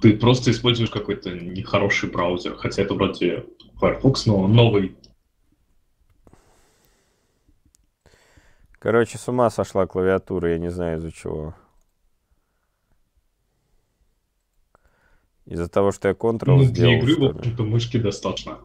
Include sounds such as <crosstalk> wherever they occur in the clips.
ты просто используешь какой-то нехороший браузер, хотя это вроде Firefox, но новый. Короче, с ума сошла клавиатура, я не знаю из-за чего. Из-за того, что я Ctrl ну, сделал, для игры, в общем-то, мышки достаточно.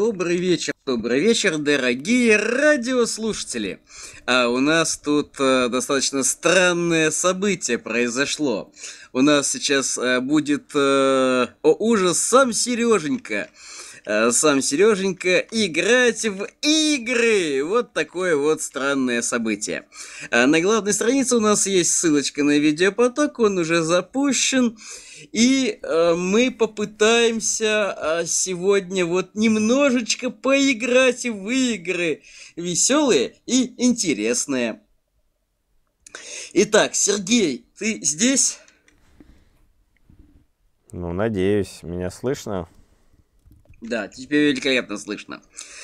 Добрый вечер, добрый вечер, дорогие радиослушатели. А у нас тут э, достаточно странное событие произошло. У нас сейчас э, будет э, о ужас сам Сереженька. Э, сам Сереженька играть в игры. Вот такое вот странное событие. А на главной странице у нас есть ссылочка на видеопоток, он уже запущен. И э, мы попытаемся э, сегодня вот немножечко поиграть в игры веселые и интересные. Итак, Сергей, ты здесь? Ну, надеюсь, меня слышно. Да, теперь великолепно слышно.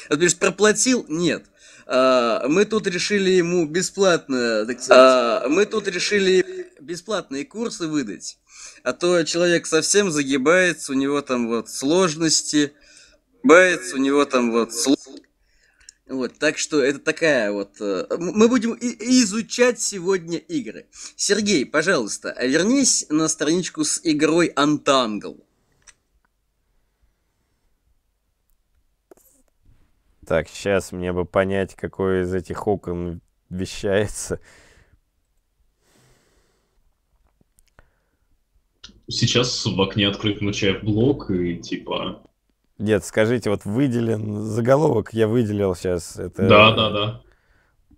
Ты пишет, проплатил? Нет. А, мы тут решили ему бесплатно, э, так сказать, а, мы тут решили бесплатные курсы выдать а то человек совсем загибается, у него там вот сложности, боится, у него там вот вот, так что это такая вот... Э, мы будем изучать сегодня игры. Сергей, пожалуйста, вернись на страничку с игрой Untangle. Так, сейчас мне бы понять, какой из этих окон вещается. Сейчас в окне открыт Нучаев блок и типа... Нет, скажите, вот выделен заголовок, я выделил сейчас. Это... Да, да, да.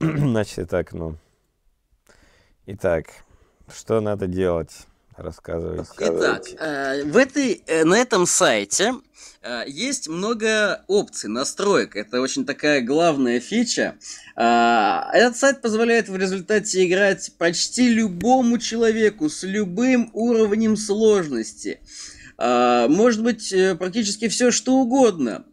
<clears throat> Значит, так, ну. Итак, что надо делать? Рассказывай. Итак, э, в этой, э, на этом сайте э, есть много опций, настроек. Это очень такая главная фича. Этот сайт позволяет в результате играть почти любому человеку с любым уровнем сложности. Может быть, практически все что угодно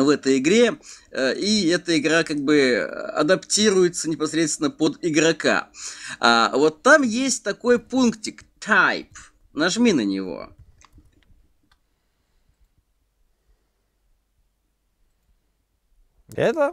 в этой игре, э, и эта игра как бы адаптируется непосредственно под игрока. А вот там есть такой пунктик type. Нажми на него. Это?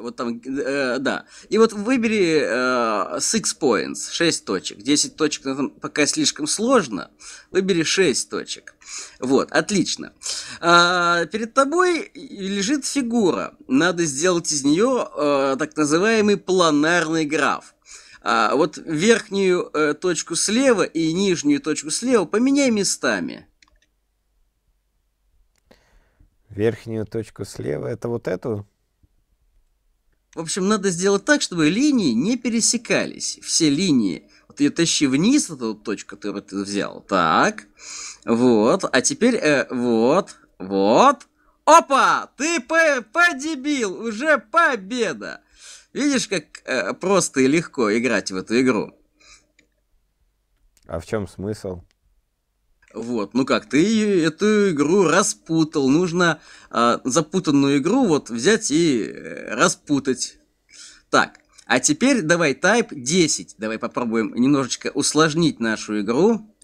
Вот там, э, да. И вот выбери э, six points, 6 точек. 10 точек ну, пока слишком сложно. Выбери 6 точек. Вот, отлично. А, перед тобой лежит фигура. Надо сделать из нее э, так называемый планарный граф. А, вот верхнюю э, точку слева и нижнюю точку слева поменяй местами. Верхнюю точку слева, это вот эту? В общем, надо сделать так, чтобы линии не пересекались. Все линии. Вот ее тащи вниз, вот эту точку, которую ты взял. Так. Вот. А теперь э, вот. Вот. Опа! Ты по подебил! Уже победа! Видишь, как э, просто и легко играть в эту игру. А в чем смысл? Вот, ну как, ты эту игру распутал. Нужно э, запутанную игру вот взять и э, распутать. Так, а теперь давай Type 10. Давай попробуем немножечко усложнить нашу игру.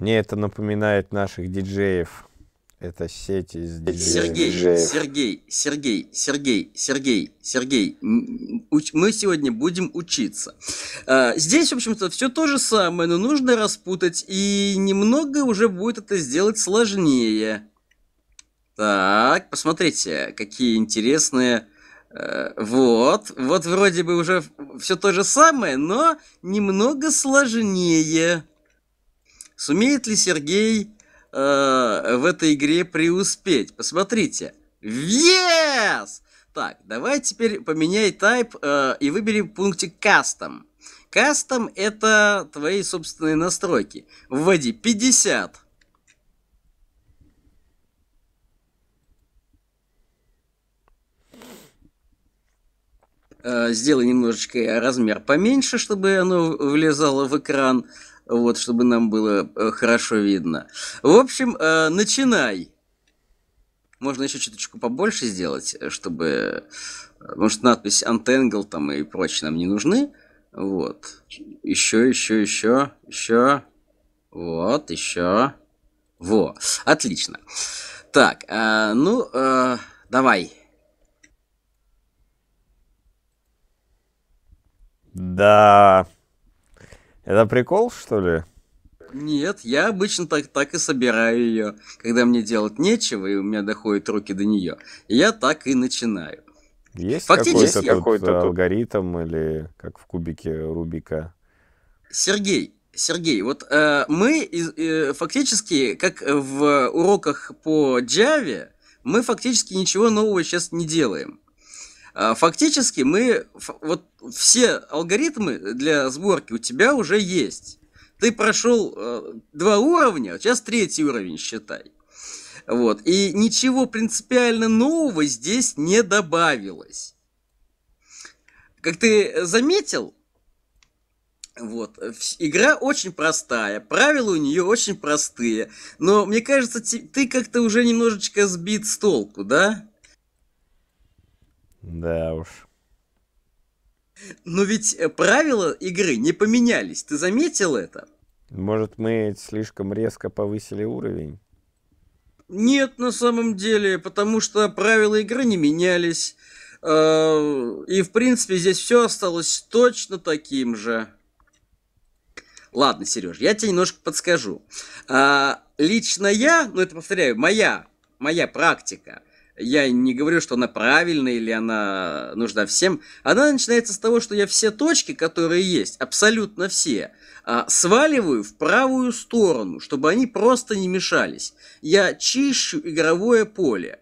Мне это напоминает наших диджеев. Это сеть из э, Сергей, Сергей, Сергей, Сергей, Сергей, Сергей, мы сегодня будем учиться. А, здесь, в общем-то, все то же самое, но нужно распутать, и немного уже будет это сделать сложнее. Так, посмотрите, какие интересные... Э, вот, вот вроде бы уже все то же самое, но немного сложнее. Сумеет ли Сергей э, в этой игре преуспеть. Посмотрите. Yes! Так, давай теперь поменяй тайп э, и выбери пунктик Custom. Custom это твои собственные настройки. Вводи 50. Э, сделай немножечко размер поменьше, чтобы оно влезало в экран вот, чтобы нам было э, хорошо видно. В общем, э, начинай. Можно еще чуточку побольше сделать, э, чтобы... Потому что надпись Untangle там и прочее нам не нужны. Вот. Еще, еще, еще, еще. Вот, еще. Во. Отлично. Так, э, ну, э, давай. Да. Это прикол, что ли? Нет, я обычно так, так и собираю ее. Когда мне делать нечего, и у меня доходят руки до нее, я так и начинаю. Есть Фактически, какой-то, какой э, тут... алгоритм или как в кубике Рубика? Сергей, Сергей, вот э, мы э, фактически, как в уроках по Java, мы фактически ничего нового сейчас не делаем. А, фактически мы, вот все алгоритмы для сборки у тебя уже есть. Ты прошел э, два уровня, а сейчас третий уровень считай. Вот. И ничего принципиально нового здесь не добавилось. Как ты заметил, вот. Игра очень простая, правила у нее очень простые, но мне кажется, ты как-то уже немножечко сбит с толку, да? Да уж. Но ведь э, правила игры не поменялись. Ты заметил это? Может, мы слишком резко повысили уровень? Нет, на самом деле, потому что правила игры не менялись. А, и, в принципе, здесь все осталось точно таким же. Ладно, Сереж, я тебе немножко подскажу. А, лично я, ну это повторяю, моя, моя практика – я не говорю, что она правильная или она нужна всем. Она начинается с того, что я все точки, которые есть, абсолютно все, а, сваливаю в правую сторону, чтобы они просто не мешались. Я чищу игровое поле.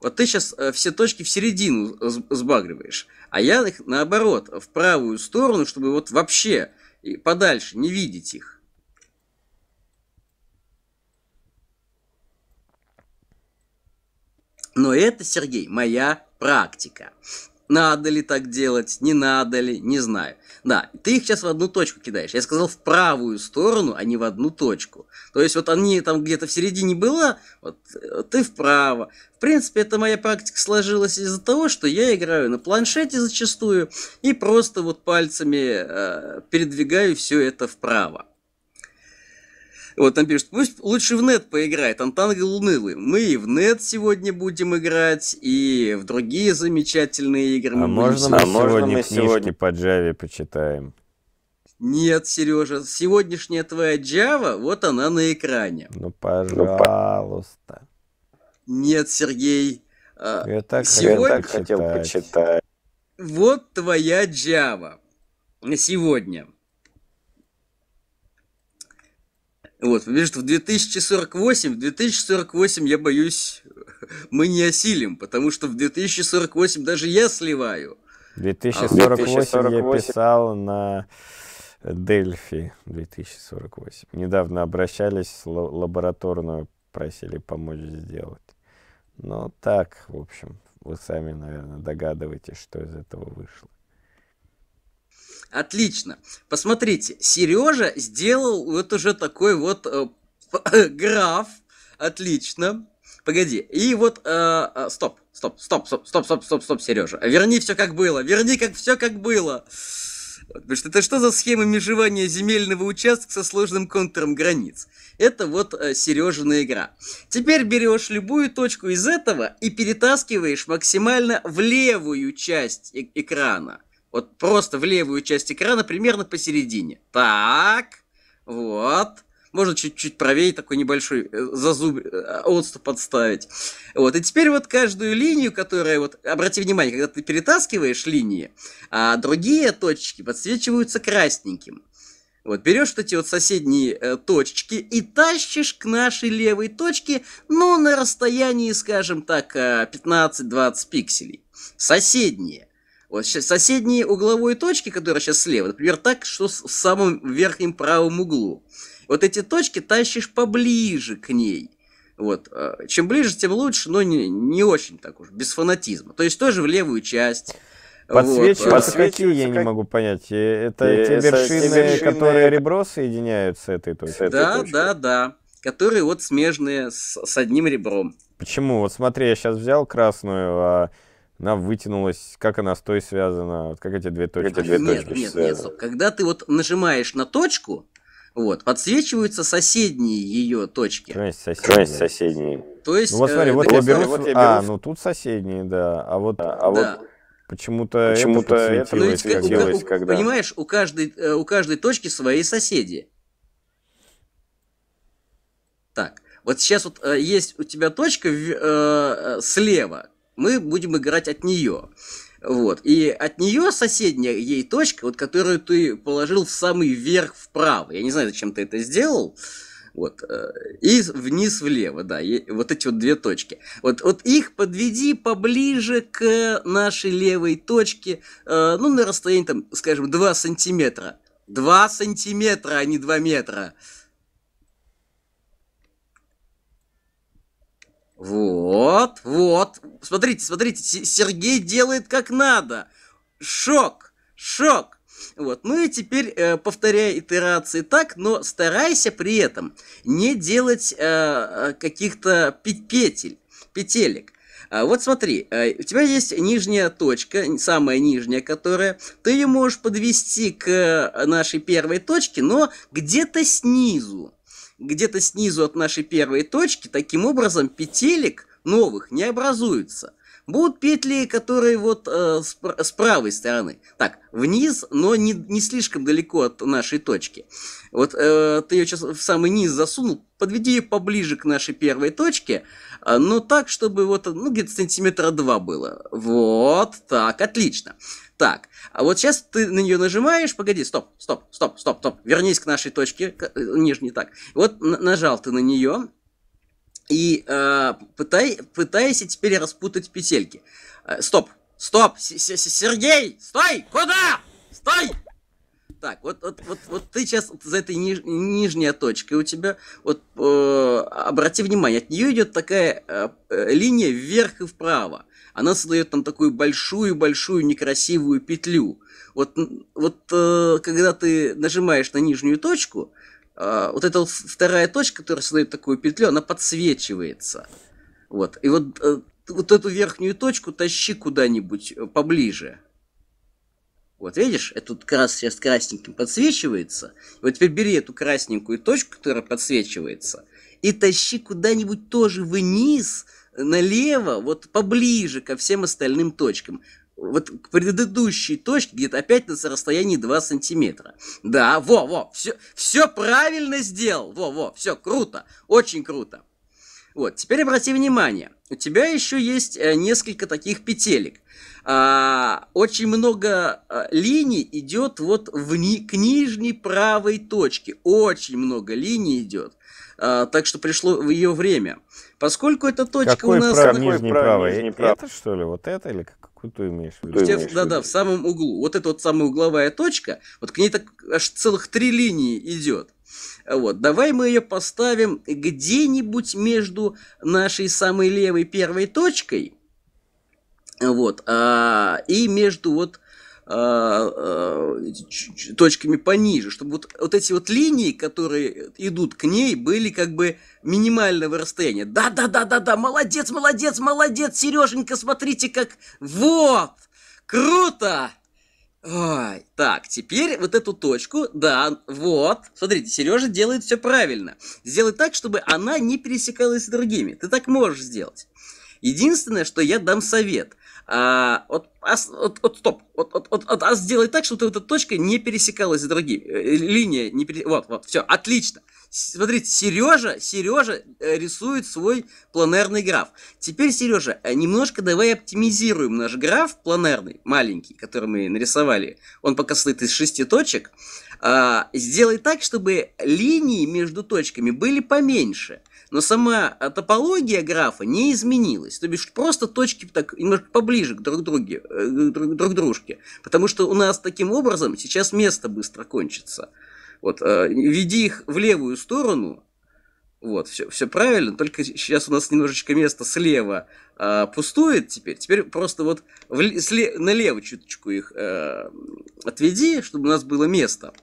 Вот ты сейчас э, все точки в середину сбагриваешь, а я их наоборот, в правую сторону, чтобы вот вообще подальше не видеть их. Но это, Сергей, моя практика. Надо ли так делать, не надо ли, не знаю. Да, ты их сейчас в одну точку кидаешь. Я сказал в правую сторону, а не в одну точку. То есть вот они там где-то в середине была, вот ты вправо. В принципе, это моя практика сложилась из-за того, что я играю на планшете зачастую и просто вот пальцами э, передвигаю все это вправо. Вот там пишет, пусть лучше в нет поиграет, Антон Лунылый. Мы и в нет сегодня будем играть, и в другие замечательные игры. А мы можно мы а сегодня можно мы книжки сегодня... по Java почитаем? Нет, Сережа, сегодняшняя твоя Java, вот она на экране. Ну, ну пожалуйста. Нет, Сергей. А, я так, сегодня... я так хотел почитать. Вот твоя Java на сегодня. Вот, видишь, в 2048, в 2048, я боюсь, <laughs> мы не осилим, потому что в 2048 даже я сливаю. 2048, 2048 а я писал на Дельфи 2048. Недавно обращались, лабораторную просили помочь сделать. Ну, так, в общем, вы сами, наверное, догадываетесь, что из этого вышло. Отлично. Посмотрите, Сережа сделал вот уже такой вот э, <laughs> граф. Отлично. Погоди. И вот... Э, э, стоп, стоп, стоп, стоп, стоп, стоп, стоп, стоп, Сережа. Верни все как было. Верни как все как было. Потому что это что за схема межевания земельного участка со сложным контуром границ? Это вот э, Сережина игра. Теперь берешь любую точку из этого и перетаскиваешь максимально в левую часть экрана. Вот просто в левую часть экрана, примерно посередине. Так, вот. Можно чуть-чуть правее такой небольшой э, зазуб, э, отступ подставить. Вот. И теперь вот каждую линию, которая вот... Обрати внимание, когда ты перетаскиваешь линии, а другие точки подсвечиваются красненьким. Вот, берешь вот эти вот соседние э, точечки и тащишь к нашей левой точке, ну, на расстоянии, скажем так, 15-20 э, пикселей. Соседние. Вот сейчас соседние угловые точки, которые сейчас слева, например, так, что в самом верхнем правом углу. Вот эти точки тащишь поближе к ней. Вот. Э, чем ближе, тем лучше, но не, не очень так уж, без фанатизма. То есть тоже в левую часть. Подсвечиваться, вот. Э, Подсвечиваться я не могу понять. Э, это и, те вершины, вершины, которые ребро соединяют с этой точкой? Да, точкой. да, да. Которые вот смежные с, с одним ребром. Почему? Вот смотри, я сейчас взял красную, а она вытянулась, как она с той связана, вот как эти две точки. Эти две нет, точки нет, нет, стоп. Когда ты вот нажимаешь на точку, вот, подсвечиваются соседние ее точки. Что есть соседние? Что соседние? То есть, ну, вот э, смотри, э, вот, я беру, вот я беру... А, ну тут соседние, да. А вот, а, а вот да. почему-то почему это подсветилось, ну, хотелось, когда... Понимаешь, у каждой, э, у каждой точки свои соседи. Так, вот сейчас вот э, есть у тебя точка в, э, э слева, мы будем играть от нее. Вот. И от нее соседняя ей точка, вот которую ты положил в самый верх вправо. Я не знаю, зачем ты это сделал. Вот. Э, и вниз влево, да. И вот эти вот две точки. Вот, вот их подведи поближе к нашей левой точке, э, ну, на расстоянии, там, скажем, 2 сантиметра. 2 сантиметра, а не 2 метра. Вот, вот. Смотрите, смотрите, Сергей делает как надо. Шок, шок. Вот. Ну и теперь э, повторяя итерации так, но старайся при этом не делать э, э каких-то петель, петелек. А вот смотри, э, у тебя есть нижняя точка, самая нижняя, которая, ты ее можешь подвести к э, нашей первой точке, но где-то снизу где-то снизу от нашей первой точки, таким образом петелек новых не образуется. Будут петли, которые вот э, с, с правой стороны. Так, вниз, но не, не слишком далеко от нашей точки. Вот э, ты ее сейчас в самый низ засунул, подведи ее поближе к нашей первой точке, э, но так, чтобы вот, ну, где-то сантиметра два было. Вот, так, отлично. Так, а вот сейчас ты на нее нажимаешь, погоди, стоп, стоп, стоп, стоп, стоп, вернись к нашей точке, к, э, нижней, так. Вот нажал ты на нее, и э, пытай, пытаясь теперь распутать петельки. Э, стоп, стоп, с -с -с Сергей, стой, куда? Стой! Так, вот, вот, вот, вот ты сейчас за этой ниж, нижняя точка у тебя, вот э, обрати внимание, от нее идет такая э, э, линия вверх и вправо. Она создает там такую большую-большую некрасивую петлю. Вот, вот э, когда ты нажимаешь на нижнюю точку, а, вот эта вот вторая точка, которая создает такую петлю, она подсвечивается. Вот. И вот, э, вот эту верхнюю точку тащи куда-нибудь э, поближе. Вот видишь, это тут как раз сейчас красненьким подсвечивается. И вот теперь бери эту красненькую точку, которая подсвечивается, и тащи куда-нибудь тоже вниз, налево, вот поближе ко всем остальным точкам вот к предыдущей точке, где-то опять на расстоянии 2 сантиметра. Да, во-во, все, все правильно сделал, во-во, все круто, очень круто. Вот, теперь обрати внимание, у тебя еще есть э, несколько таких петелек. А, очень много э, линий идет вот в ни, к нижней правой точке. Очень много линий идет. А, э, так что пришло ее время. Поскольку эта точка Какой у нас... Прав... Какой нижний правый? правый? Это что ли? Вот это или Какую имеешь в виду? В тем, да, да, в самом углу. Вот эта вот самая угловая точка, вот к ней так аж целых три линии идет. Вот, давай мы ее поставим где-нибудь между нашей самой левой первой точкой, вот, а, и между вот а, э, точками пониже, чтобы вот, вот эти вот линии, которые идут к ней, были как бы минимального расстояния. Да-да-да-да-да, молодец, молодец, молодец, Сереженька, смотрите как... Вот! Круто! Ой, так, теперь вот эту точку, да, вот, смотрите, Сережа делает все правильно. Сделай так, чтобы она не пересекалась с другими. Ты так можешь сделать. Единственное, что я дам совет – а, вот, а, вот, вот стоп, вот, вот, вот, вот а сделай так, чтобы эта точка не пересекалась с другими, э, линия не пере... вот, вот, все, отлично. Смотрите, Сережа, Сережа э, рисует свой планерный граф. Теперь, Сережа, э, немножко давай оптимизируем наш граф планерный, маленький, который мы нарисовали. Он пока состоит из шести точек. А, сделай так, чтобы линии между точками были поменьше но сама топология графа не изменилась. То бишь просто точки так немножко поближе к друг, друге, э, друг, друг дружке. Потому что у нас таким образом сейчас место быстро кончится. Вот, э, веди их в левую сторону, вот, все, все правильно, только сейчас у нас немножечко место слева э, пустует теперь. Теперь просто вот в, сле, налево чуточку их э, отведи, чтобы у нас было место.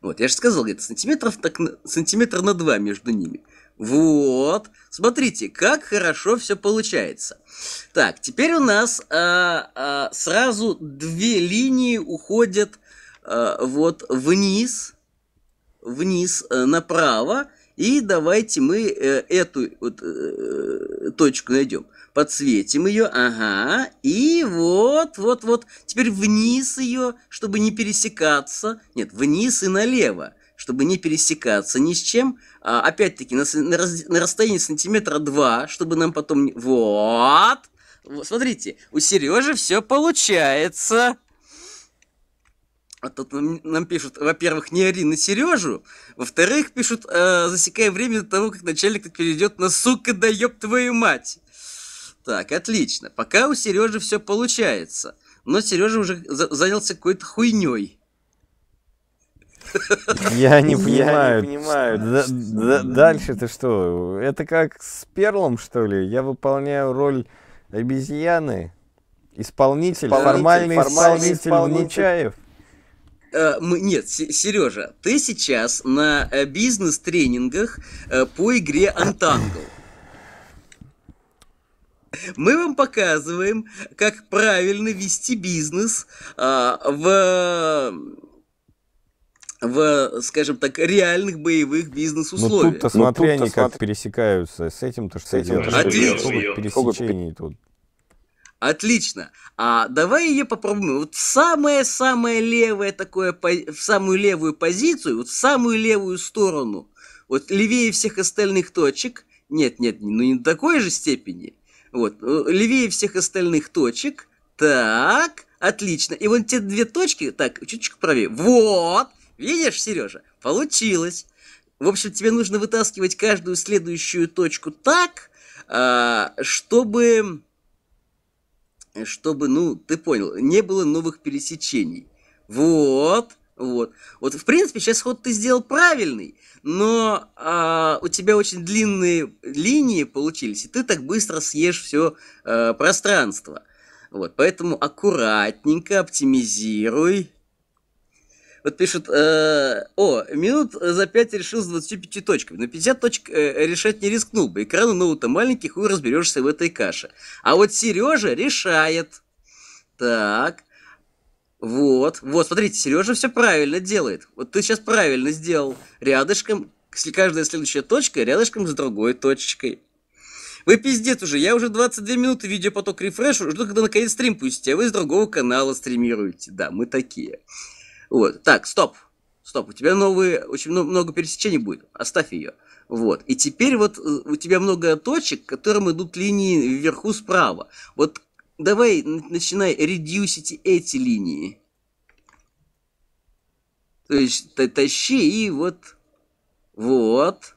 Вот, я же сказал, где-то сантиметров, так, сантиметр на два между ними. Вот, смотрите, как хорошо все получается. Так, теперь у нас а, а, сразу две линии уходят а, вот вниз, вниз а, направо. И давайте мы э, эту вот, э, точку найдем. Подсветим ее, ага, и вот, вот, вот, теперь вниз ее, чтобы не пересекаться. Нет, вниз и налево чтобы не пересекаться ни с чем, а, опять-таки на, на, на расстоянии сантиметра два, чтобы нам потом... Вот! Смотрите, у Сережи все получается. А тут нам, нам пишут, во-первых, не ори на Сережу, во-вторых, пишут, э, засекая время до того, как начальник перейдет на сука, да ёб твою мать. Так, отлично. Пока у Сережи все получается. Но Сережа уже занялся какой-то хуйней. Я не понимаю. Я не понимаю. дальше ты что? Это как с перлом, что ли? Я выполняю роль обезьяны. Исполнитель, исполнитель формальный, формальный исполнитель, Нечаев. Э, нет, Сережа, ты сейчас на э, бизнес-тренингах э, по игре Untangle. Мы вам показываем, как правильно вести бизнес а, в в, скажем так, реальных боевых бизнес-условиях. Ну тут-то ну, смотри, тут они как пересекаются с этим-то, что с этим. Отлично. Пересечений тут. Отлично. А давай ее попробуем. Вот в самое-самое левое такое, в самую левую позицию, вот в самую левую сторону, вот левее всех остальных точек. Нет, нет, ну не до такой же степени. Вот, э, левее всех остальных точек. Так, отлично. И вот те две точки, так, чуть-чуть правее. Вот, Видишь, Сережа, получилось. В общем, тебе нужно вытаскивать каждую следующую точку так, а, чтобы, чтобы, ну, ты понял, не было новых пересечений. Вот, вот. Вот, в принципе, сейчас ход ты сделал правильный, но а, у тебя очень длинные линии получились, и ты так быстро съешь все а, э, пространство. Вот, поэтому аккуратненько оптимизируй. Вот пишут, э, о, минут э, за 5 решил с 25 точками. На 50 точек э, решать не рискнул бы. Экраны ноута маленький, хуй разберешься в этой каше. А вот Сережа решает. Так. Вот, вот, смотрите, Сережа все правильно делает. Вот ты сейчас правильно сделал. Рядышком, если каждая следующая точка рядышком с другой точечкой. Вы пиздец уже, я уже 22 минуты видеопоток рефрешу, жду, когда наконец стрим пустите, а вы с другого канала стримируете. Да, мы такие. Вот. Так, стоп. Стоп, у тебя новые, очень много пересечений будет. Оставь ее. Вот. И теперь вот э, у тебя много точек, к которым идут линии вверху справа. Вот давай начинай редюсить эти линии. То есть тащи и вот... Вот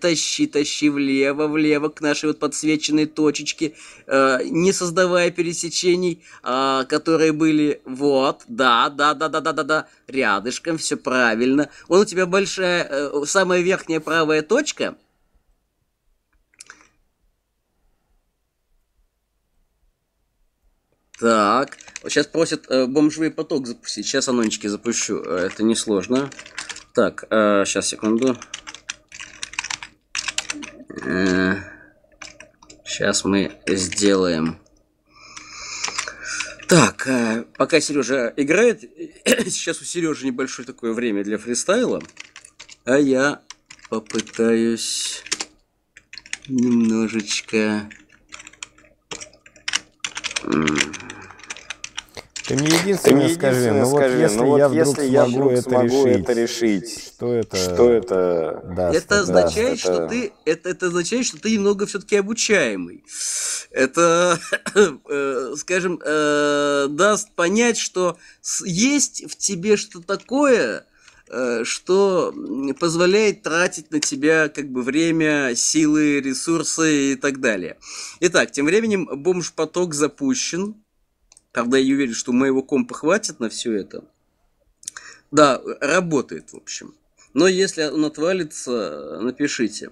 тащи, тащи влево, влево к нашей вот подсвеченной точечке, э, не создавая пересечений, а, которые были вот, да, да, да, да, да, да, да, рядышком, все правильно. Вот у тебя большая, э, самая верхняя правая точка. Так, сейчас просят э, бомжевый поток запустить. Сейчас анончики запущу, это несложно. Так, э, сейчас, секунду. Сейчас э, мы сделаем. Так, э, пока Сережа играет, <coughs> сейчас у Сережи небольшое такое время для фристайла, а я попытаюсь немножечко... Ты мне единственное, Ты скажи, единственное ну, скажи, вот если, ну, вот я, если я вдруг смогу, смогу это, решить, это решить, что это, что это даст? Это означает, даст, что это... ты, это, это означает, что ты немного все-таки обучаемый. Это, <coughs> э, скажем, э, даст понять, что есть в тебе что такое, э, что позволяет тратить на тебя как бы время, силы, ресурсы и так далее. Итак, тем временем бомж-поток запущен. Правда, я не уверен, что моего компа хватит на все это. Да, работает, в общем. Но если он отвалится, напишите.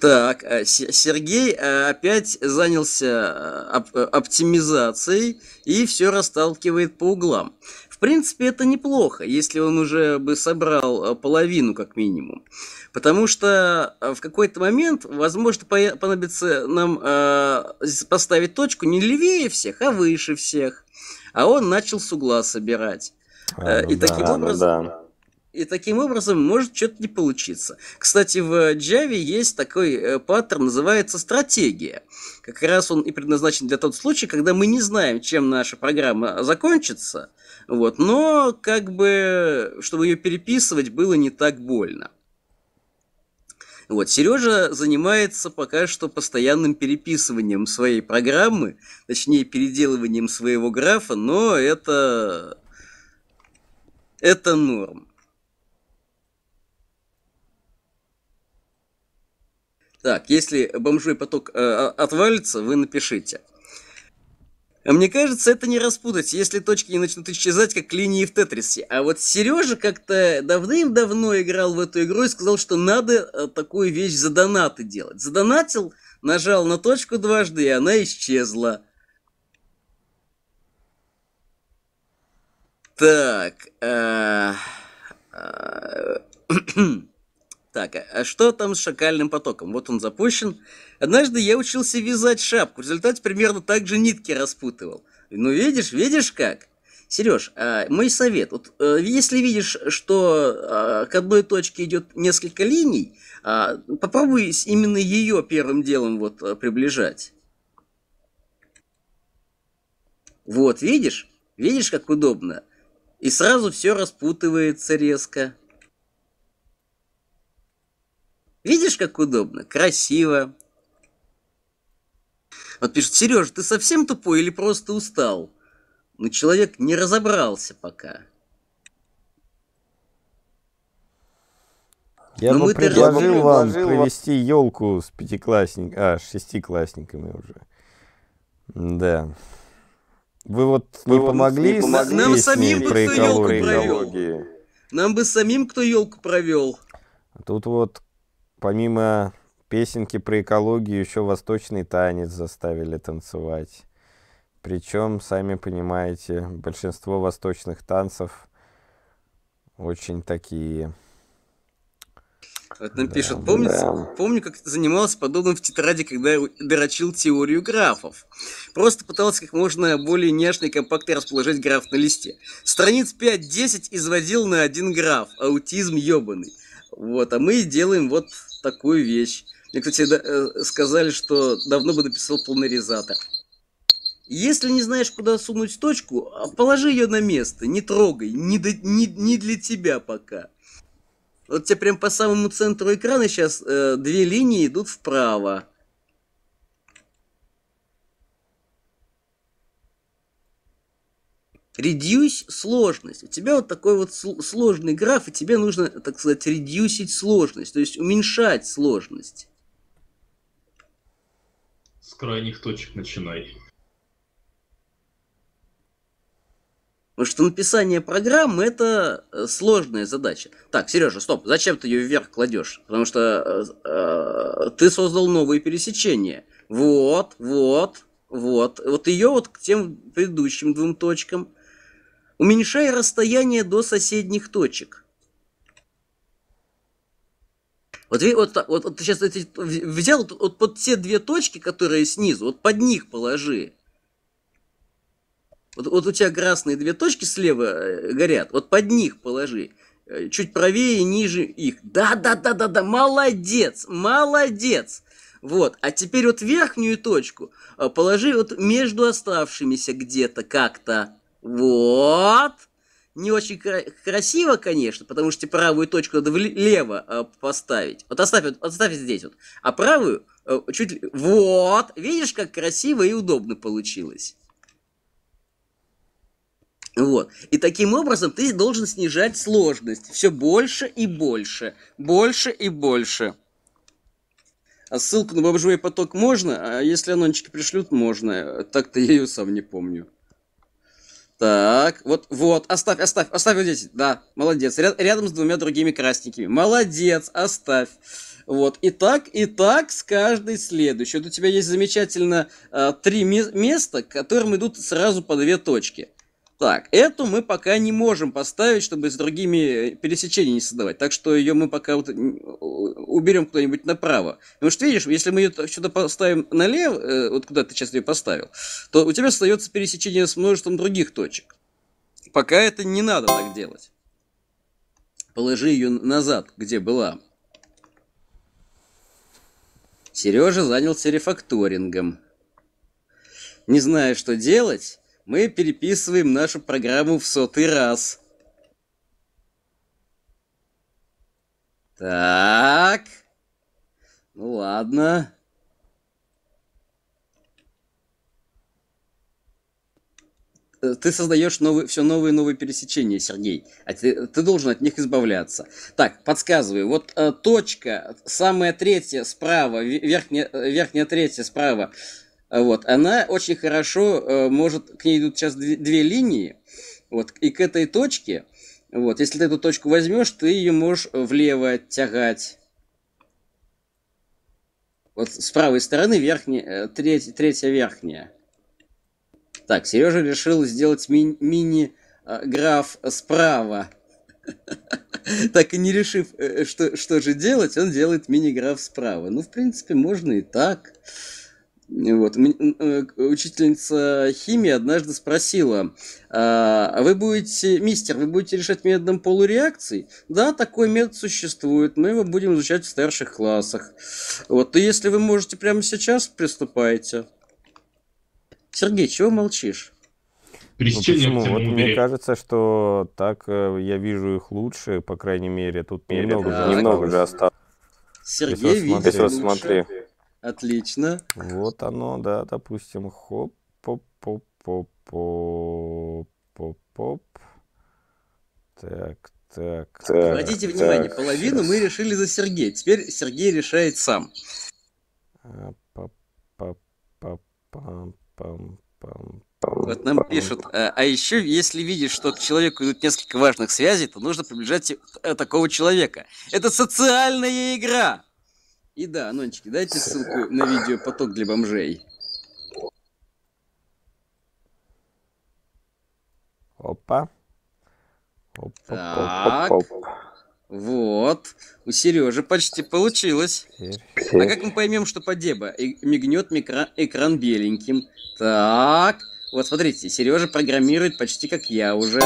Так, а, Сергей а, опять занялся а, оп э, оптимизацией и все расталкивает по углам. В принципе, это неплохо, если он уже бы собрал э, половину как минимум. Потому что э, в какой-то момент, возможно, понадобится нам э, поставить точку не левее всех, а выше всех. А он начал с угла собирать. А, э, ну и, да, таким образом, ну да. и таким образом может что-то не получиться. Кстати, в Java есть такой э, паттерн, называется стратегия. Как раз он и предназначен для тот случай, когда мы не знаем, чем наша программа закончится, вот, но как бы, чтобы ее переписывать, было не так больно. Вот, Сережа занимается пока что постоянным переписыванием своей программы, точнее, переделыванием своего графа, но это... это норм. Так, если бомжой поток э, отвалится, вы напишите. А мне кажется, это не распутать, если точки не начнут исчезать, как линии в Тетрисе. А вот Сережа как-то давным-давно играл в эту игру и сказал, что надо э, такую вещь за донаты делать. Задонатил, нажал на точку дважды, и она исчезла. Так. Э -э -э <clears throat> Так, а, а что там с шакальным потоком? Вот он запущен. Однажды я учился вязать шапку. В результате примерно так же нитки распутывал. Ну, видишь, видишь как? Сереж, а, мой совет. Вот, э, если видишь, что а, к одной точке идет несколько линий, попробуй именно ее первым делом вот э, приближать. Вот, видишь? Видишь, как удобно? И сразу все распутывается резко. Видишь, как удобно? Красиво. Вот пишет, Сережа, ты совсем тупой или просто устал? Но человек не разобрался пока. Я Но бы предложил, предложил вам предложил провести елку с пятиклассниками, а, с шестиклассниками уже. Да. Вы вот Вы не помогли, не помогли нам с самим бы кто елку провел. Нам бы самим кто елку провел. А тут вот помимо песенки про экологию, еще восточный танец заставили танцевать. Причем, сами понимаете, большинство восточных танцев очень такие... Вот нам да, пишут, помню, да. помню, как занимался подобным в тетради, когда дорочил теорию графов. Просто пытался как можно более нежно и компактно расположить граф на листе. Страниц 5-10 изводил на один граф. Аутизм ебаный. Вот, а мы делаем вот такую вещь. Мне, кстати, э, сказали, что давно бы написал полнорезатор. Если не знаешь, куда сунуть точку, а, положи ее на место, не трогай, не, до, не, не для тебя пока. Вот тебе прям по самому центру экрана сейчас э, две линии идут вправо. Редьюсь сложность. У тебя вот такой вот сложный граф, и тебе нужно, так сказать, редьюсить сложность, то есть уменьшать сложность. С крайних точек начинай. Потому что написание программы это э, сложная задача. Так, Сережа, стоп, зачем ты ее вверх кладешь? Потому что э, э, ты создал новые пересечения. Вот, вот, вот. Вот ее вот к тем предыдущим двум точкам. Уменьшая расстояние до соседних точек. Вот, вот, вот, вот сейчас взял вот, вот под те две точки, которые снизу, вот под них положи. Вот, вот у тебя красные две точки слева э, горят, вот под них положи. Э, чуть правее, ниже их. Да, да, да, да, да, молодец, молодец. Вот, а теперь вот верхнюю точку э, положи вот между оставшимися где-то как-то. Вот. Не очень кра- красиво, конечно, потому что правую точку надо влево э, а, поставить. Вот оставь, вот, оставь здесь вот. А правую э, чуть... Вот. Видишь, как красиво и удобно получилось. Вот. И таким образом ты должен снижать сложность все больше и больше, больше и больше. А ссылку на бомжевой поток можно, а если анончики пришлют, можно. Так-то я ее сам не помню. Так, вот, вот, оставь, оставь, оставь вот здесь, да, молодец. Ряд, рядом с двумя другими красненькими. Молодец, оставь. Вот, и так, и так с каждой следующей. Вот у тебя есть замечательно э, три места, к которым идут сразу по две точки. Так, эту мы пока не можем поставить, чтобы с другими э, пересечений не создавать. Так что ее мы пока вот уберем куда-нибудь направо. Потому что, видишь, если мы ее сюда поставим налево, э, вот куда ты сейчас ее поставил, то у тебя остается пересечение с множеством других точек. Пока это не надо так делать. Положи ее назад, где была. Сережа занялся рефакторингом. Не зная, что делать, мы переписываем нашу программу в сотый раз. Так. Ну ладно. Э, ты создаешь новые, все новые и новые пересечения, Сергей. А ты, ты должен от них избавляться. Так, подсказываю. Вот э, точка, самая третья справа, верхняя, э, верхняя третья справа. А вот. Она очень хорошо э, может, к ней идут сейчас две, две линии, вот, и к этой точке, вот, если ты эту точку возьмешь, ты ее можешь э, влево тягать. Вот с правой стороны верхняя, э, треть, третья верхняя. Так, Сережа решил сделать ми мини-граф справа. <laughs> Так и не решив, что, что же делать, он делает мини-граф справа. Ну, в принципе, можно и так. Так. Вот. Э, учительница химии однажды спросила, «А, а вы будете, мистер, вы будете решать методом полуреакций? Да, такой метод существует, мы его будем изучать в старших классах. Вот, и если вы можете прямо сейчас, приступайте. Сергей, чего молчишь? Пересечение ну, почему? Вот мне кажется, что так э, я вижу их лучше, по крайней мере. Тут немного, да, же, немного же осталось. Сергей, видишь, вот смотри. Отлично. Вот оно, да, допустим, хоп, поп, поп, поп, поп, поп, поп. Так, так. Обратите так, внимание, половину сейчас. мы решили за Сергея. Теперь Сергей решает сам. А, вот нам пишут, а, а еще если видишь, что к человеку идут несколько важных связей, то нужно приближать э, такого человека. Это социальная игра. И да, Анончики, дайте ссылку на видео «Поток для бомжей». Опа. так. вот. У Сережи почти получилось. А как мы поймем, что подеба? И мигнет экран беленьким. Так. Вот смотрите, Сережа программирует почти как я уже.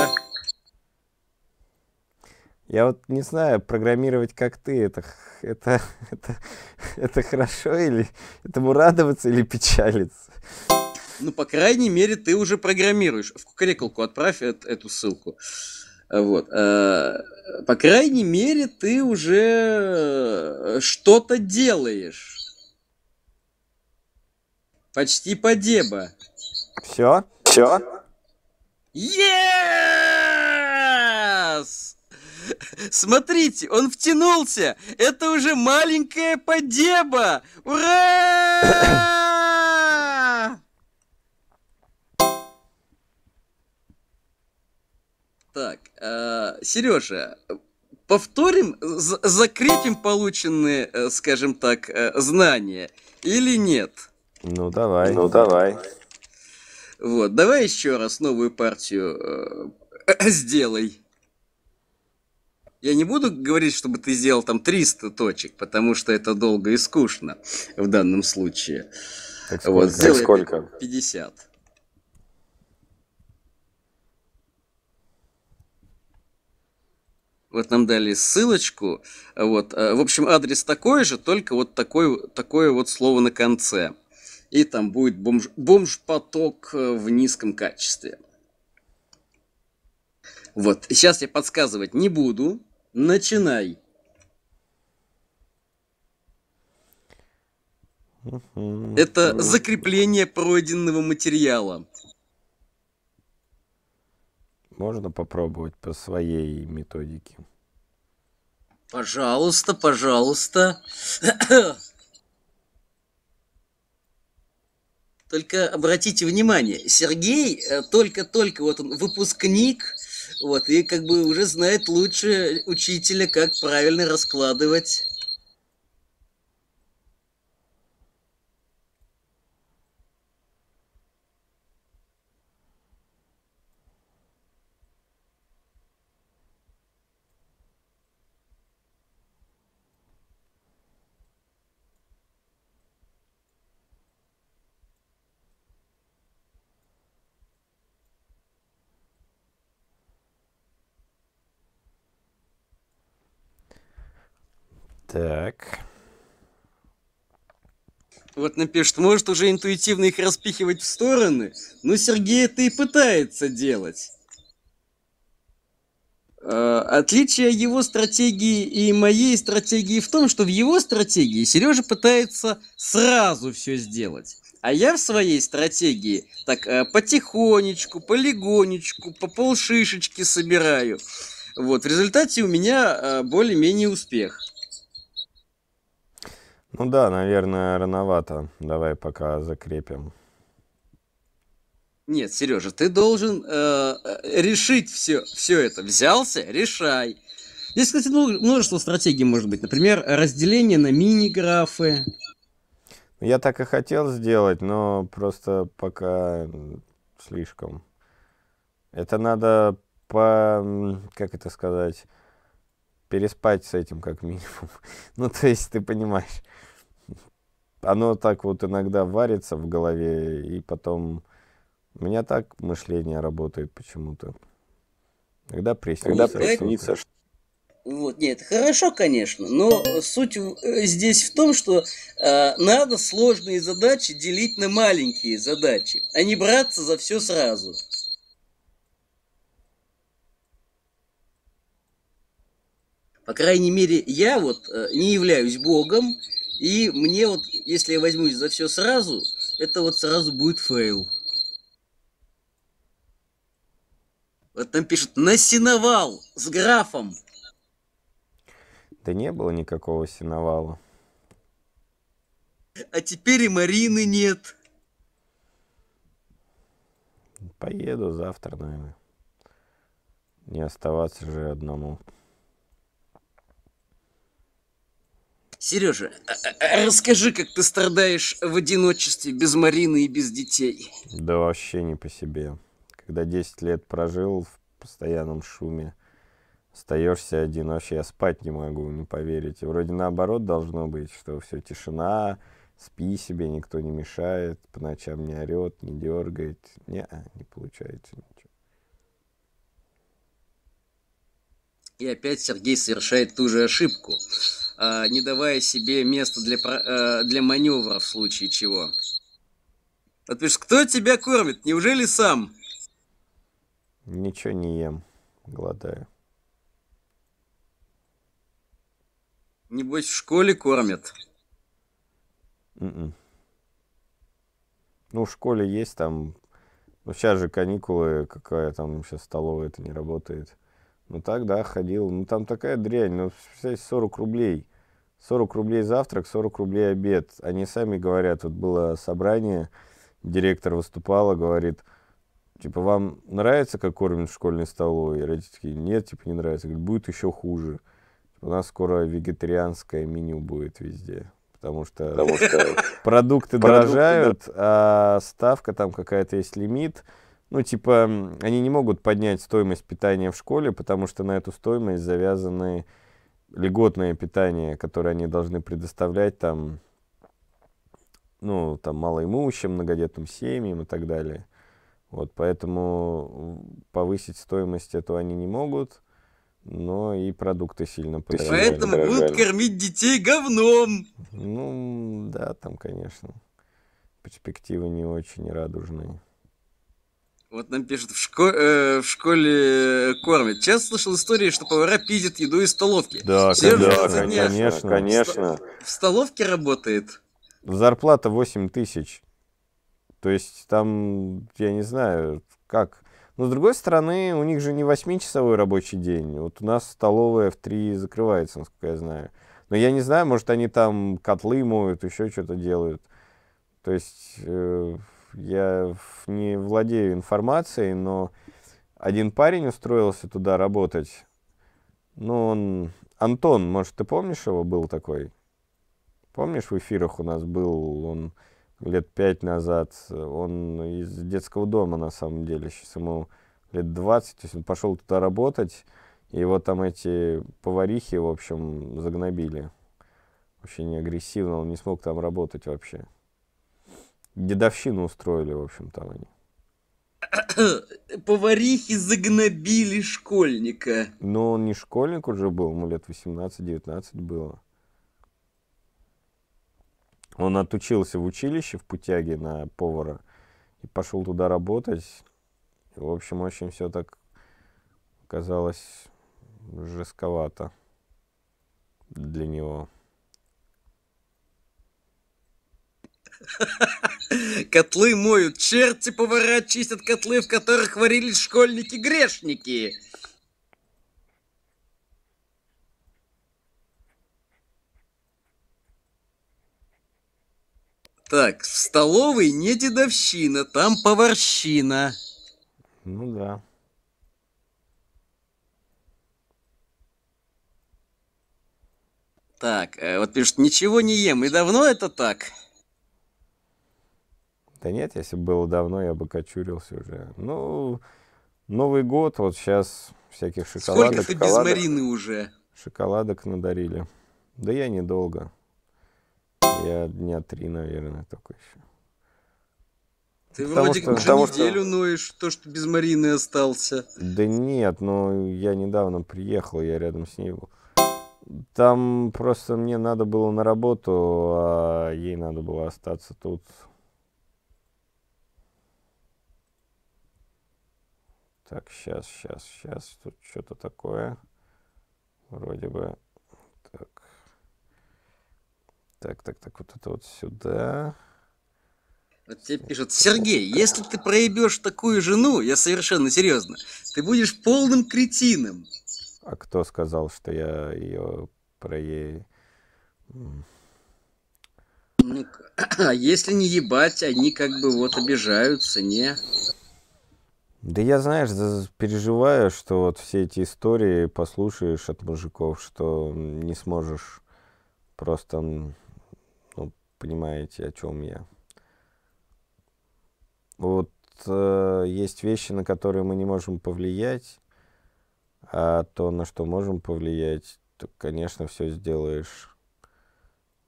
Я вот не знаю, программировать как ты, это, это, <laughs> это, это хорошо или этому радоваться или печалиться? Ну, по крайней мере, ты уже программируешь. В кукарекалку отправь эту ссылку. Вот. Э, по крайней мере, ты уже э, что-то делаешь. Почти по деба. Все? Все? Yes! Смотрите, он втянулся! Это уже маленькая подеба! Ура! Так, э, Сережа, повторим, закрепим полученные, э, скажем так, э, знания или нет? Ну давай. Ну давай. Вот, давай еще раз новую партию э, <clears throat> сделай. Я не буду говорить, чтобы ты сделал там 300 точек, потому что это долго и скучно в данном случае. Так сколько? Вот, сделай так сколько? 50. Вот нам дали ссылочку. Вот. Э, в общем, адрес такой же, только вот такой, такое вот слово на конце. И там будет бомж, бомж-поток э, в низком качестве. Вот. Сейчас я подсказывать не буду, Начинай. Это закрепление пройденного материала. Можно попробовать по своей методике. Пожалуйста, пожалуйста. Только обратите внимание, Сергей э, только-только, вот он, выпускник вот, и как бы уже знает лучше учителя, как правильно раскладывать Так. Вот напишет, может уже интуитивно их распихивать в стороны, но Сергей это и пытается делать. А, отличие его стратегии и моей стратегии в том, что в его стратегии Сережа пытается сразу все сделать. А я в своей стратегии так а, потихонечку, полигонечку, по полшишечки собираю. Вот, в результате у меня а, более-менее успех. Ну да, наверное, рановато. Давай пока закрепим. Нет, Сережа, ты должен э, э решить все, все это. Взялся, решай. Здесь, кстати, множество стратегий может быть. Например, разделение на мини-графы. Я так и хотел сделать, но просто пока слишком. Это надо по... Как это сказать? Переспать с этим как минимум. <laughs> ну, то есть, ты понимаешь. Оно так вот иногда варится в голове, и потом... У меня так мышление работает почему-то. Когда приснится, Когда приснится, Вот, нет, хорошо, конечно, но суть э, здесь в том, что э, надо сложные задачи делить на маленькие задачи, а не браться за все сразу. По крайней мере, я вот э, не являюсь Богом, и мне вот, если я возьмусь за все сразу, это вот сразу будет фейл. Вот там пишут «Насиновал» с графом. Да не было никакого синовала. А теперь и Марины нет. Поеду завтра, наверное. Не оставаться же одному. Сережа, э, э, э, расскажи, как ты страдаешь в одиночестве, без Марины и без детей. Да вообще не по себе. Когда 10 лет прожил в постоянном шуме, остаешься один, вообще я спать не могу, не поверите. Вроде наоборот должно быть, что все тишина, спи себе, никто не мешает, по ночам не орет, не дергает. Не, не получается. И опять Сергей совершает ту же ошибку, а, не давая себе места для, а, для маневра в случае чего. А ты ж кто тебя кормит? Неужели сам? Ничего не ем, голодаю. Небось, в школе кормят? Mm-mm. М-м. Ну, в школе есть там... Ну, сейчас же каникулы, какая там сейчас столовая это не работает. Ну так, да, ходил. Ну там такая дрянь, ну 40 рублей. 40 рублей завтрак, 40 рублей обед. Они сами говорят, вот было собрание, директор выступала, говорит, типа, вам нравится, как кормят в школьной столовой? И родители такие, нет, типа, не нравится. Говорит, будет еще хуже. У нас скоро вегетарианское меню будет везде. Потому что, потому что <laughs> продукты дорожают, а ставка там какая-то есть лимит ну, типа, они не могут поднять стоимость питания в школе, потому что на эту стоимость завязаны льготное питание, которое они должны предоставлять там, ну, там, малоимущим, многодетным семьям и так далее. Вот, поэтому повысить стоимость эту они не могут, но и продукты сильно подорожали. Поэтому дорожали. будут кормить детей говном. Ну, да, там, конечно, перспективы не очень радужные. Вот нам пишут, в, шко э, в школе э, кормят. Часто слышал истории, что повара пиздят еду из столовки. Да, да конечно, конечно. В столовке работает. Зарплата 8 тысяч. То есть там, я не знаю, как. Но с другой стороны, у них же не 8-часовой рабочий день. Вот у нас столовая в 3 закрывается, насколько я знаю. Но я не знаю, может, они там котлы моют, еще что-то делают. То есть... Э я не владею информацией, но один парень устроился туда работать. Ну, он... Антон, может, ты помнишь его, был такой? Помнишь, в эфирах у нас был он лет пять назад. Он из детского дома, на самом деле. Сейчас ему лет 20. То есть он пошел туда работать. И его там эти поварихи, в общем, загнобили. Очень агрессивно. Он не смог там работать вообще. Дедовщину устроили, в общем, там они. <coughs> Поварихи загнобили школьника. Но он не школьник уже был, ему лет 18-19 было. Он отучился в училище в Путяге на повара и пошел туда работать. В общем, очень все так казалось жестковато для него. Котлы моют черти, повара чистят котлы, в которых варились школьники-грешники. Так, в столовой не дедовщина, там поварщина. Ну да. Так, э, вот пишут, ничего не ем. И давно это так? Да нет, если бы было давно, я бы кочурился уже. Ну, Новый год, вот сейчас всяких шоколадок. Сколько ты без Марины уже? Шоколадок надарили. Да я недолго. Я дня три, наверное, только еще. Ты потому вроде что, уже неделю что... ноешь, то, что без Марины остался. Да нет, но я недавно приехал, я рядом с ней был. Там просто мне надо было на работу, а ей надо было остаться тут. Так, сейчас, сейчас, сейчас. Тут что-то такое. Вроде бы. Так. Так, так, так. Вот это вот сюда. Вот тебе пишут, Сергей, если ты проебешь такую жену, я совершенно серьезно, ты будешь полным кретином. А кто сказал, что я ее проею? Ну, а если не ебать, они как бы вот обижаются, не? Да я, знаешь, переживаю, что вот все эти истории послушаешь от мужиков, что не сможешь просто, ну, понимаете, о чем я. Вот э, есть вещи, на которые мы не можем повлиять, а то, на что можем повлиять, то, конечно, все сделаешь,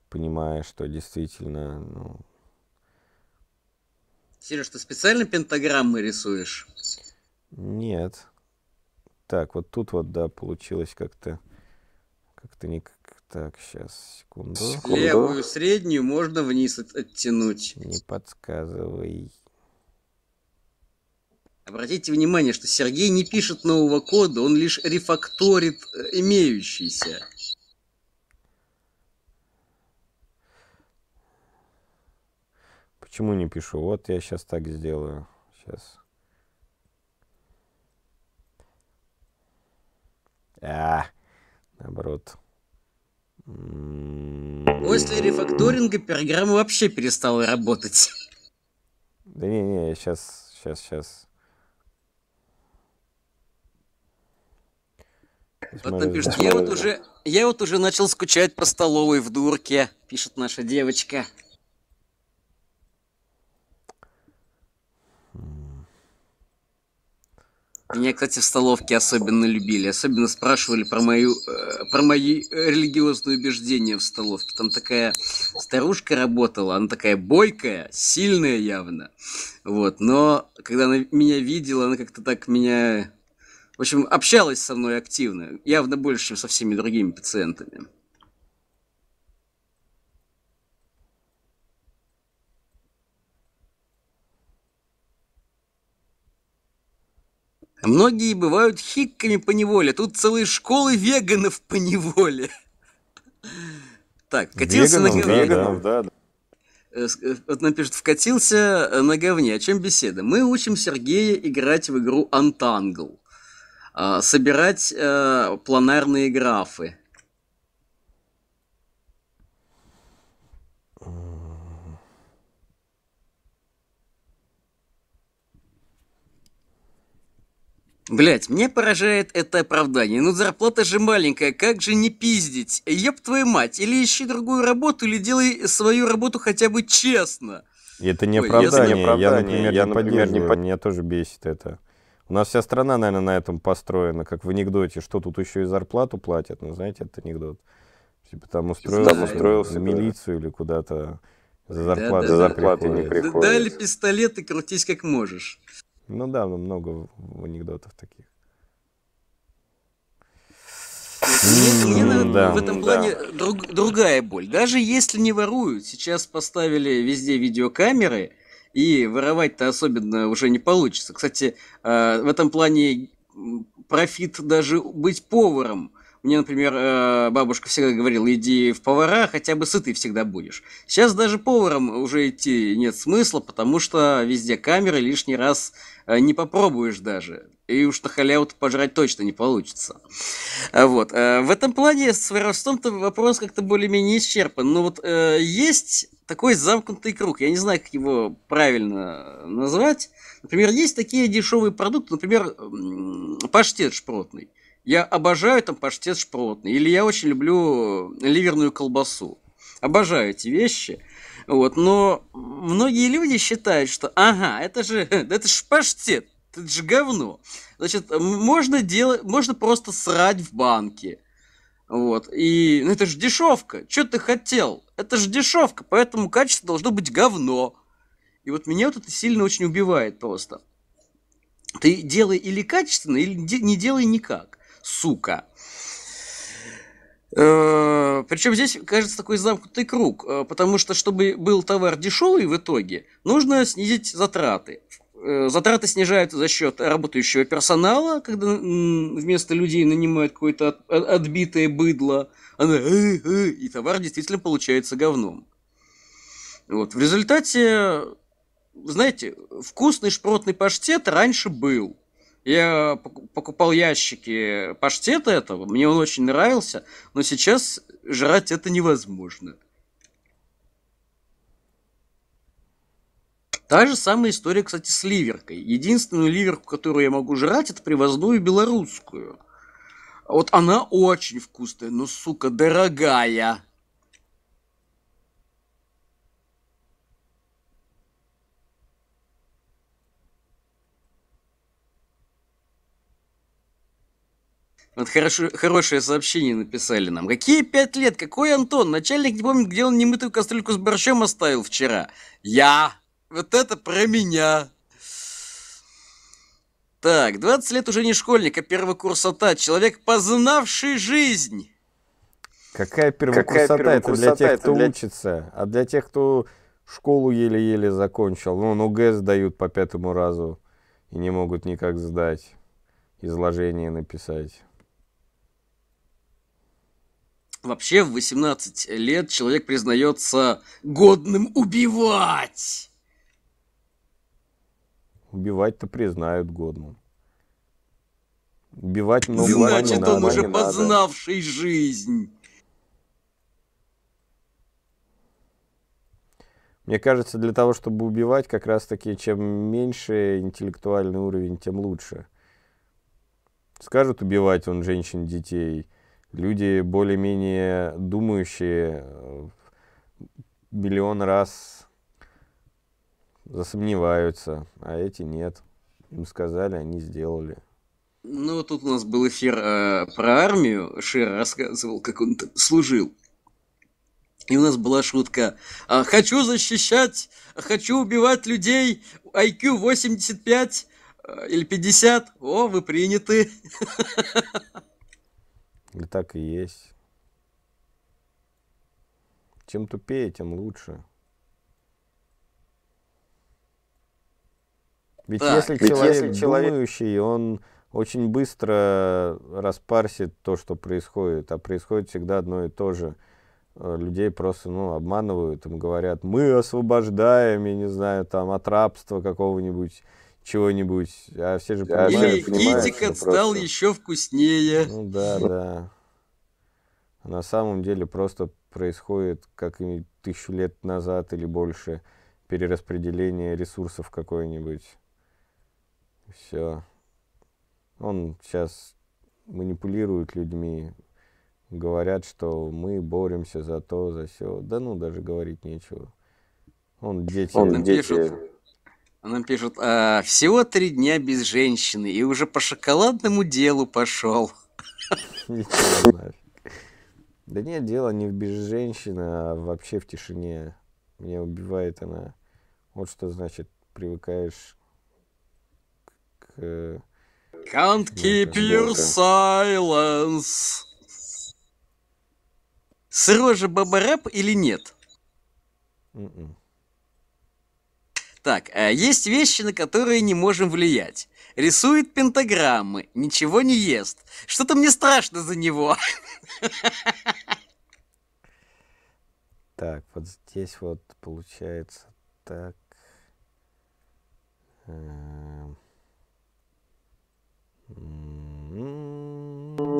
понимая, что действительно, ну, Сереж, ты специально пентаграммы рисуешь? Нет. Так, вот тут вот, да, получилось как-то... Как-то не... Так, сейчас, секунду. секунду. Левую среднюю можно вниз от- оттянуть. Не подсказывай. Обратите внимание, что Сергей не пишет нового кода, он лишь рефакторит э, имеющийся. Почему не пишу? Вот я сейчас так сделаю. Сейчас. А, наоборот. М-м-м. После рефакторинга программа вообще перестала работать. Да не, не, я сейчас, сейчас, сейчас. Вот она я вот уже, я вот уже начал скучать по столовой в дурке, пишет наша девочка. Меня, кстати, в столовке особенно любили. Особенно спрашивали про, мою, э, про мои религиозные убеждения в столовке. Там такая старушка работала, она такая бойкая, сильная явно. Вот, но когда она меня видела, она как-то так меня... В общем, общалась со мной активно. Явно больше, чем со всеми другими пациентами. А многие бывают хикками по неволе. Тут целые школы веганов по неволе. Так, катился на говне. Да, да. Э, э, вот нам пишет, вкатился э, на говне. О чем беседа? Мы учим Сергея играть в игру Untangle. А, собирать планарные графы. Блять, мне поражает это оправдание. Ну зарплата же маленькая, как же не пиздить? Еб твою мать, или ищи другую работу, или делай свою работу хотя бы честно. это не оправдание. Ой, я, например, я, не например, не под... Меня тоже бесит это. У нас вся страна, наверное, на этом построена, как в анекдоте, что тут еще и зарплату платят. Ну, знаете, это анекдот. Типа там устроился, там устроился в милицию да. или куда-то. За зарплату, да, да, за зарплату да, не да. приходит. Дали пистолет и крутись как можешь. Ну да, ну, много анекдотов таких. Мне, мне да, в этом плане да. друг, другая боль. Даже если не воруют, сейчас поставили везде видеокамеры, и воровать-то особенно уже не получится. Кстати, э, в этом плане профит даже быть поваром мне, например, э, бабушка всегда говорила, иди в повара, хотя бы сытый всегда будешь. Сейчас даже поваром уже идти нет смысла, потому что везде камеры, лишний раз э, не попробуешь даже. И уж на халяву -то пожрать точно не получится. А вот. Э, в этом плане с воровством-то вопрос как-то более-менее исчерпан. Но вот есть такой замкнутый круг. Я не знаю, как его правильно назвать. Например, есть такие дешевые продукты, например, паштет шпротный. Я обожаю там паштет шпротный, или я очень люблю ливерную колбасу. Обожаю эти вещи. Вот, но многие люди считают, что ага, это же, <laughs> это же паштет, это же говно. Значит, можно делать, можно просто срать в банке. Вот. И ну, это же дешевка. Что ты хотел? Это же дешевка, поэтому качество должно быть говно. И вот меня вот это сильно очень убивает просто. Ты делай или качественно, или не делай никак сука. Э, Причем здесь, кажется, такой замкнутый круг, э, потому что, чтобы был товар дешевый в итоге, нужно снизить затраты. Э, затраты снижаются за счет работающего персонала, когда вместо людей нанимают какое-то отбитое быдло, она, и товар действительно получается говном. Вот. В результате, знаете, вкусный шпротный паштет раньше был – я покупал ящики паштета этого, мне он очень нравился, но сейчас жрать это невозможно. Та же самая история, кстати, с ливеркой. Единственную ливерку, которую я могу жрать, это привозную белорусскую. Вот она очень вкусная, но, сука, дорогая. Вот хорошо, хорошее сообщение написали нам. Какие пять лет? Какой Антон? Начальник не помнит, где он немытую кастрюльку с борщом оставил вчера. Я. Вот это про меня. Так, 20 лет уже не школьник, а первый курс АТА. Человек, познавший жизнь. Какая первокурсота? Какая это для тех, кто для... учится. А для тех, кто школу еле-еле закончил. Ну, ну, ГЭС дают по пятому разу и не могут никак сдать. Изложение написать. Вообще, в 18 лет человек признается годным убивать. Убивать-то признают годным. Убивать много Значит, не он уже познавший надо. жизнь. Мне кажется, для того, чтобы убивать, как раз-таки, чем меньше интеллектуальный уровень, тем лучше. Скажут убивать он женщин, детей – люди более-менее думающие э, миллион раз засомневаются, а эти нет. Им сказали, они сделали. Ну, тут у нас был эфир э, про армию. Шир рассказывал, как он там служил. И у нас была шутка. «А хочу защищать, хочу убивать людей. IQ 85 э, или 50. О, вы приняты. <laughs> И так и есть. Чем тупее, тем лучше. Ведь да, если ведь человек если человек... думающий, он очень быстро распарсит то, что происходит, а происходит всегда одно и то же. Э, людей просто ну, обманывают, им говорят, мы освобождаем, я не знаю, там, от рабства какого-нибудь чего-нибудь, а все же понимают, Или китикет стал просто... еще вкуснее. Ну да, да. На самом деле просто происходит, как и тысячу лет назад или больше, перераспределение ресурсов какой нибудь Все. Он сейчас манипулирует людьми, говорят, что мы боремся за то, за все. Да ну, даже говорить нечего. Он дети... Он дети... Пишут, нам пишут, а, всего три дня без женщины, и уже по шоколадному делу пошел. Да нет, дело не в без женщины, а вообще в тишине. Меня убивает она. Вот что значит привыкаешь к... Э, Can't keep your silence. Сырой же бабарап или нет? Mm-mm. М-м. Так, э, есть вещи, на которые не можем влиять. Рисует пентаграммы, ничего не ест. Что-то мне страшно за него. Так, вот здесь вот получается так. Эм.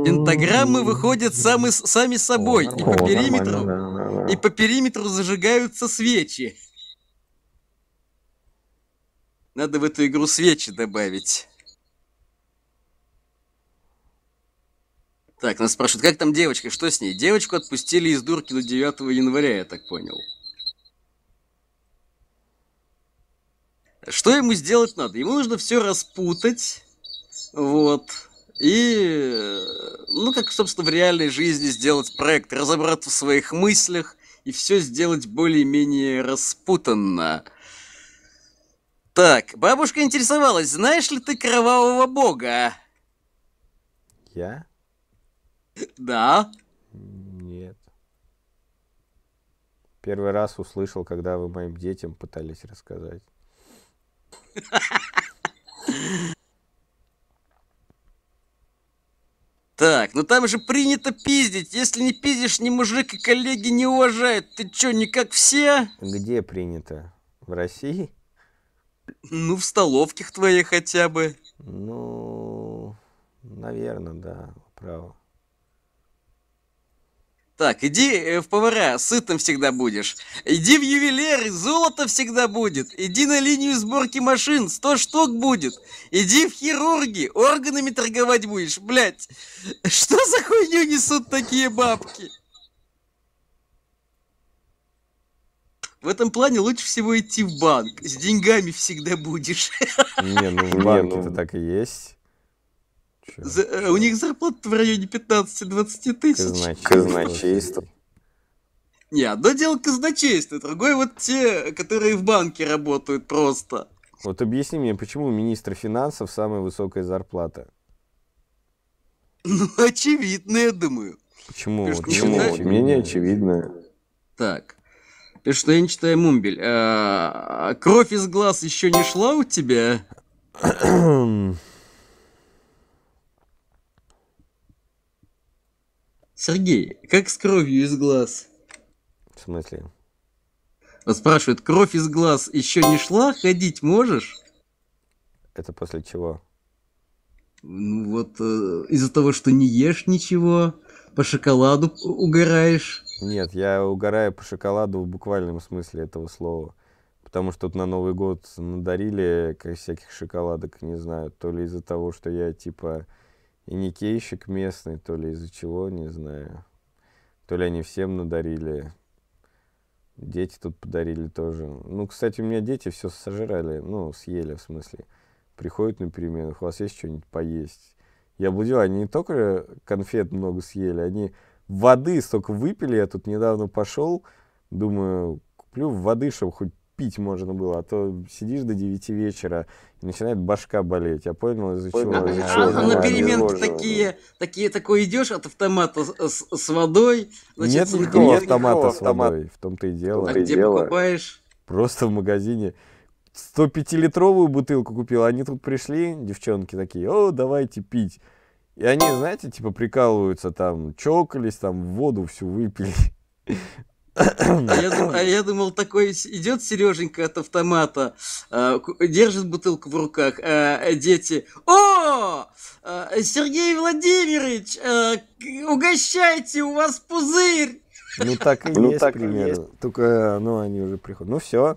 Пентаграммы выходят сами, сами собой, и по периметру, и по периметру зажигаются свечи. Надо в эту игру свечи добавить. Так, нас спрашивают, как там девочка, что с ней? Девочку отпустили из дурки до 9 января, я так понял. Что ему сделать надо? Ему нужно все распутать, вот, и, э, ну, как, собственно, в реальной жизни сделать проект, разобраться в своих мыслях и все сделать более-менее распутанно. Так, бабушка интересовалась, знаешь ли ты кровавого бога? Я? Да. Нет. Первый раз услышал, когда вы моим детям пытались рассказать. Так, ну там же принято пиздить. Если не пиздишь, ни мужик и коллеги не уважают. Ты чё, не как все? Где принято? В России? Ну, в столовке в твоей хотя бы. Ну, наверное, да, право. Так, иди э, в повара, сытым всегда будешь. Иди в ювелир, золото всегда будет. Иди на линию сборки машин, сто штук будет. Иди в хирурги, органами торговать будешь, блять. Что за хуйню несут такие бабки? В этом плане лучше всего идти в банк. С деньгами всегда будешь. Не, ну в банке-то так и есть. Э, у них зарплата в районе 15-20 тысяч. Казначейство. Не, одно дело казначейство, другое вот те, которые в банке работают просто. Вот объясни мне, почему у министра финансов самая высокая зарплата? Ну, очевидно, я думаю. Почему? Потому, вот, почему? Мнение очевидное. Так, что я не читаю Мумбель. А, кровь из глаз еще не шла у тебя? <clears throat> Сергей, как с кровью из глаз? В смысле? Вот спрашивают, кровь из глаз еще не шла, ходить можешь? Это после чего? Ну вот э, из-за того, что не ешь ничего, по шоколаду угораешь. Нет, я угораю по шоколаду в буквальном смысле этого слова. Потому что тут на Новый год надарили как, всяких шоколадок, не знаю, то ли из-за того, что я типа и никейщик местный, то ли из-за чего, не знаю. То ли они всем надарили. Дети тут подарили тоже. Ну, кстати, у меня дети все сожрали, ну, съели в смысле. Приходят на переменах, у вас есть что-нибудь поесть? Я блудил, они не только конфет много съели, они воды столько выпили, я тут недавно пошел, думаю, куплю воды, чтобы хоть пить можно было, а то сидишь до 9 вечера, и начинает башка болеть. Я понял, из-за чего. Из чего а, а на переменки такие, такие, такой идешь от автомата с, с водой. Значит, нет никакого нет автомата с водой, в том-то и дело. А где дело. покупаешь? Просто в магазине. 105-литровую бутылку купил, они тут пришли, девчонки такие, о, давайте пить. И они, знаете, типа прикалываются там, чокались, там воду всю выпили. А я, думал, а я думал, такой идет Сереженька от автомата, э, держит бутылку в руках, э, дети. О! Э, Сергей Владимирович, угощайте, у вас пузырь! Ну так и ну, есть так примерно. Есть. Только, ну, они уже приходят. Ну все.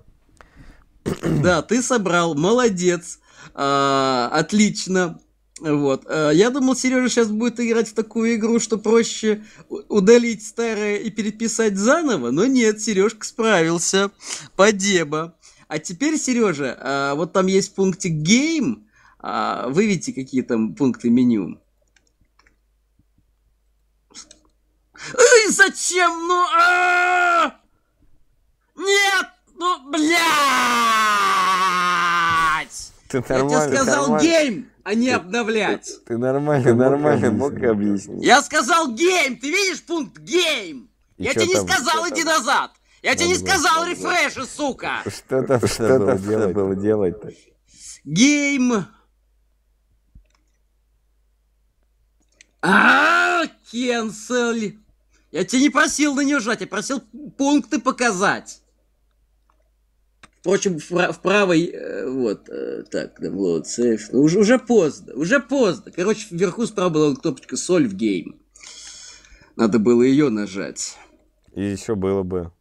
Да, ты собрал, молодец, отлично. Вот. Э, я думал, Сережа сейчас будет играть в такую игру, что проще удалить старое и переписать заново, но нет, Сережка справился. Подеба. А теперь, Сережа, э, вот там есть пунктик Game. А, Выведите, какие там пункты меню. Эй, зачем? Ну, -а! нет, ну, блядь! Ты нормально, Я тебе сказал нормально. гейм! а не обновлять. Ты, нормально, нормально мог объяснить. Я сказал гейм, ты видишь пункт гейм? я тебе не сказал, иди назад. Я тебе не сказал рефреши, сука. Что там, что там было делать-то? Гейм. А, кенсель. Я тебе не просил на нее жать, я просил пункты показать. Впрочем, в, правой, э, вот, э, так, там было сейф. Ну, уже, уже поздно, уже поздно. Короче, вверху справа была кнопочка «Соль в гейм». Надо было ее нажать. И еще было бы.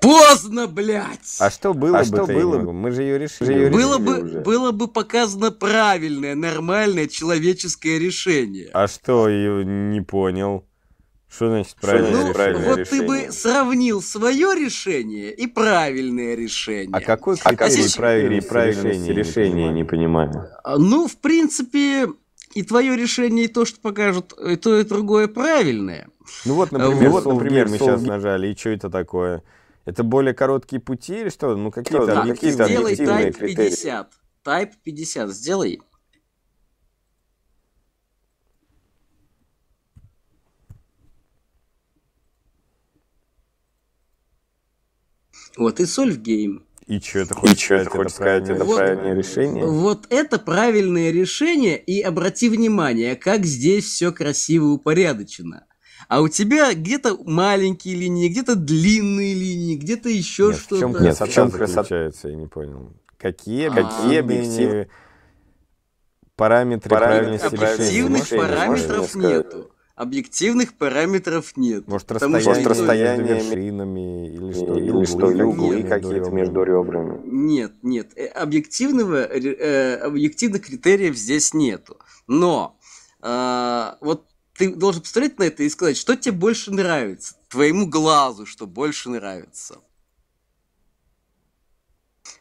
Поздно, блядь! А что было а бы? Что было бы? Мы же ее решили. Же ее было, бы, уже. было бы показано правильное, нормальное человеческое решение. А что, я не понял? Что значит правильное ну, правильное вот ты бы сравнил свое решение и правильное решение. А какой а критерий а здесь... правильности, правильности решения, не понимаю. А, ну, в принципе, и твое решение, и то, что покажут, и то, и другое правильное. Ну вот, э, например, вот, например мы сейчас нажали, и что это такое? Это более короткие пути или что? Ну какие-то да, какие объективные Сделай Type 50. Type 50 сделай. Вот, и Сольфгейм. И что это хочешь и сказать, ты хочешь это, сказать правильное, это правильное решение? Вот это правильное решение, и обрати внимание, как здесь все красиво упорядочено. А у тебя где-то маленькие линии, где-то длинные линии, где-то еще что-то. В чем красота в чем заключается, я не понял. Какие, какие объективы? Параметры, параметры правильности решения. параметров нету объективных параметров нет. Может, расстояние, Потому, может, расстояние между вершинами или что или, или что или углы какие-то между ребрами. Нет, нет. Э, объективного, э, объективных критериев здесь нету. Но э, вот ты должен посмотреть на это и сказать, что тебе больше нравится, твоему глазу, что больше нравится.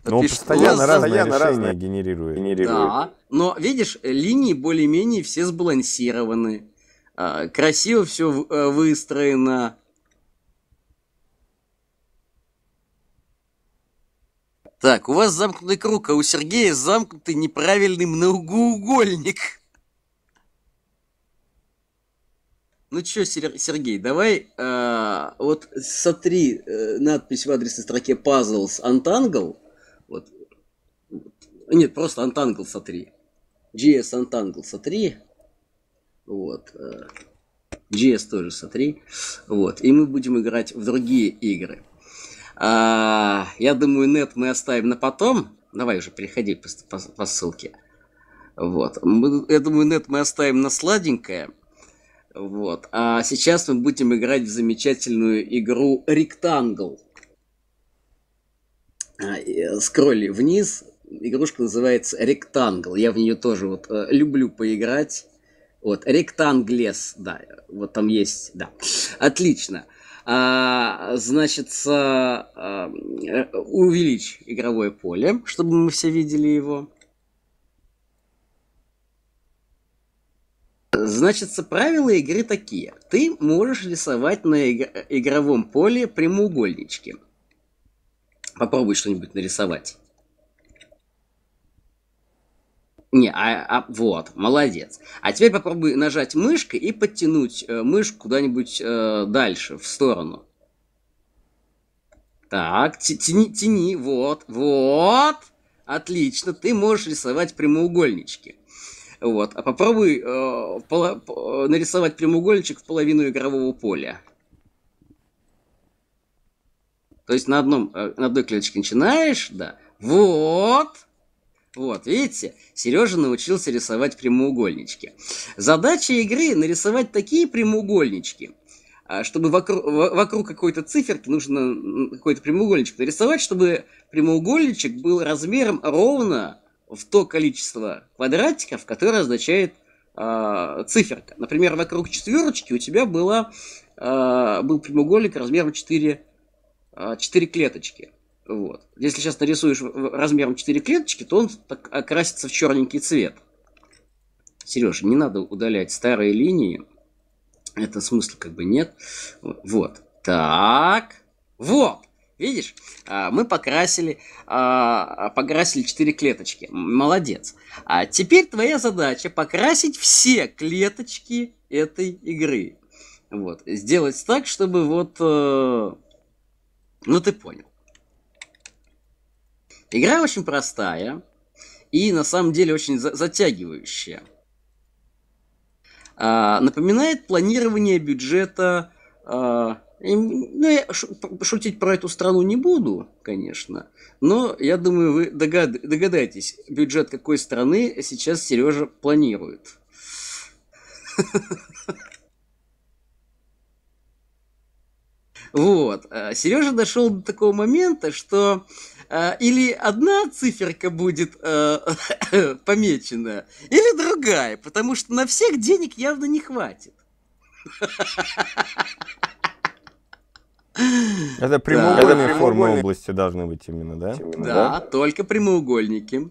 Но ну, Пишет, постоянно глаз... разные постоянно решения разные. генерирует. Да, но видишь, линии более-менее все сбалансированы Э, красиво все э, выстроено. Так, у вас замкнутый круг, а у Сергея замкнутый неправильный многоугольник. Ну чё, Сергей, давай э, вот сотри э, надпись в адресной строке Puzzles Untangle. Вот. Нет, просто Untangle сотри. GS Untangle сотри. Вот. Э, GS тоже сотри. Вот. И мы будем играть в другие игры. А, я думаю, нет мы оставим на потом. Давай уже переходи по, по, по ссылке. Вот. Мы, я думаю, нет мы оставим на сладенькое. Вот. А сейчас мы будем играть в замечательную игру Rectangle. А, э, скролли вниз. Игрушка называется Rectangle. Я в нее тоже вот э, люблю поиграть. Вот, ректанглес, да, вот там есть, да. Отлично. А, значит, а, а э, увеличь игровое поле, чтобы мы все видели его. Значит, правила игры такие. Ты можешь рисовать на игровом поле прямоугольнички. Попробуй что-нибудь нарисовать. Не, а, а вот, молодец. А теперь попробуй нажать мышкой и подтянуть э, мышку куда-нибудь э, дальше, в сторону. Так, тяни, тяни, вот, вот. Отлично, ты можешь рисовать прямоугольнички. Вот, а попробуй э, поло, нарисовать прямоугольничек в половину игрового поля. То есть на, одном, э, на одной клеточке начинаешь, да, вот, вот, видите, Сережа научился рисовать прямоугольнички. Задача игры нарисовать такие прямоугольнички, а чтобы вокруг, вокруг какой-то циферки нужно какой-то прямоугольничек нарисовать, чтобы прямоугольничек был размером ровно в то количество квадратиков, которое означает э, циферка. Например, вокруг четверочки у тебя была, э, был прямоугольник размером 4, э, 4 клеточки. Вот. Если сейчас нарисуешь размером 4 клеточки, то он так окрасится в черненький цвет. Сереж, не надо удалять старые линии. Это смысла как бы нет. Вот. Так. Вот. Видишь, а, мы покрасили, а, покрасили 4 клеточки. Молодец. А теперь твоя задача покрасить все клеточки этой игры. Вот. Сделать так, чтобы вот... Э, ну, ты понял. Игра очень простая и на самом деле очень за- затягивающая. А, напоминает планирование бюджета. А, и, ну, я шутить про эту страну не буду, конечно, но я думаю, вы догад- догадаетесь, бюджет какой страны сейчас Сережа планирует. <laughs> Вот. А, Сережа дошел до такого момента, что а, или одна циферка будет э, <coughs> помечена, или другая, потому что на всех денег явно не хватит. <laughs> Это прямоугольные да. формы области должны быть именно, да? Именно, да, да, только прямоугольники.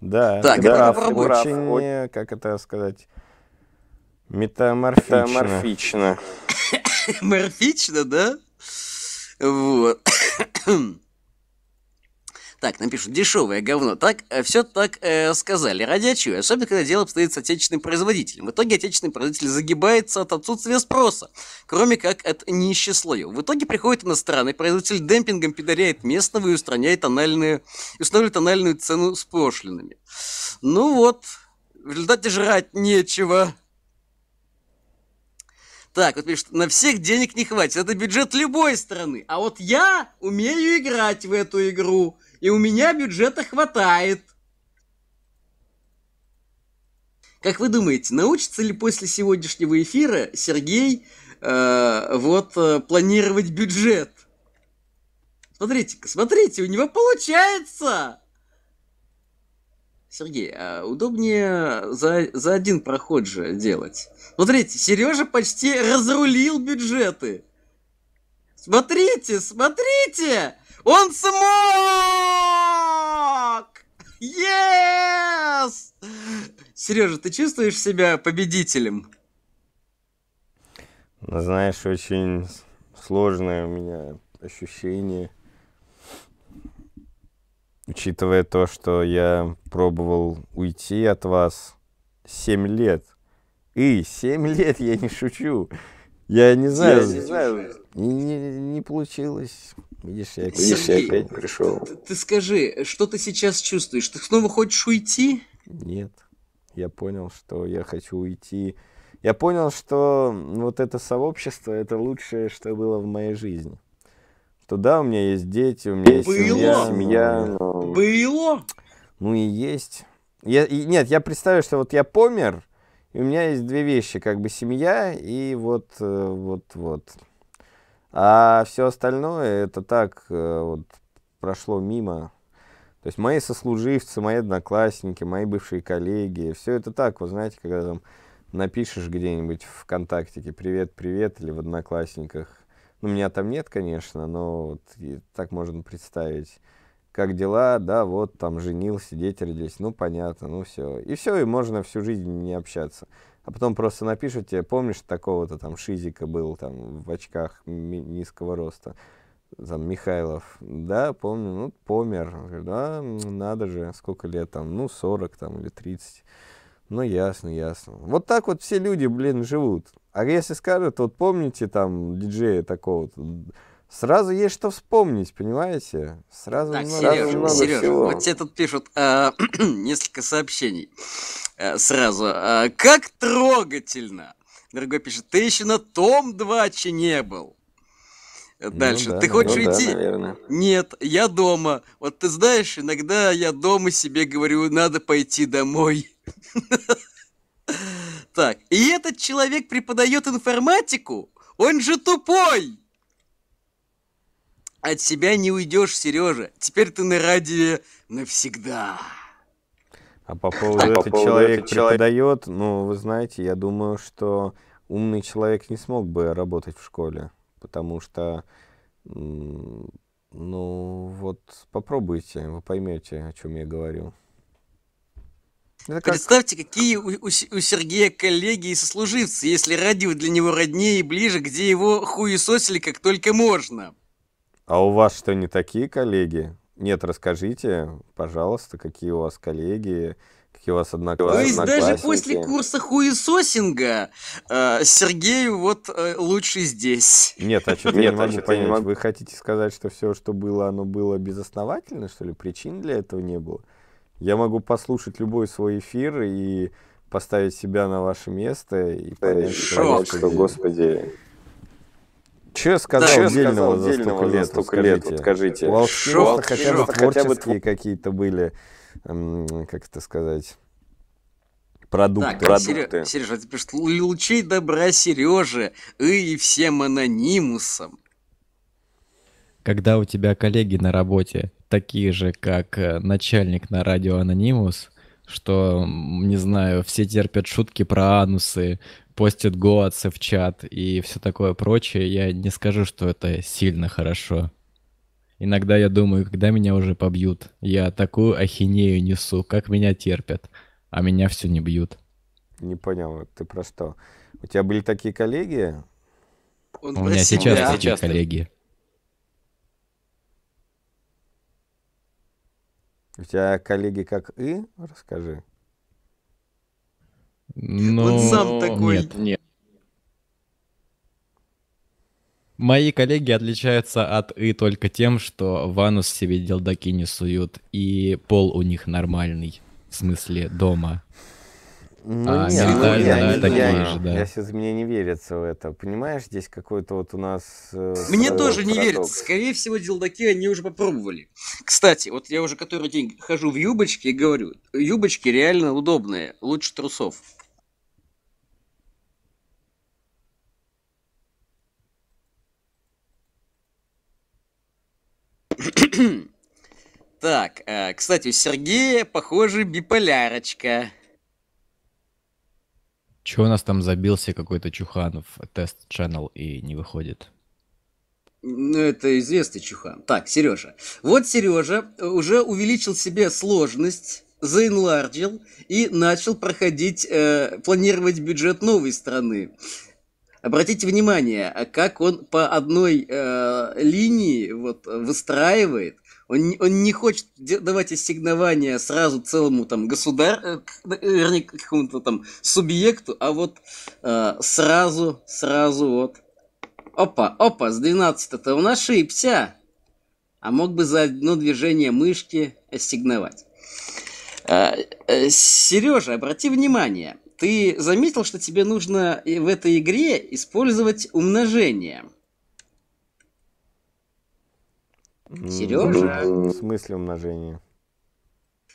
Да, так, это прав, прав, очень, как это сказать, метаморфично. метаморфично. <laughs> Морфично, <laughs> да? Вот. <coughs> Так, напишут, дешевое говно. Так, э, все так э, сказали. чего? особенно когда дело обстоит с отечественным производителем. В итоге отечественный производитель загибается от отсутствия спроса, кроме как от нищи слоев. В итоге приходит иностранный производитель, демпингом пидоряет местного и устраняет тональную, и устанавливает тональную цену с пошлинами. Ну вот, в результате жрать нечего. Так, вот видишь, на всех денег не хватит. Это бюджет любой страны. А вот я умею играть в эту игру. И у меня бюджета хватает. Как вы думаете, научится ли после сегодняшнего эфира Сергей э, вот э, планировать бюджет? Смотрите-ка, смотрите, у него получается! Сергей, а удобнее за, за один проход же делать. Смотрите, Сережа почти разрулил бюджеты. Смотрите, смотрите! Он смог! Yes! Сережа, ты чувствуешь себя победителем? Ну, знаешь, очень сложное у меня ощущение учитывая то, что я пробовал уйти от вас 7 лет. И 7 лет я не шучу. Я не знаю. Я не, знаю. Не, не, не получилось. Видишь, я, видишь, я опять пришел. Ты, ты скажи, что ты сейчас чувствуешь? Ты снова хочешь уйти? Нет. Я понял, что я хочу уйти. Я понял, что вот это сообщество это лучшее, что было в моей жизни то да, у меня есть дети, у меня есть Было. семья. семья но... Было? Ну и есть. Я, и, нет, я представляю, что вот я помер, и у меня есть две вещи, как бы семья и вот, э, вот, вот. А все остальное это так э, вот прошло мимо. То есть мои сослуживцы, мои одноклассники, мои бывшие коллеги, все это так, вы знаете, когда там напишешь где-нибудь в ВКонтактике «Привет, привет» или в «Одноклассниках», ну, меня там нет, конечно, но вот так можно представить. Как дела, да, вот там женился, дети родились, ну понятно, ну все. И все, и можно всю жизнь не общаться. А потом просто напишут тебе, помнишь, такого-то там Шизика был там в очках низкого роста, там Михайлов, да, помню, ну помер, да, надо же, сколько лет там, ну 40 там или 30. Ну ясно, ясно. Вот так вот все люди, блин, живут. А если скажут, вот помните там диджея такого Сразу есть что вспомнить, понимаете? Сразу так, много, Сережа, сразу много Сережа, всего. вот тебе тут пишут э, <clears throat> несколько сообщений э, сразу. Э, как трогательно! Дорогой пишет, ты еще на том 2 че не был. Э, ну дальше. Ну, да, ты хочешь ну, уйти? Да, Нет, я дома. Вот ты знаешь, иногда я дома себе говорю, надо пойти домой. <laughs> так. И этот человек преподает информатику? Он же тупой! От себя не уйдешь, Сережа. Теперь ты на радио навсегда. А по поводу а этот по человек этот преподает, человек... ну, вы знаете, я думаю, что умный человек не смог бы работать в школе, потому что, ну, вот попробуйте, вы поймете, о чем я говорю. Это как... Представьте, какие у, у, у Сергея коллеги и сослуживцы, если радио для него роднее и ближе, где его хуесосили как только можно. А у вас что, не такие коллеги? Нет, расскажите, пожалуйста, какие у вас коллеги, какие у вас одноклассники. То есть даже после курса хуесосинга э, Сергею вот э, лучше здесь. Нет, а что а я не могу понять. Вы хотите сказать, что все, что было, оно было безосновательно, что ли? Причин для этого не было? Я могу послушать любой свой эфир и поставить себя на ваше место и понять, Шок. что, господи. Че сказал да, дельного за столько лет, за столько лет вот скажите. У Шок. хотя бы творческие какие-то были, как это сказать, продукты. Так, продукты. Сережа, Сережа, ты пишет лучей добра Сереже и всем анонимусам когда у тебя коллеги на работе такие же, как э, начальник на радио Анонимус, что, не знаю, все терпят шутки про анусы, постят гоатсы в чат и все такое прочее, я не скажу, что это сильно хорошо. Иногда я думаю, когда меня уже побьют, я такую ахинею несу, как меня терпят, а меня все не бьют. Не понял, ты про что? У тебя были такие коллеги? Он У меня сейчас такие коллеги. У тебя коллеги как «и»? Расскажи. Но... Ну, вот сам такой. Нет, нет. Мои коллеги отличаются от «и» только тем, что в анус себе делдаки не суют, и пол у них нормальный, в смысле дома. Ну, а, нет, ну, я, да, такие я, же, да. Я, я, мне не верится в это. Понимаешь, здесь какой-то вот у нас... Э, мне э, тоже парадокс. не верится. Скорее всего, делдаки они уже попробовали. Кстати, вот я уже который день хожу в юбочке и говорю, юбочки реально удобные, лучше трусов. <clears throat> Так, э, кстати, у Сергея, похоже, биполярочка. Че у нас там забился какой-то чухан в тест channel и не выходит? Ну, это известный Чухан. Так, Сережа. Вот Сережа э, уже увеличил себе сложность заинларджил и начал проходить, э, планировать бюджет новой страны. Обратите внимание, а как он по одной э, линии вот, э, выстраивает он, он не хочет давать ассигнования сразу целому там государ, э, э, вернее, какому-то там субъекту, а вот э, сразу, сразу вот. Опа, опа, с 12-то он ошибся. А мог бы за одно движение мышки ассигновать. Э, э, Сережа, обрати внимание, ты заметил, что тебе нужно в этой игре использовать умножение – Сережа. В ну, смысле умножения?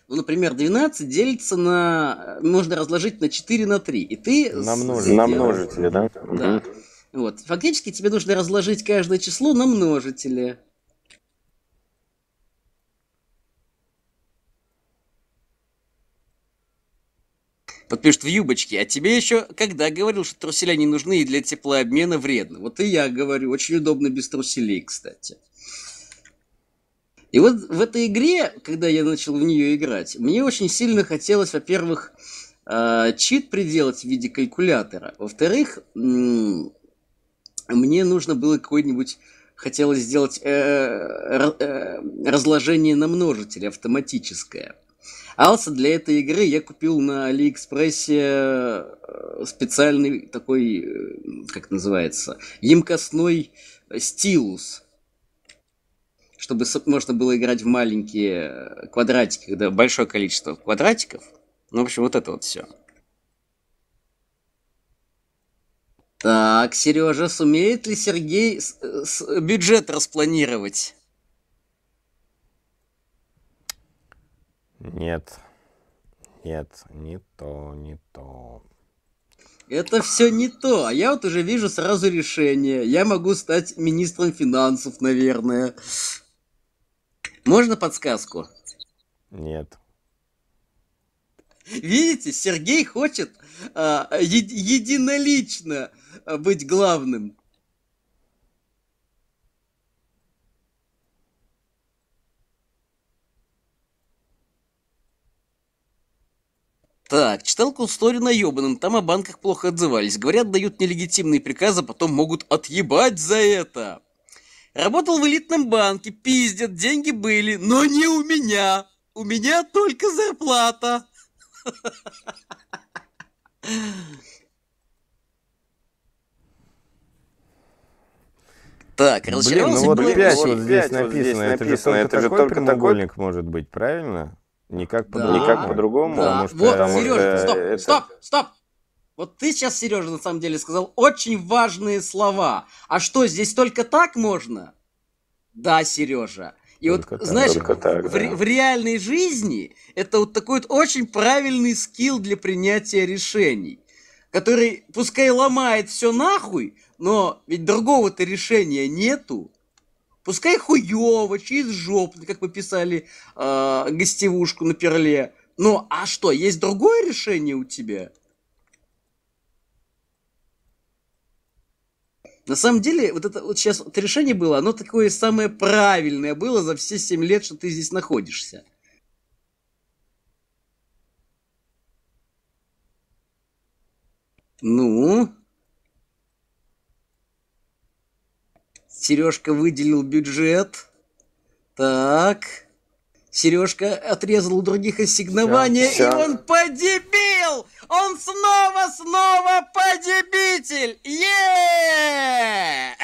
Ну, например, 12 делится на... Можно разложить на 4 на 3. И ты... На, множ... на множители, да? Да. Угу. Вот. Фактически тебе нужно разложить каждое число на множители. Подпишет в юбочке. А тебе еще когда говорил, что труселя не нужны и для теплообмена вредно? Вот и я говорю. Очень удобно без труселей, кстати. И вот в этой игре, когда я начал в нее играть, мне очень сильно хотелось, во-первых, э, чит приделать в виде калькулятора. Во-вторых, мне нужно было какой-нибудь хотелось сделать э, э, разложение на множители автоматическое. Алса для этой игры я купил на Алиэкспрессе специальный такой, как называется, емкостной стилус чтобы можно было играть в маленькие э, квадратики, когда большое количество квадратиков. Ну, в общем, вот это вот все. Так, Сережа, сумеет ли Сергей с, э, с, бюджет распланировать? Нет. Нет, не то, не то. Это все не то. А я вот уже вижу сразу решение. Я могу стать министром финансов, наверное. Можно подсказку? Нет. Видите, Сергей хочет а, еди единолично а, быть главным. Так, читал Кулсторина ебаным, там о банках плохо отзывались. Говорят, дают нелегитимные приказы, а потом могут отъебать за это. Работал в элитном банке, пиздят, деньги были, но не у меня. У меня только зарплата. Так, разочаровался Блин, ну вот 5 вот здесь написано, это же только такой прямоугольник может быть, правильно? Никак по-другому. Никак по-другому. Да. Вот, Сережа, стоп, стоп, стоп, вот ты сейчас, Сережа, на самом деле сказал очень важные слова. А что, здесь только так можно? Да, Сережа. И только вот, так, знаешь, так, да. в, в реальной жизни это вот такой вот очень правильный скилл для принятия решений, который пускай ломает все нахуй, но ведь другого-то решения нету. Пускай хуево, через жопу, как мы писали э, гостевушку на перле. Но ну, а что, есть другое решение у тебя? На самом деле, вот это вот сейчас вот решение было, оно такое самое правильное было за все 7 лет, что ты здесь находишься. Ну? Сережка выделил бюджет. Так. Сережка отрезал у других ассигнования, все, все. и он подебил! Он снова-снова победитель, Еее!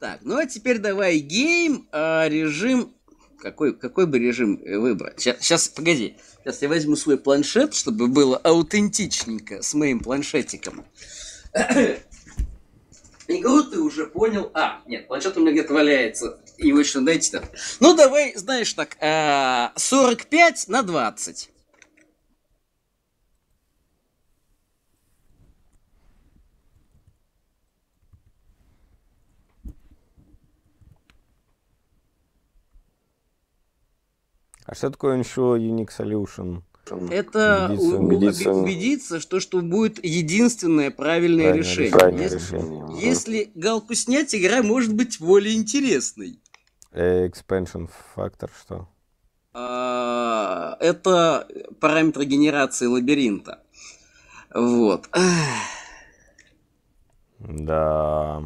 Так, ну а теперь давай гейм, а, режим... Какой, какой бы режим э, выбрать? Сейчас, сейчас, погоди. Сейчас я возьму свой планшет, чтобы было аутентичненько с моим планшетиком. Игру ты уже понял. А, нет, планшет у меня где-то валяется. Его еще найти там. Ну, давай, знаешь так, 45 э, на 20. А что такое еще Unique Solution? Это убедиться, убедиться, убедиться что, что будет единственное правильное, правильное решение. Правильное если, решение. если галку снять, игра может быть более интересной. Э, expansion фактор что? А, это параметры генерации лабиринта. Вот. Да.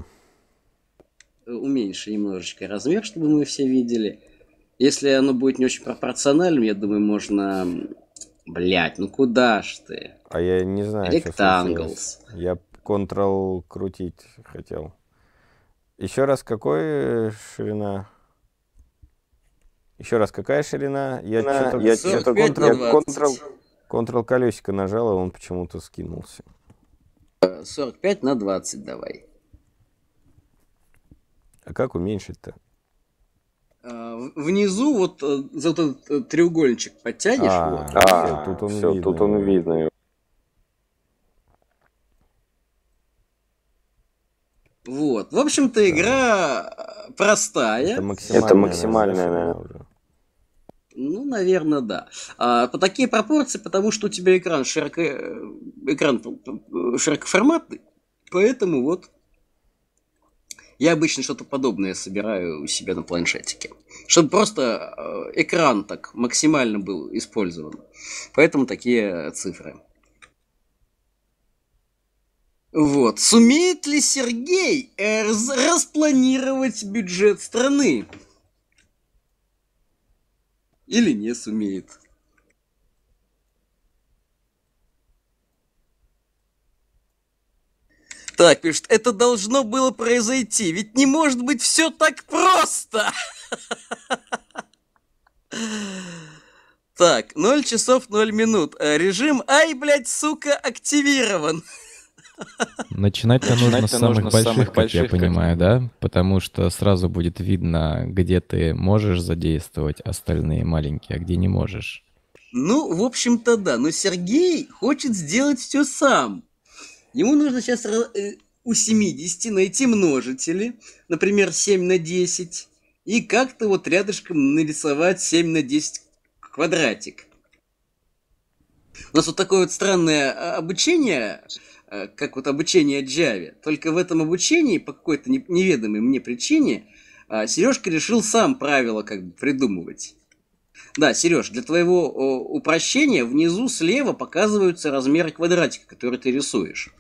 Уменьши немножечко размер, чтобы мы все видели. Если оно будет не очень пропорциональным, я думаю, можно... Блять, ну куда ж ты? А я не знаю, Rectangles. что Я Ctrl крутить хотел. Еще раз, какой ширина? Еще раз, какая ширина? Я что-то я Ctrl, Ctrl колесико нажал, и он почему-то скинулся. 45 э, на 20 давай. А как уменьшить-то? Внизу вот э, за вот этот э, треугольничек подтянешь. А, вот. а, все, тут он, все, видно, тут он видно Вот. В общем-то, да. игра э, простая. Это максимальная. Это максимальная, наверное, Ну, наверное, да. А, по такие пропорции, потому что у тебя экран широко... экран широкоформатный, поэтому вот я обычно что-то подобное собираю у себя на планшетике. Чтобы просто э, экран так максимально был использован. Поэтому такие цифры. Вот. Сумеет ли Сергей э, распланировать бюджет страны? Или не сумеет? Так, пишет, это должно было произойти, ведь не может быть все так просто. Так, 0 часов 0 минут. Э, режим, ай, блядь, сука, активирован. Начинать-то нужно Начинать с самых нужно больших, самых как больших, я понимаю, как... да? Потому что сразу будет видно, где ты можешь задействовать остальные маленькие, а где не можешь. Ну, в общем-то, да. Но Сергей хочет сделать все сам. Ему нужно сейчас э, у 70 найти множители, например, 7 на 10, и как-то вот рядышком нарисовать 7 на 10 квадратик. У нас вот такое вот странное а, обучение, а, как вот обучение Java. Только в этом обучении, по какой-то неведомой мне причине, а, Сережка решил сам правила как бы придумывать. Да, Сереж, для твоего упрощения внизу слева показываются размеры квадратика, который ты рисуешь.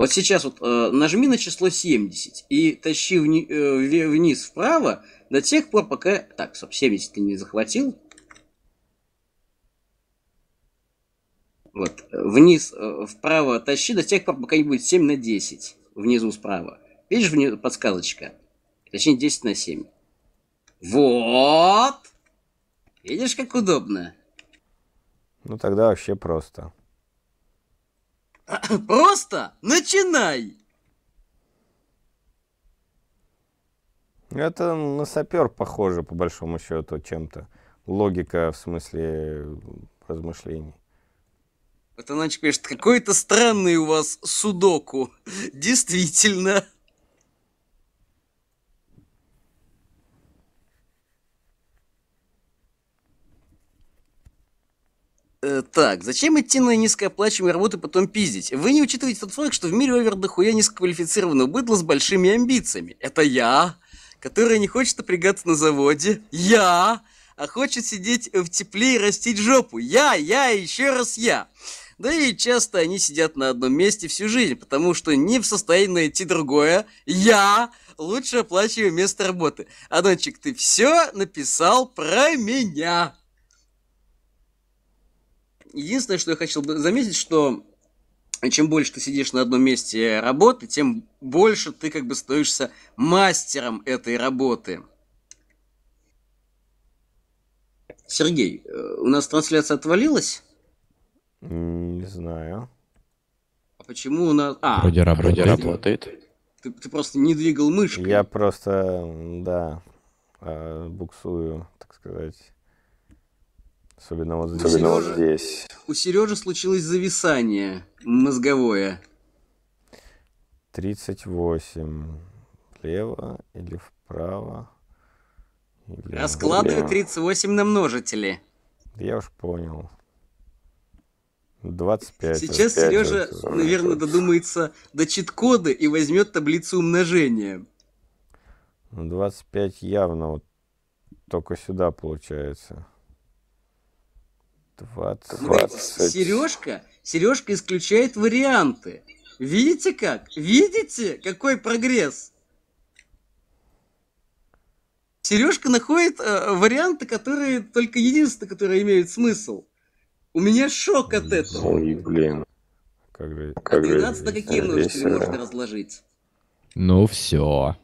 Вот сейчас вот э, нажми на число 70 и тащи вни, э, вниз вправо до тех пор, пока... Так, стоп, 70 ты не захватил. Вот, вниз, э, вправо тащи до тех пор, пока не будет 7 на 10. Внизу справа. Видишь, внизу подсказочка? Точнее, 10 на 7. Вот! Видишь, как удобно? Ну тогда вообще просто. <coughs> Просто начинай! Это на сапер похоже, по большому счету, чем-то. Логика в смысле э, размышлений. Это значит, конечно, какой-то странный у вас судоку. <laughs> Действительно. Э, так, зачем идти на низкооплачиваемые работы потом пиздить? Вы не учитываете тот факт, что в мире овер дохуя низкоквалифицированного быдла с большими амбициями. Это я, который не хочет напрягаться на заводе. Я, а хочет сидеть в тепле и растить жопу. Я, я, еще раз я. Да и часто они сидят на одном месте всю жизнь, потому что не в состоянии найти другое. Я лучше оплачиваю место работы. Анончик, ты все написал про меня. Единственное, что я хотел бы заметить, что чем больше ты сидишь на одном месте работы, тем больше ты как бы становишься мастером этой работы. Сергей, э, у нас трансляция отвалилась? Не знаю. А почему у нас... А, вроде работает. Вроде работает. Ты, ты просто не двигал мышкой. Я просто, да, э, буксую, так сказать. Особенно вот здесь. Особенно вот здесь. У Сережи случилось зависание мозговое. 38. Влево или вправо? Или Раскладываю 38 на множители. Я уж понял. 25. Сейчас 25, Сережа, наверное, додумается до чит-кода и возьмет таблицу умножения. 25 ну, явно вот только сюда получается. 20. 20. Сережка, Сережка исключает варианты. Видите как? Видите, какой прогресс? Сережка находит э, варианты, которые только единственные, которые имеют смысл. У меня шок от этого. Ой, ну блин. Как же... А как на какие множители можно разложить? Ну все.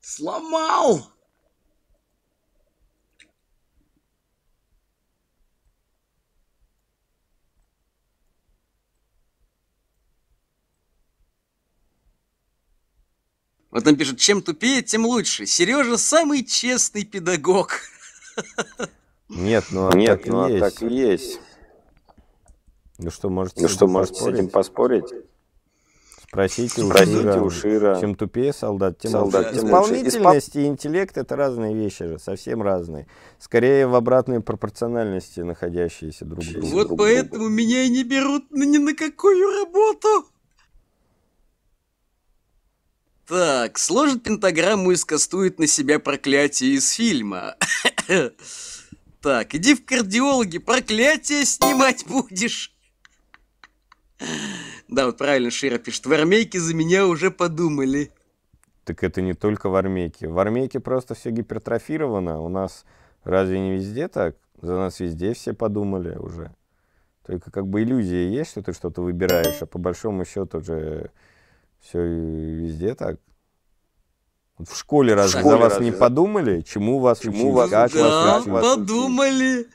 Сломал! Вот нам пишут, чем тупее, тем лучше. Сережа самый честный педагог. Нет, ну а Нет, так, ну, и а так и есть. Ну что, можете, ну, что, можете поспорить? с этим поспорить? Спросите, Спросите у, Шира. Чем тупее солдат, тем солдат, лучше. Тем Исполнительность Испол... и интеллект это разные вещи же, совсем разные. Скорее в обратной пропорциональности находящиеся друг к другу. Вот друг поэтому друга. меня и не берут ни на какую работу. Так, сложит пентаграмму и скастует на себя проклятие из фильма. <coughs> Так, иди в кардиологи, проклятие снимать будешь. Да, вот правильно Шира пишет. В армейке за меня уже подумали. Так это не только в армейке. В армейке просто все гипертрофировано. У нас разве не везде так? За нас везде все подумали уже. Только как бы иллюзия есть, что ты что-то выбираешь, а по большому счету же все везде так. в школе разве школе за вас разве, не да? подумали? Чему вас Чему учили? Вас, как да, вас, вас подумали.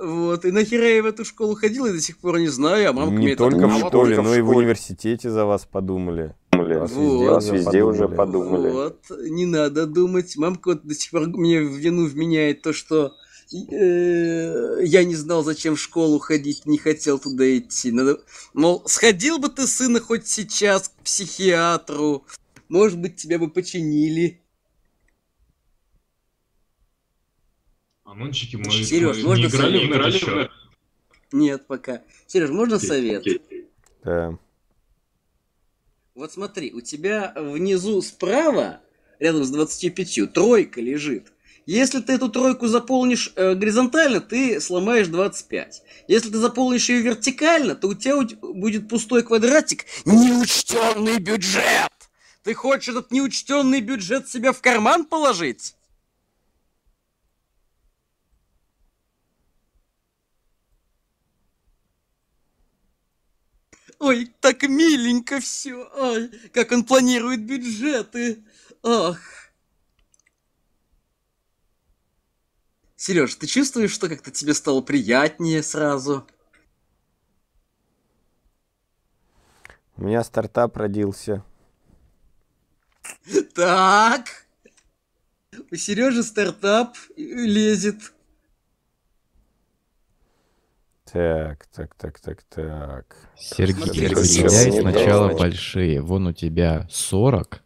Вот. И нахера я в эту школу ходил, я до сих пор не знаю, а мамка не только в школе, а но и в университете за вас подумали. Вас вот. везде, вас везде подумали. уже подумали. Вот, не надо думать. Мамка вот до сих пор мне в вину вменяет то, что Э, я не знал, зачем в школу ходить, не хотел туда идти. Надо... Мол, сходил бы ты, сына, хоть сейчас к психиатру. Может быть, тебя бы починили. Анончики мы, Сереж, мы можно не играли, совет? Не еще? Нет, пока. Сереж, можно окей, совет? Окей. Да. Вот смотри, у тебя внизу справа, рядом с 25, тройка лежит. Если ты эту тройку заполнишь э, горизонтально, ты сломаешь 25. Если ты заполнишь ее вертикально, то у тебя будет пустой квадратик неучтенный бюджет. Ты хочешь этот неучтенный бюджет себе в карман положить? Ой, так миленько все. Ой, как он планирует бюджеты. Ах. Сереж, ты чувствуешь, что как-то тебе стало приятнее сразу? У меня стартап родился. <laughs> Так. У Сережи стартап лезет. Так, так, так, так, так. Сергей, разделяй сначала было. большие. Вон у тебя 40,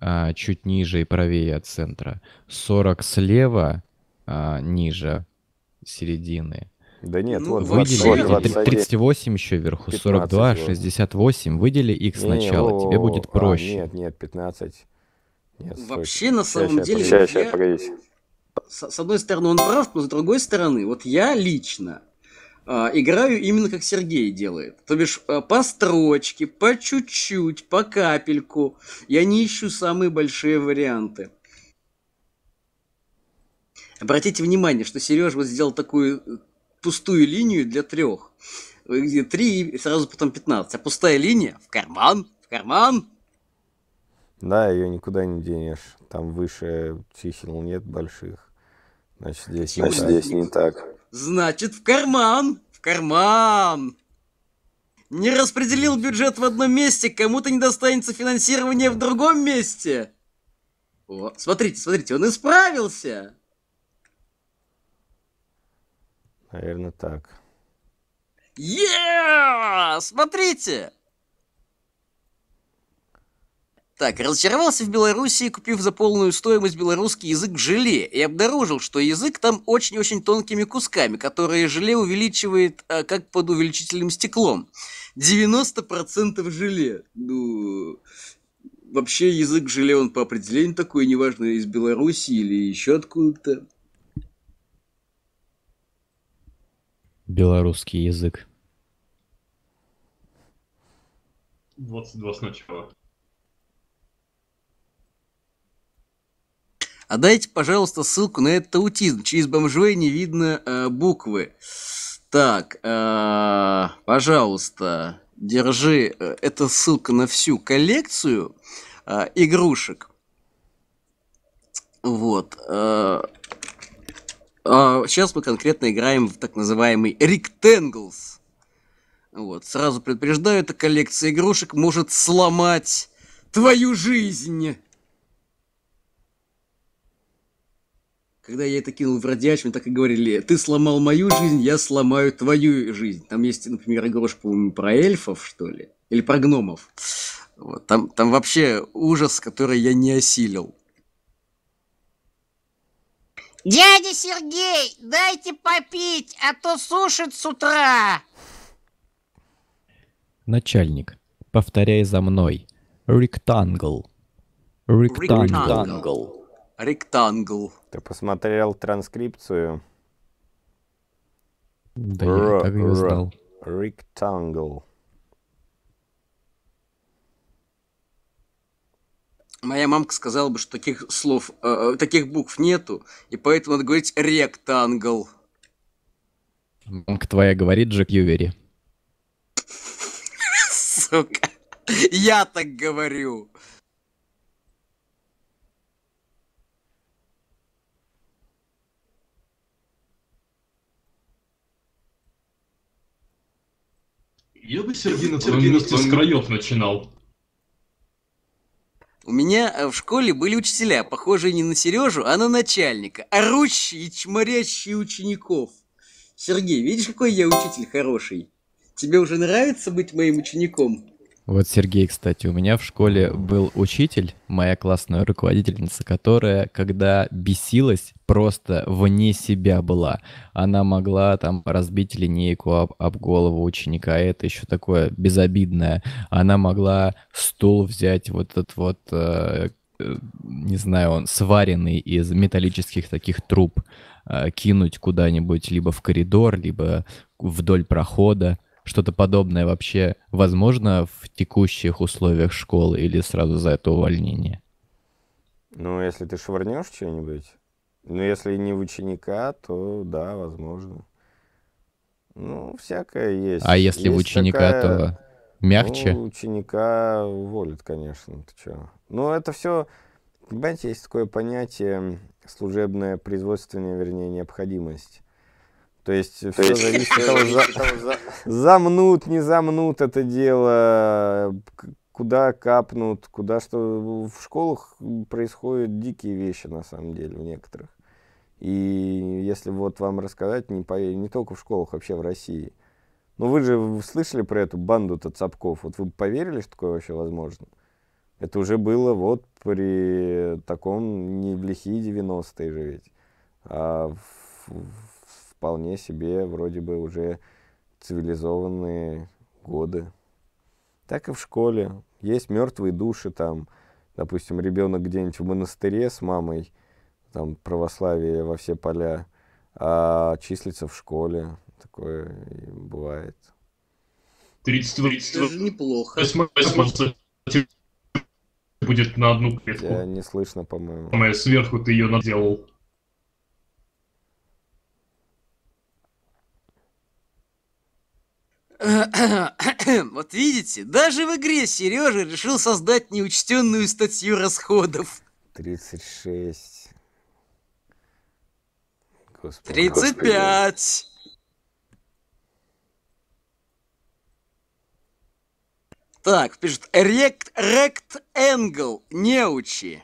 а, чуть ниже и правее от центра. 40 слева, а, ниже середины. Да нет, ну, вот выделили 20, 38 еще вверху, 42, 68. Выдели их сначала, не, тебе будет а, проще. А, нет, нет, 15. Нет, Вообще, на самом сейчас, деле... Сейчас, я... сейчас, С, с одной стороны, он прав, но с другой стороны, вот я лично а, играю именно как Сергей делает. То бишь, а, по строчке, по чуть-чуть, по капельку. Я не ищу самые большие варианты. Обратите внимание, что Сережа вот сделал такую э, пустую линию для трех. Э, где 3 и сразу потом 15. А пустая линия в карман, в карман. Да, ее никуда не денешь. Там выше чисел нет больших. Значит, здесь, Чего Значит, здесь не так. Значит, в карман, в карман. Не распределил бюджет в одном месте, кому-то не достанется финансирование в другом месте. О, смотрите, смотрите, он исправился. Наверное, так. Yeah! Смотрите! Так, разочаровался в Белоруссии, купив за полную стоимость белорусский язык желе, и обнаружил, что язык там очень-очень тонкими кусками, которые желе увеличивает а, как под увеличительным стеклом. 90% желе. Ну, вообще язык желе, он по определению такой, неважно, из Беларуси или еще откуда-то. белорусский язык? 22 сначала. А дайте, пожалуйста, ссылку на этот аутизм. Через бомжей не видно э, буквы. Так, э, пожалуйста, держи. Э, это ссылка на всю коллекцию э, игрушек. Вот. Э, а, сейчас мы конкретно играем в так называемый Rectangles. Вот, сразу предупреждаю, эта коллекция игрушек может сломать твою жизнь. Когда я это кинул в радиач, мне так и говорили, ты сломал мою жизнь, я сломаю твою жизнь. Там есть, например, игрушка, по-моему, про эльфов, что ли, или про гномов. Вот, там, там вообще ужас, который я не осилил. Дядя Сергей, дайте попить, а то сушит с утра. Начальник, повторяй за мной. Ректангл. Ректангл. Ректангл. Ты посмотрел транскрипцию? Да я так ее знал. Ректангл. Моя мамка сказала бы, что таких слов, э, э, таких букв нету, и поэтому надо говорить ректангл. Мамка твоя говорит Джек Ювери. <laughs> Сука. Я так говорю. Я бы Сергей на Сергей с краев начинал. У меня э, в школе были учителя, похожие не на Сережу, а на начальника, орущие и чморящие учеников. Сергей, видишь, какой я учитель хороший? Тебе уже нравится быть моим учеником? Вот Сергей, кстати, у меня в школе был учитель, моя классная руководительница, которая, когда бесилась, просто вне себя была. Она могла там разбить линейку об, об голову ученика, это еще такое безобидное. Она могла стул взять вот этот вот, э, э, не знаю, он сваренный из металлических таких труб, э, кинуть куда-нибудь, либо в коридор, либо вдоль прохода что-то подобное вообще возможно в текущих условиях школы или сразу за это увольнение? Ну, если ты швырнешь что-нибудь, ну, если не в ученика, то да, возможно. Ну, всякое есть. А если есть в ученика, такая... то мягче? Ну, ученика уволят, конечно. Ты чё? Но ну, это все, понимаете, есть такое понятие служебная производственная, вернее, необходимость. То есть э, То все есть, э, зависит от того, за, за... замнут, не замнут это дело, э, куда капнут, куда что. В школах происходят дикие вещи, на самом деле, в некоторых. И если вот вам рассказать, не, по... не только в школах, вообще в России. Ну вы же слышали про эту банду-то Цапков, вот вы поверили, что такое вообще возможно? Это уже было вот при таком, не в лихие 90-е же ведь, а в, в вполне себе вроде бы уже цивилизованные годы. Так и в школе. Есть мертвые души там, допустим, ребенок где-нибудь в монастыре с мамой, там православие во все поля, а числится в школе. Такое бывает. 30 Даже неплохо. 8 будет на одну клетку. Тебя не слышно, по-моему. Сверху ты ее наделал. <coughs> Вот видите, даже в игре Сережа решил создать неучтенную статью расходов. 36. Господи. 35. Так, пишет рект, рект angle, неучи.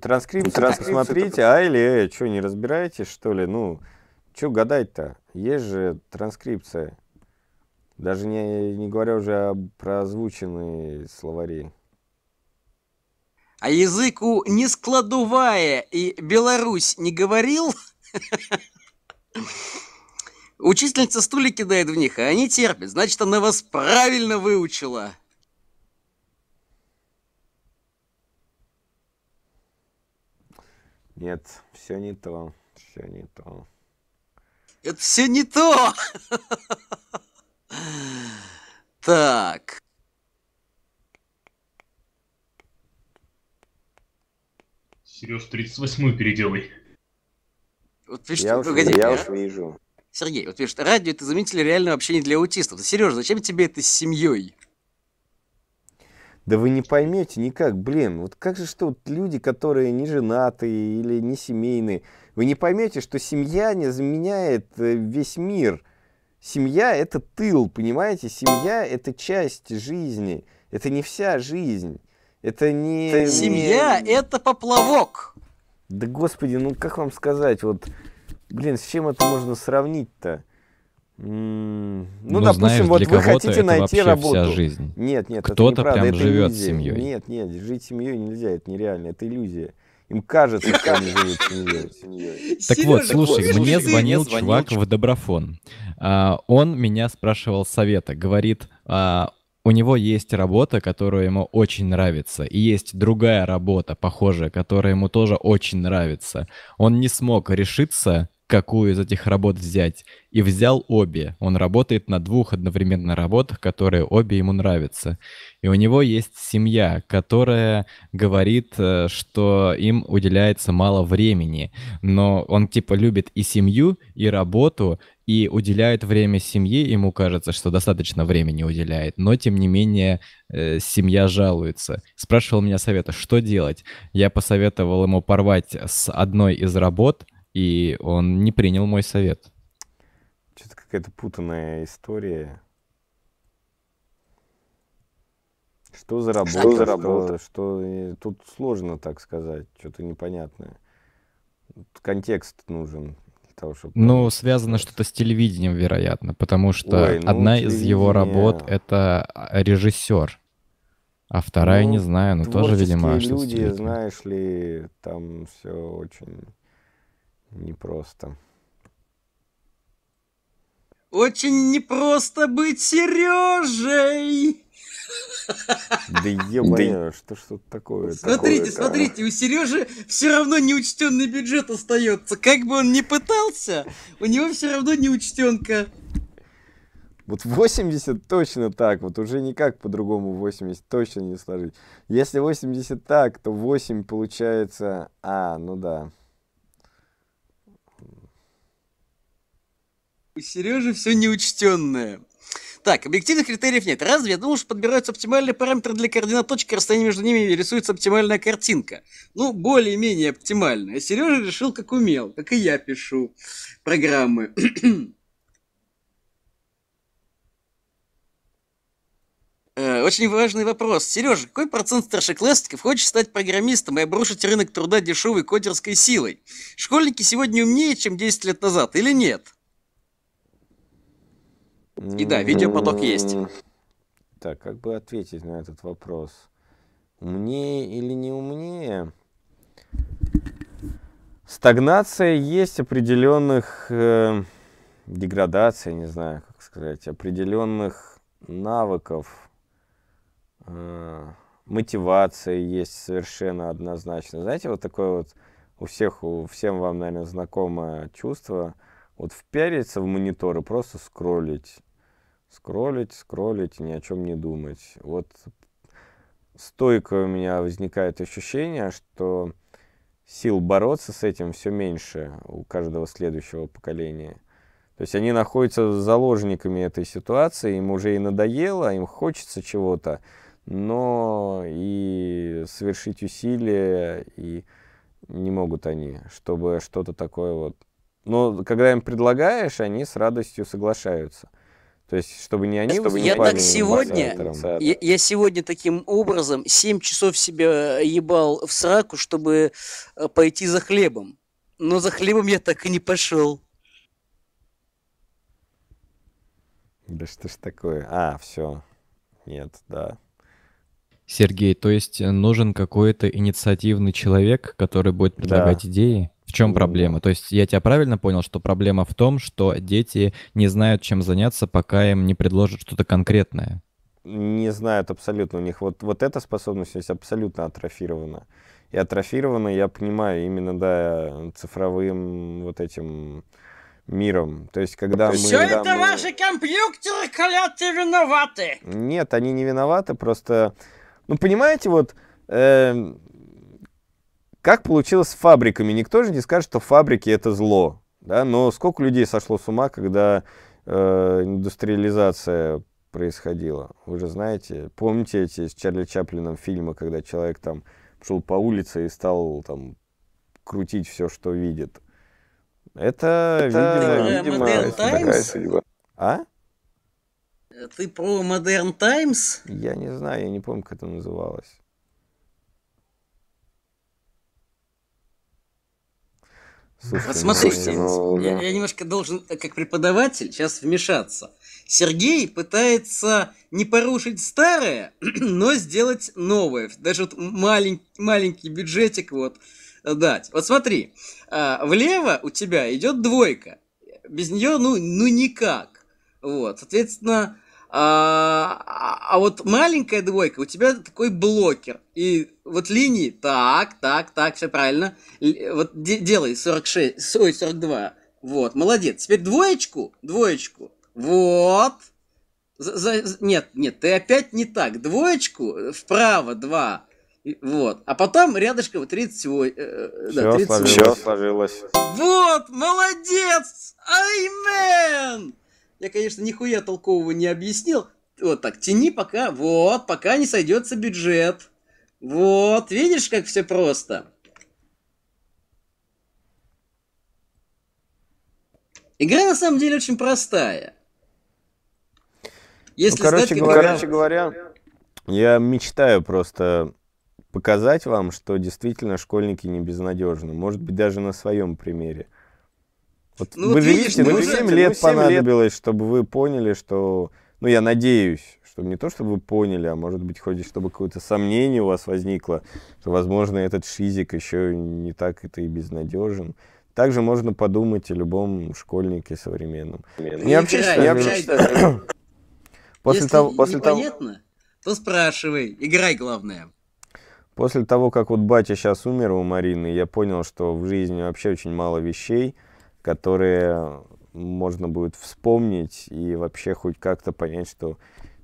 Транскрипцию, ну, Транскрипцию посмотрите, а или э, что, не разбираете, что ли? Ну, что гадать-то? Есть же транскрипция. Даже не, не говоря уже о прозвученные словари. А языку не складувая и Беларусь не говорил? <laughs> Учительница стулья кидает в них, а они терпят. Значит, она вас правильно выучила. Нет, все не то, все не то. Это все не то. Так. Сереж, 38-ю переделай. Вот видишь, я, уж, погоди, я а? уж вижу. Сергей, вот видишь, радио это заметили реально вообще не для аутистов. Сережа, зачем тебе это с семьей? Да вы не поймете никак, блин, вот как же что вот люди, которые не женатые или не семейные, вы не поймете, что семья не заменяет э, весь мир. Семья – это тыл, понимаете? Семья – это часть жизни, это не вся жизнь. Это не... Семья это поплавок. Да господи, ну как вам сказать, вот, блин, с чем это можно сравнить-то? Ну, ну, допустим, знаешь, вот вы хотите найти работу. Вся жизнь. Нет, нет, кто-то прям это живет иллюзия. семьей. Нет, нет, жить семьей нельзя, это нереально, это иллюзия. Им кажется, что они живут семьей. <laughs> Так вот, слушай, мне звонил чувак в Доброфон. А, он меня спрашивал совета. Говорит, а, у него есть работа, которая ему очень нравится, и есть другая работа, похожая, которая ему тоже очень нравится. Он не смог решиться какую из этих работ взять. И взял обе. Он работает на двух одновременно работах, которые обе ему нравятся. И у него есть семья, которая говорит, э, что им уделяется мало времени. Но он типа любит и семью, и работу, и уделяет время семье. Ему кажется, что достаточно времени уделяет. Но тем не менее э, семья жалуется. Спрашивал меня совета, что делать. Я посоветовал ему порвать с одной из работ – и он не принял мой совет. Что-то какая-то путанная история. Что за работа? Что, за работа? Что, что тут сложно так сказать, что-то непонятное. контекст нужен того, чтобы. Ну, связано что-то с телевидением, вероятно, потому что Ой, ну, одна из его работ это а, режиссер, а вторая ну, не знаю, но ну, тоже видимо. Люди, знаешь ли, там все очень непросто. Очень непросто быть Сережей. Да ебаня, да. А что ж тут такое? Смотрите, такое а? смотрите, у Сережи все равно неучтенный бюджет остается. Как бы он ни пытался, у него все равно неучтенка. Вот 80 точно так, вот уже никак по-другому 80 точно не сложить. Если 80 так, то 8 получается... А, ну да. У Сережи все неучтенное. Так, объективных критериев нет. Разве? Я думал, что подбираются оптимальные параметры для координат точки, расстояние между ними и рисуется оптимальная картинка. Ну, более-менее оптимальная. Сережа решил, как умел, как и я пишу программы. <clears throat> Э, очень важный вопрос. Сережа, какой процент старшеклассников хочет стать программистом и обрушить рынок труда дешевой кодерской силой? Школьники сегодня умнее, чем 10 лет назад, или нет? И да, видеопоток есть. Так, как бы ответить на этот вопрос? Умнее или не умнее? Стагнация есть определенных э, деградаций, не знаю, как сказать, определенных навыков, э, мотивации есть совершенно однозначно. Знаете, вот такое вот у всех, у всем вам, наверное, знакомое чувство, вот впяриться в монитор и просто скроллить скроллить, скроллить, ни о чем не думать. Вот стойко у меня возникает ощущение, что сил бороться с этим все меньше у каждого следующего поколения. То есть они находятся заложниками этой ситуации, им уже и надоело, им хочется чего-то, но и совершить усилия и не могут они, чтобы что-то такое вот. Но когда им предлагаешь, они с радостью соглашаются. То есть, чтобы не они чтобы Я так сегодня, я, я сегодня таким образом 7 часов себя ебал в сраку, чтобы э, пойти за хлебом. Но за хлебом я так и не пошел. Да что ж такое? А, все. Нет, да. Сергей, то есть э, нужен какой-то инициативный человек, который будет предлагать да. идеи? В чем проблема? То есть я тебя правильно понял, что проблема в том, что дети не знают, чем заняться, пока им не предложат что-то конкретное? Не знают абсолютно. У них вот, вот эта способность есть абсолютно атрофирована. И атрофирована, я понимаю, именно, да, цифровым вот этим миром. То есть, когда Все мы... Все это да, мы... ваши компьютеры, клятые, виноваты! Нет, они не виноваты, просто ну, понимаете, вот э, как получилось с фабриками. Никто же не скажет, что фабрики это зло. Да? Но сколько людей сошло с ума, когда э, индустриализация происходила. Вы же знаете, помните эти с Чарли Чаплином фильмы, когда человек там шел по улице и стал там крутить все, что видит. Это, это видимо, э, видимо такая судьба. А? Ты про Modern Times? Я не знаю, я не помню, как это называлось. Слушайте, вот ну, смотрите, ну, ну, я, да. я немножко должен, э, как преподаватель, сейчас вмешаться. Сергей пытается не порушить старое, <clears throat> но сделать новое. Даже вот маленький, маленький бюджетик вот э, дать. Вот смотри, э, влево у тебя идет двойка. Без нее, ну, ну никак. Вот, соответственно, а, а, а вот маленькая двойка, у тебя такой блокер. И вот линии, так, так, так, все правильно. Вот де, делай 46, ой, 42. Вот, молодец. Теперь двоечку, двоечку. Вот. За, за, нет, нет, ты опять не так. Двоечку вправо, два. Вот. А потом рядышком 38. Э, э, да, 38. Все сложилось. Вот, молодец! Аймен! Я, конечно, нихуя толкового не объяснил. Вот так, тяни пока, вот, пока не сойдется бюджет. Вот, видишь, как все просто. Игра на самом деле очень простая. Если ну, короче, знать, говоря, короче говоря, я мечтаю просто показать вам, что действительно школьники не безнадежны. Может быть, даже на своем примере. Вот ну, вы же видите, ну, 7 ну, лет понадобилось, лет. чтобы вы поняли, что... Ну, я надеюсь, что не то, чтобы вы поняли, а может быть, хоть чтобы какое-то сомнение у вас возникло, что, возможно, этот шизик еще не так это и безнадежен. Также можно подумать о любом школьнике современном. Не я вообще считаю... После Если того, после непонятно, того... то спрашивай. Играй, главное. После того, как вот батя сейчас умер у Марины, я понял, что в жизни вообще очень мало вещей, которые можно будет вспомнить и вообще хоть как-то понять, что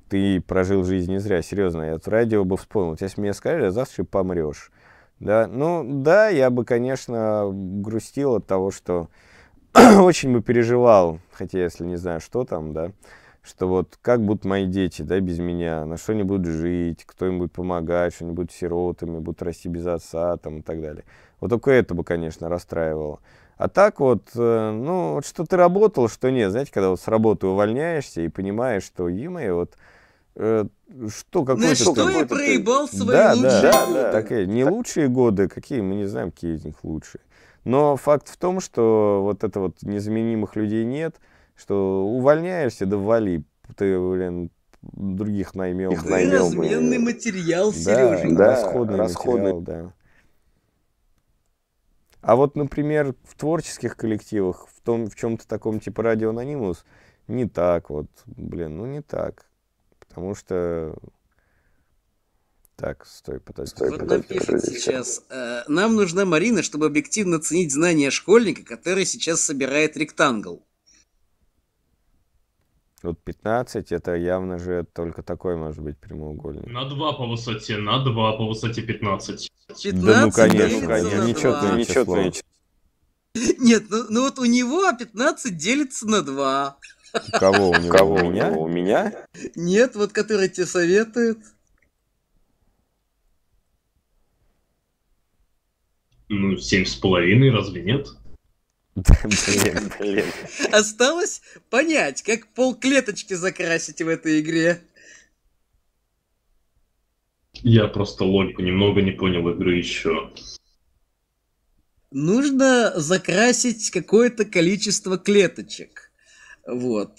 ты прожил жизнь не зря. Серьезно, я от радио бы вспомнил. Если мне сказали, завтра ты помрешь. Да, ну да, я бы, конечно, грустил от того, что <clears throat> очень бы переживал, хотя если не знаю, что там, да, что вот как будут мои дети, да, без меня, на что они будут жить, кто им будет помогать, что они будут сиротами, будут расти без отца, там, и так далее. Вот только это бы, конечно, расстраивало. А так вот, э, ну, вот что ты работал, что нет. Знаете, когда вот с работы увольняешься и понимаешь, что, е вот, э, что какой-то... На что я э, проебал свои да, лучшие да, годы. Да, так, не лучшие годы, какие, мы не знаем, какие из них лучшие. Но факт в том, что вот это вот незаменимых людей нет, что увольняешься, да вали, ты, блин, других наймем. Их наймем. Разменный материал, да, Да, расходный, расходный материал, да. А вот, например, в творческих коллективах, в том, в чем-то таком типа радио Анонимус, не так вот, блин, ну не так. Потому что... Так, стой, подожди. Стой, вот подожди, нам подожди. сейчас. Э, нам нужна Марина, чтобы объективно ценить знания школьника, который сейчас собирает ректангл. Вот 15 это явно же только такой может быть прямоугольник. На 2 по высоте, на 2 по высоте 15. 15 да ну, ну конечно, конечно. ничего, нечетное ничего. Нет, ну, ну вот у него 15 делится на 2. У кого у него? Кого у меня? У меня? Нет, вот который тебе советует. Ну, семь с половиной, разве нет? Блин, блин. Осталось понять, как полклеточки закрасить в этой игре. Я просто логику немного не понял игры еще. Нужно закрасить какое-то количество клеточек. Вот.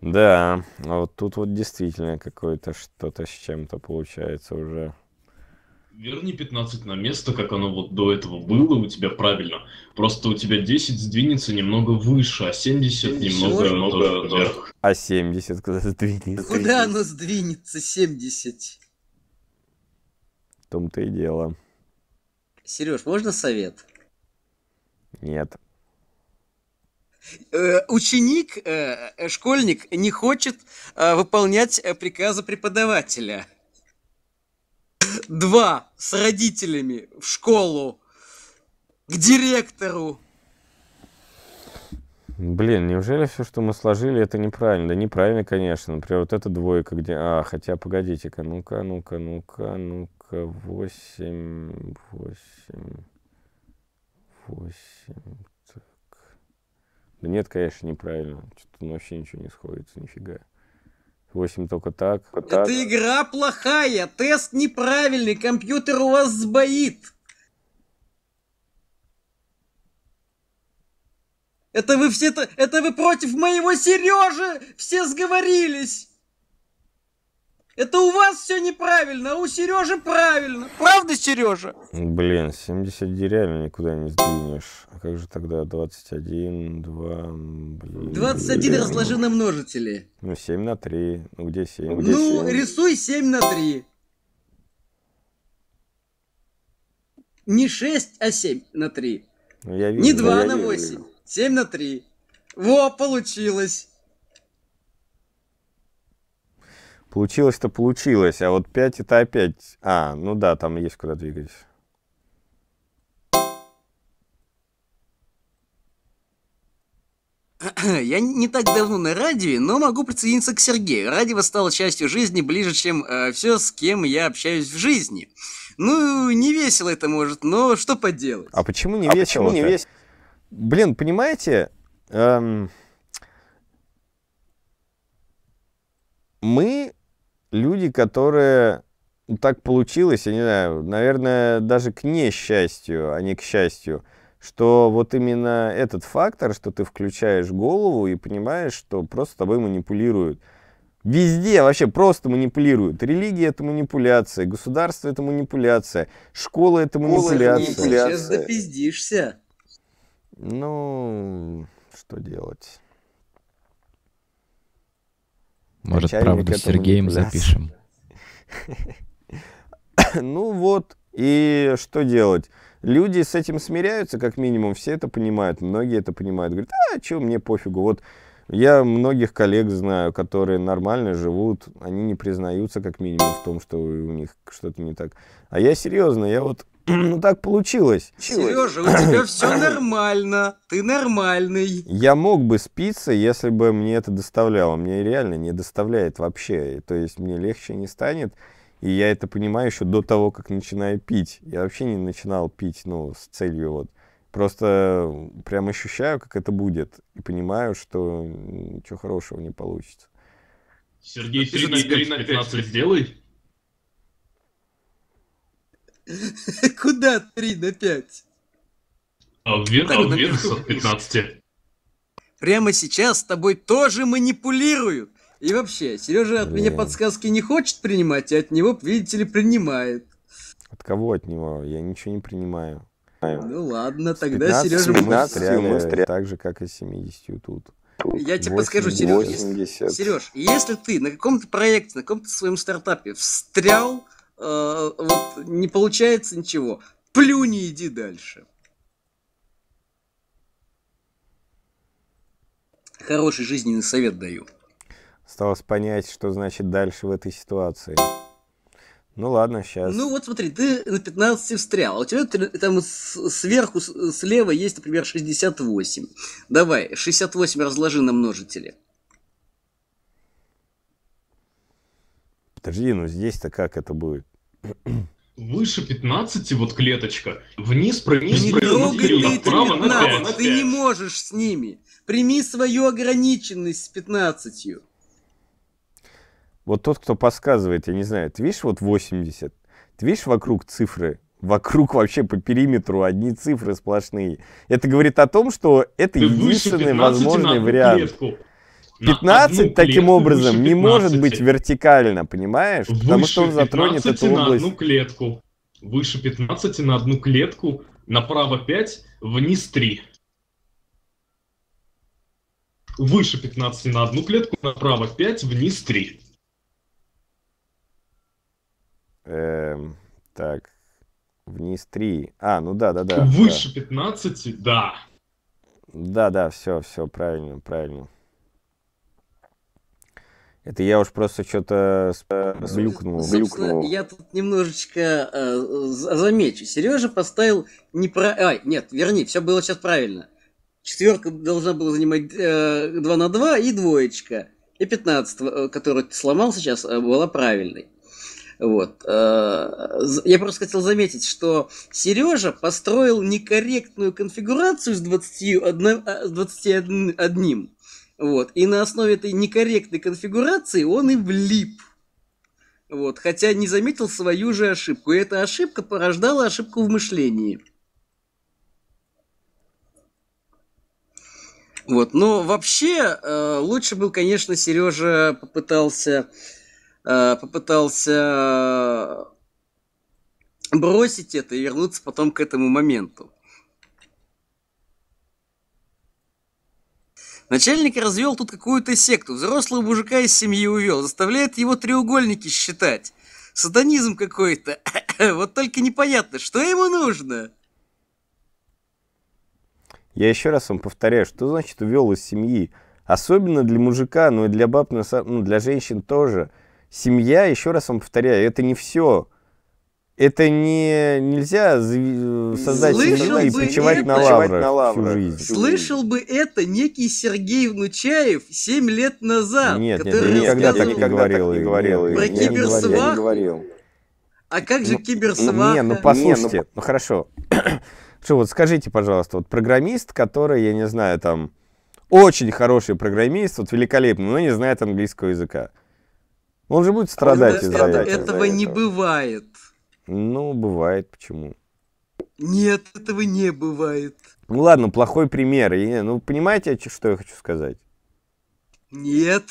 Да, а вот тут вот действительно какое-то что-то с чем-то получается уже верни 15 на место, как оно вот до этого было у тебя правильно. Просто у тебя 10 сдвинется немного выше, а 70 немного, немного вверх. А 70 когда сдвинется? Куда оно сдвинется, 70? В том-то и дело. Сереж, можно совет? Нет. Э, ученик, э, э, школьник не хочет выполнять приказы преподавателя два с родителями в школу к директору. Блин, неужели все, что мы сложили, это неправильно? Да неправильно, конечно. Например, вот эта двойка, где... А, хотя, погодите-ка, ну-ка, ну-ка, ну-ка, ну-ка, восемь, восемь, восемь, так. Да нет, конечно, неправильно. Что-то ну, вообще ничего не сходится, нифига. В только так. Это так. игра плохая, тест неправильный, компьютер у вас сбоит. Это вы все, это, это вы против моего Сережи все сговорились. Это у вас все неправильно, а у Сережи правильно. Правда, Сережа? Блин, 79 реально никуда не сдвинешь. А как же тогда 21, 2, блин. 21 блин. разложи на множители. Ну, 7 на 3. Ну, где 7? Где ну, 7? рисуй 7 на 3. Не 6, а 7 на 3. Ну, я вижу, Не 2 я на 8. Вижу. 7 на 3. Во, получилось. Получилось-то получилось, а вот 5 это опять... А, ну да, там есть куда двигать. Я не так давно на радио, но могу присоединиться к Сергею. Радио стало частью жизни ближе, чем э, все, с кем я общаюсь в жизни. Ну, не весело это может, но что поделать. А почему не а весело? Почему не вес... Блин, понимаете, эм... мы люди, которые ну, так получилось, я не знаю, наверное, даже к несчастью, а не к счастью, что вот именно этот фактор, что ты включаешь голову и понимаешь, что просто тобой манипулируют. Везде вообще просто манипулируют. Религия это манипуляция, государство это манипуляция, школа это манипуляция. Школа Сейчас допиздишься. Ну, что делать? Может, Чайник правду с Сергеем запишем. <laughs> Ну вот, и что делать? Люди с этим смиряются, как минимум, все это понимают, многие это понимают. Говорят, а, что, мне пофигу. Вот я многих коллег знаю, которые нормально живут, они не признаются, как минимум, в том, что у них что-то не так. А я серьезно, я вот <clears throat> Ну так получилось. Сережа, у <clears throat> тебя все нормально. Ты нормальный. Я мог бы спиться, если бы мне это доставляло. Мне реально не доставляет вообще. То есть мне легче не станет. И я это понимаю еще до того, как начинаю пить. Я вообще не начинал пить, ну, с целью вот. Просто прям ощущаю, как это будет. И понимаю, что ничего хорошего не получится. Сергей, 3 на сделай. <laughs> Куда 3 на 5? А вверх, а вверх от 15. Прямо сейчас с тобой тоже манипулируют. И вообще, Сережа от меня подсказки не хочет принимать, а от него, видите ли, принимает. От кого от него? Я ничего не принимаю. Ну ладно, тогда Сережа... 15 мы стряли так же, как и 70 тут. Я тебе 80, подскажу, Сереж. 80. Сереж, если ты на каком-то проекте, на каком-то своем стартапе встрял э, вот не получается ничего, Плюни иди дальше. Хороший жизненный совет даю. Осталось понять, что значит дальше в этой ситуации. Ну ладно, сейчас. Ну вот смотри, ты на 15 встрял, а у тебя там сверху, слева есть, например, 68. Давай, 68 разложи на множители. Подожди, ну здесь-то как это будет? Выше 15 вот клеточка. Вниз, вниз, не трогай ты вправо 15, на 5. ты не можешь с ними. Прими свою ограниченность с 15. Вот тот, кто подсказывает, я не знаю, ты видишь вот 80, ты видишь вокруг цифры вокруг вообще по периметру одни цифры сплошные. Это говорит о том, что это ты единственный возможный вариант. Клетку. 15 таким образом не может быть вертикально, понимаешь? Выше Потому что он затронет эту на область. одну клетку. Выше 15 на одну клетку, направо 5, вниз 3. Выше 15 на одну клетку, направо 5, вниз 3. Эм, так, вниз 3. А, ну да, да, да. Выше да. 15, да. Да, да, все, все, правильно, правильно. Это я уж просто что-то глюкнул. Э, Собственно, я тут немножечко э, замечу. Сережа поставил не про... Ай, нет, верни, все было сейчас правильно. Четверка должна была занимать э, 2 на 2 и двоечка. И 15, э, которую ты сломал сейчас, э, была правильной. Вот. Я просто хотел заметить, что Сережа построил некорректную конфигурацию с 21, с 21 вот. И на основе этой некорректной конфигурации он и влип. Вот. Хотя не заметил свою же ошибку. И эта ошибка порождала ошибку в мышлении. Вот. Но вообще э, лучше был, конечно, Сережа попытался, э, попытался э, бросить это и вернуться потом к этому моменту. Начальник развел тут какую-то секту, взрослого мужика из семьи увел, заставляет его треугольники считать. Сатанизм какой-то. <coughs> вот только непонятно, что ему нужно. Я еще раз вам повторяю, что значит увел из семьи? Особенно для мужика, но и для баб, ну, для женщин тоже. Семья, еще раз вам повторяю, это не все это не нельзя э, создать Слышал и почивать на, лаврах всю жизнь. Слышал бы это некий Сергей Внучаев 7 лет назад. Нет, нет, я никогда так не говорил. И говорил про и Не говорил. А как же ну, киберсвах? Ну, не, ну послушайте, не, ну... ну хорошо. <clears throat> Что, вот скажите, пожалуйста, вот программист, который, я не знаю, там, очень хороший программист, вот великолепный, но не знает английского языка. Он же будет страдать из-за этого. Этого не бывает. Ну, бывает, почему? Нет, этого не бывает. Ну ладно, плохой пример. И, ну, понимаете, что я хочу сказать? Нет.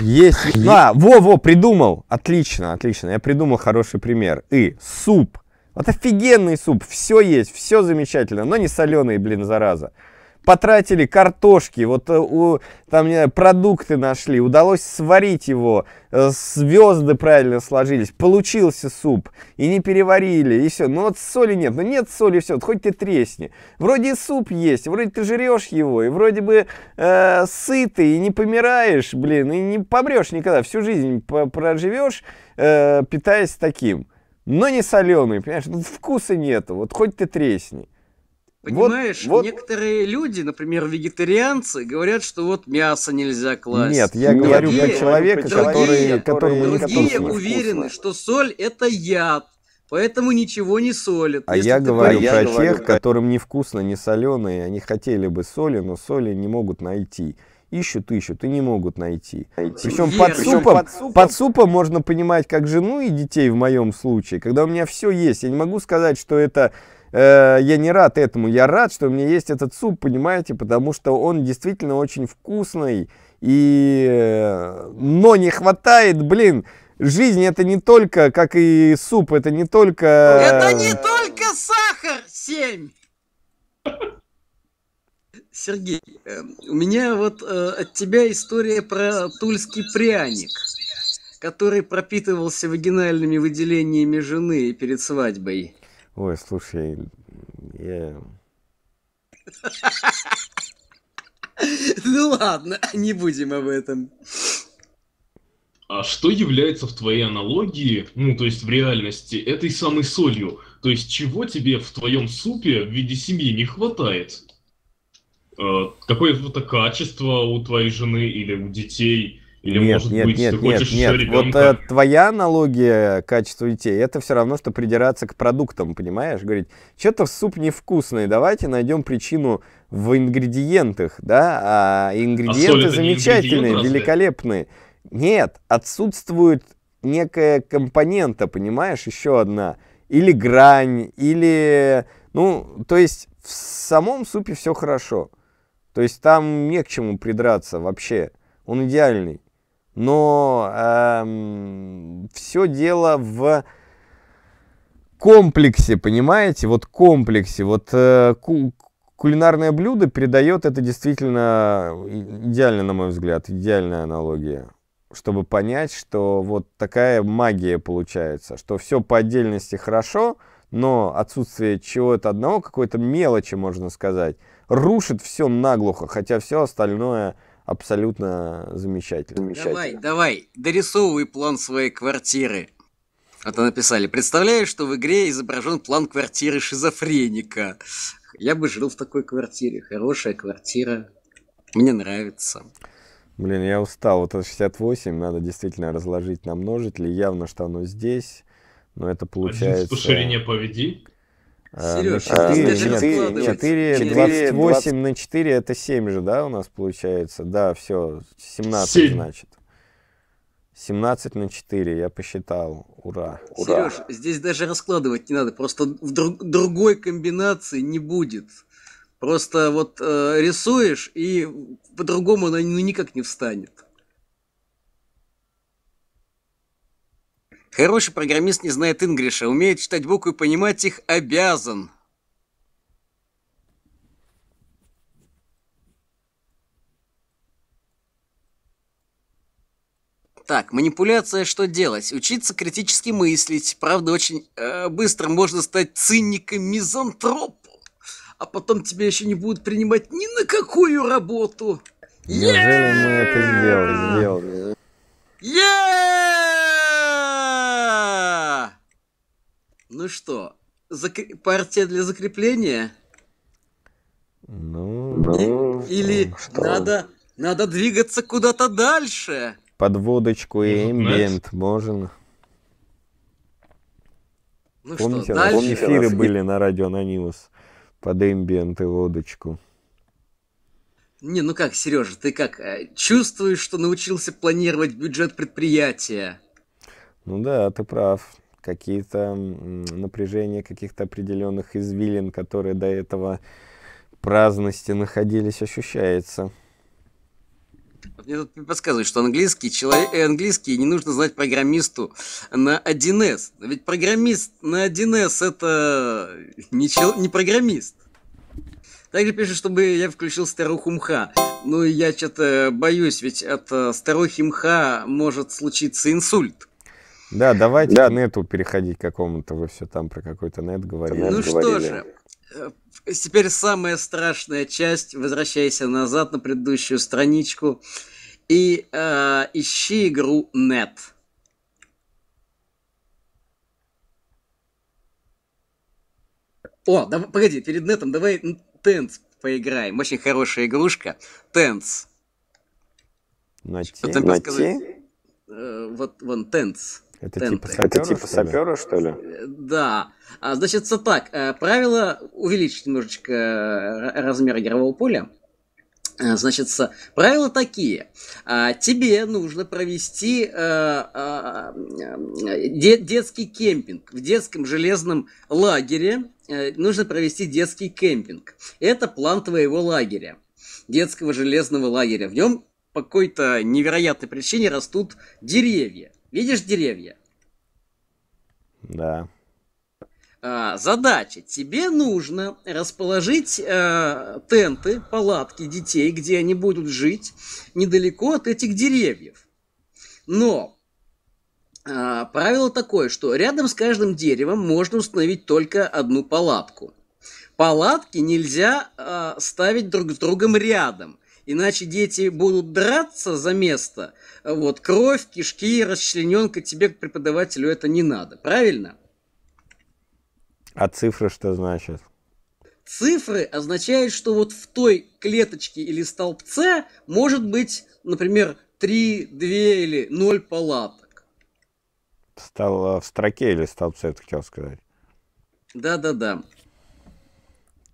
Есть. А, во-во, придумал. Отлично, отлично. Я придумал хороший пример. И суп. Вот офигенный суп. Все есть, все замечательно, но не соленый, блин, зараза потратили картошки, вот э, у, там знаю, продукты нашли, удалось сварить его, э, звезды правильно сложились, получился суп, и не переварили, и все. Ну вот соли нет, ну нет соли, все, вот хоть ты тресни. Вроде суп есть, вроде ты жрешь его, и вроде бы э, сытый, и не помираешь, блин, и не помрешь никогда, всю жизнь проживешь, э, питаясь таким. Но не соленый, понимаешь, тут ну, вкуса нету, вот хоть ты тресни. Понимаешь, вот, вот... некоторые люди, например, вегетарианцы, говорят, что вот мясо нельзя класть. Нет, я другие, говорю про человека, другие, который, которому не Другие уверены, вкусно. что соль это яд, поэтому ничего не солят. А я говорю про тех, говорю. которым невкусно, не соленые, они хотели бы соли, но соли не могут найти ищут, ищут и не могут найти. Причем под супом, под супом, под супом можно понимать как жену и детей в моем случае, когда у меня все есть. Я не могу сказать, что это Э, я не рад этому. Я рад, что у меня есть этот суп, понимаете, потому что он действительно очень вкусный. И... Но не хватает, блин, жизнь это не только, как и суп, это не только... Это э, не только сахар семь. Сергей, эм, у меня вот э, от тебя история про тульский пряник, который пропитывался вагинальными выделениями жены перед свадьбой. Ой, слушай, я... <laughs> Ну ладно, не будем об этом. А что является в твоей аналогии, ну то есть в реальности, этой самой солью? То есть чего тебе в твоем супе в виде семьи не хватает? Э, какое-то качество у твоей жены или у детей – или нет, может нет, быть, нет, ты нет, нет. Ребенка... Вот э, твоя аналогия качества детей, это все равно, что придираться к продуктам, понимаешь? Говорить, что-то в суп невкусный, давайте найдем причину в ингредиентах, да? А ингредиенты а замечательные, не великолепные. Нет, отсутствует некая компонента, понимаешь, еще одна. Или грань, или... Ну, то есть в самом супе все хорошо. То есть там не к чему придраться вообще. Он идеальный но эм, все дело в комплексе, понимаете? Вот комплексе, вот э, ку кулинарное блюдо передает это действительно э, идеально, на мой взгляд, идеальная аналогия, чтобы понять, что вот такая магия получается, что все по отдельности хорошо, но отсутствие чего-то одного, какой-то мелочи, можно сказать, рушит все наглухо, хотя все остальное абсолютно замечательно. Давай, давай, дорисовывай план своей квартиры. А то написали, представляю, что в игре изображен план квартиры шизофреника. Я бы жил в такой квартире, хорошая квартира, мне нравится. Блин, я устал, вот это 68 надо действительно разложить на множители, явно, что оно здесь, но это получается... Один по ширине поведи. Сереж, 4, 4, 28 на 4 это 7 же, да, у нас получается? Да, все, 17 7. значит. 17 на 4, я посчитал. Ура. Ура. Сереж, здесь даже раскладывать не надо, просто в друг, другой комбинации не будет. Просто вот э, рисуешь, и по-другому она ну, никак не встанет. Хороший программист не знает ингриша, умеет читать буквы и понимать их обязан. Так, манипуляция, что делать? Учиться критически мыслить. Правда, очень э, быстро можно стать циником-мизантропом. А потом тебя еще не будут принимать ни на какую работу. Неужели мы это сделали? Сделали. Yeah! Ну что, закр... партия для закрепления? Ну, ну или ну, что? надо надо двигаться куда-то дальше. Под водочку и эмбиент можно. Ну Помните, что, Помните, эфиры были на радио Анонимус под эмбиент и водочку. Не, ну как, Сережа, ты как, э, чувствуешь, что научился планировать бюджет предприятия? Ну да, ты прав какие-то напряжения каких-то определенных извилин, которые до этого праздности находились, ощущается. Мне тут подсказывают, что английский, человек, э, английский не нужно знать программисту на 1С. Ведь программист на 1С это не, чел, не программист. Также пишет, чтобы я включил старуху мха. Ну, я что-то боюсь, ведь от э, старухи мха может случиться инсульт. Да, давайте да. к нету переходить к какому-то. Вы все там про какой-то нет говорили. Ну что говорили. же, э, теперь самая страшная часть. Возвращайся назад на предыдущую страничку и э, ищи игру нет. О, да, погоди, перед нетом давай Тенс поиграем. Очень хорошая игрушка. Тенс. На те? Вот, там, на те? Э, вот, вон, Тенс. Это типа сапера, Это типа сапера, что ли? Э, да. А, значит, так, э, правило увеличить немножечко э, размер игрового поля. Значит, правила такие. А, тебе нужно провести а, детский кемпинг. В детском железном лагере нужно провести детский кемпинг. Это план твоего лагеря. Детского железного лагеря. В нем по какой-то невероятной причине растут деревья. Видишь деревья? Да. А, задача. Тебе нужно расположить э, тенты, палатки детей, где они будут жить, недалеко от этих деревьев. Но э, правило такое, что рядом с каждым деревом можно установить только одну палатку. Палатки нельзя э, ставить друг с другом рядом – Иначе дети будут драться за место. Вот, кровь, кишки, расчлененка тебе к преподавателю это не надо. Правильно? А цифры что значат? Цифры означают, что вот в той клеточке или столбце может быть, например, 3, 2 или 0 палаток. Стало э, в строке или столбце, это хотел сказать. Да-да-да.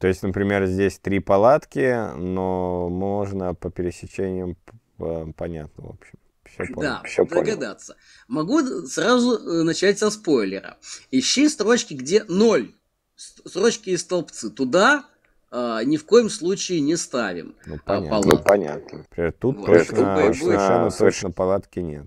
То есть, например, здесь три палатки, но можно по пересечениям понятно, в общем. Все Да, Все догадаться. Понял. Могу сразу э, начать со спойлера. Ищи строчки, где ноль. Строчки и столбцы. Туда э, ни в коем случае не ставим. Ну, а, понятно. ну, понятно. Например, тут вот, точно, точно, будет... совершенно точно палатки нет.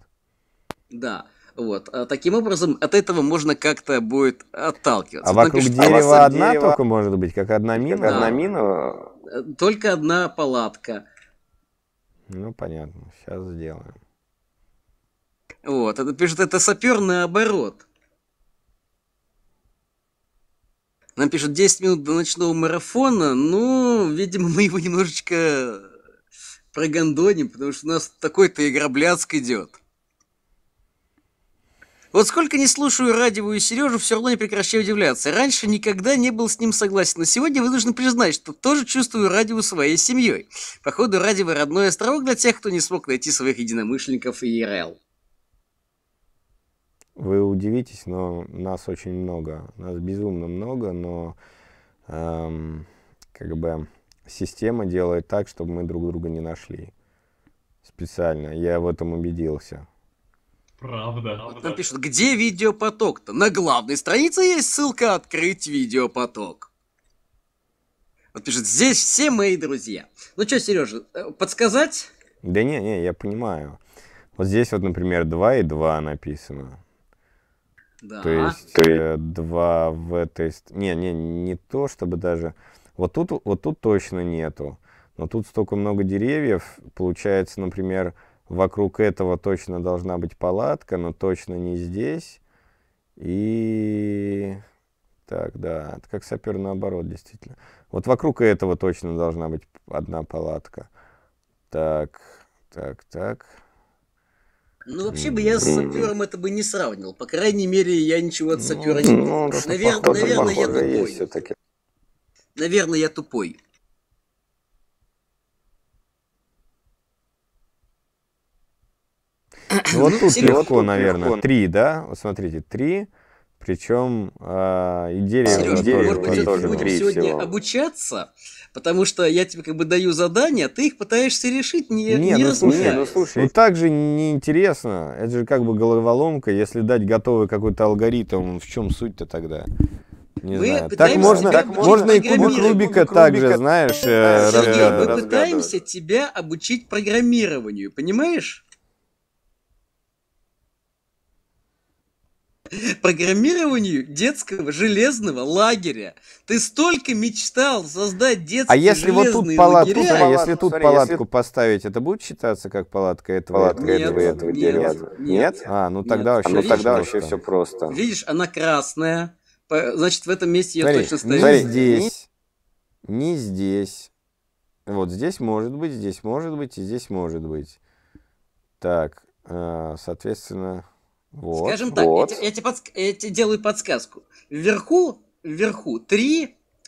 Да. Вот. А таким образом, от этого можно как-то будет отталкиваться. А вокруг что, дерева а одна дерева... только может быть, как одна мина? Да. Одна мина? Только одна палатка. Ну, понятно. Сейчас сделаем. Вот. Это пишет, это сапер наоборот. Нам пишут 10 минут до ночного марафона. Ну, видимо, мы его немножечко прогандоним, потому что у нас такой-то игроблядск идет. Вот сколько не слушаю Радиву и Сережу, все равно не прекращаю удивляться. Раньше никогда не был с ним согласен, но а сегодня вынужден признать, что тоже чувствую Радиву своей семьей. Походу, Радива родной островок для тех, кто не смог найти своих единомышленников и ИРЛ. Вы удивитесь, но нас очень много. Нас безумно много, но эм, как бы система делает так, чтобы мы друг друга не нашли. Специально. Я в этом убедился. Правда. Вот нам пишут, где видеопоток-то? На главной странице есть ссылка «Открыть видеопоток». Вот пишет, здесь все мои друзья. Ну что, Сережа, э, подсказать? Да не, не, я понимаю. Вот здесь вот, например, 2 и 2 написано. Да. То есть э, 2 в этой... Не, не, не то, чтобы даже... Вот тут, вот тут точно нету. Но тут столько много деревьев, получается, например, Вокруг этого точно должна быть палатка, но точно не здесь. И так, да, это как сапер наоборот, действительно. Вот вокруг этого точно должна быть одна палатка. Так, так, так. Ну, вообще бы я с сапером это бы не сравнил. По крайней мере, я ничего от ну, сапера ну, не... Ну, Навер... похоже, наверное, похоже я тупой. Наверное, я тупой. Ну, ну, вот тут легко, наверное. Три, да? Вот смотрите, три. Причем а, и дерево тоже, может быть, тоже будем сегодня обучаться, потому что я тебе как бы даю задания, а ты их пытаешься решить, не Не, не ну, слушай, ну слушай, ну так же неинтересно, это же как бы головоломка, если дать готовый какой-то алгоритм, в чем суть-то тогда? Не мы знаю. Так можно, так можно и кубик Рубика также, знаешь, э, Сергей, мы пытаемся тебя обучить программированию, понимаешь? программированию детского железного лагеря. Ты столько мечтал создать а детский А если вот тут палатку, лагеря, да, если тут смотри, палатку если... поставить, это будет считаться как палатка этого, палатка нет, этого, нет, этого дерева? Нет, нет, нет. А, ну тогда а вообще, а, ну, видишь, тогда вообще все просто. Видишь, она красная, значит в этом месте смотри, я точно стою. Смотри, здесь, не здесь. Вот здесь может быть, здесь может быть и здесь может быть. Так, э, соответственно... Вот, Скажем так, вот. я, я, тебе подск... я тебе делаю подсказку. Вверху, вверху три э,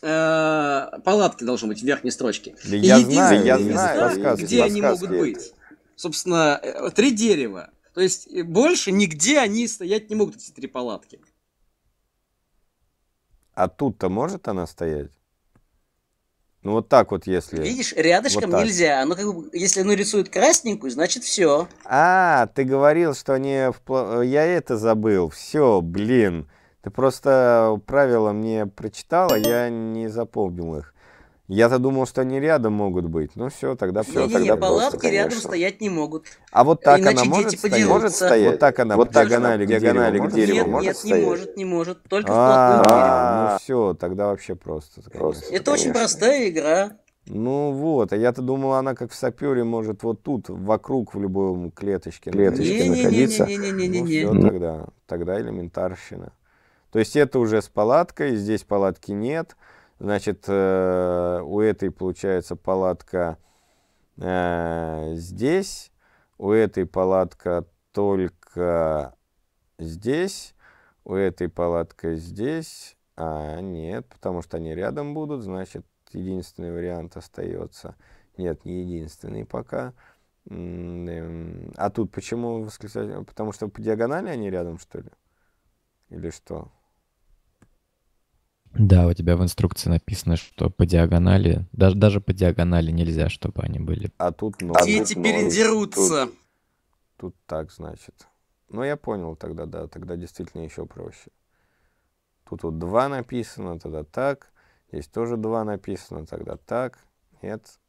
палатки должны быть в верхней строчке. Да я знаю, я знаю, подсказки, где подсказки они могут быть. Собственно, э, три дерева. То есть э, больше нигде они стоять не могут, эти три палатки. А тут-то может она стоять? Ну вот так вот, если. Видишь, рядышком вот нельзя. Оно как бы, если оно рисует красненькую, значит все. А, ты говорил, что они впло... я это забыл. Все, блин. Ты просто правила мне прочитала, я не запомнил их. Я-то думал, что они рядом могут быть. Ну все, тогда все. Не, тогда не, палатки просто, рядом стоять не могут. А вот так Иначе она может стоять? может стоять? Вот так она вот диагонали, диагонали к дереву нет, может нет, стоять? не может, не может. Только вплотную к а, Ну все, тогда вообще просто. просто Это очень простая игра. Ну вот, а я-то думал, она как в сапере может вот тут, вокруг в любом клеточке, клеточке не, находиться. Не, не, не, не, не, ну, не. все тогда, тогда элементарщина. То есть это уже с палаткой, здесь палатки нет. Значит, э, у этой получается палатка э, здесь, у этой палатка только здесь, у этой палатка здесь. А, нет, потому что они рядом будут, значит, единственный вариант остается. Нет, не единственный пока. Эм, а тут почему восклицательно? Потому что по диагонали они рядом, что ли? Или что? Да, у тебя в инструкции написано, что по диагонали, даже, даже по диагонали нельзя, чтобы они были. А тут ну, Дети тут, передерутся. Ну, тут, тут так, значит. Ну, я понял тогда, да, тогда действительно еще проще. Тут вот два написано, тогда так. Здесь тоже два написано, тогда так. Нет.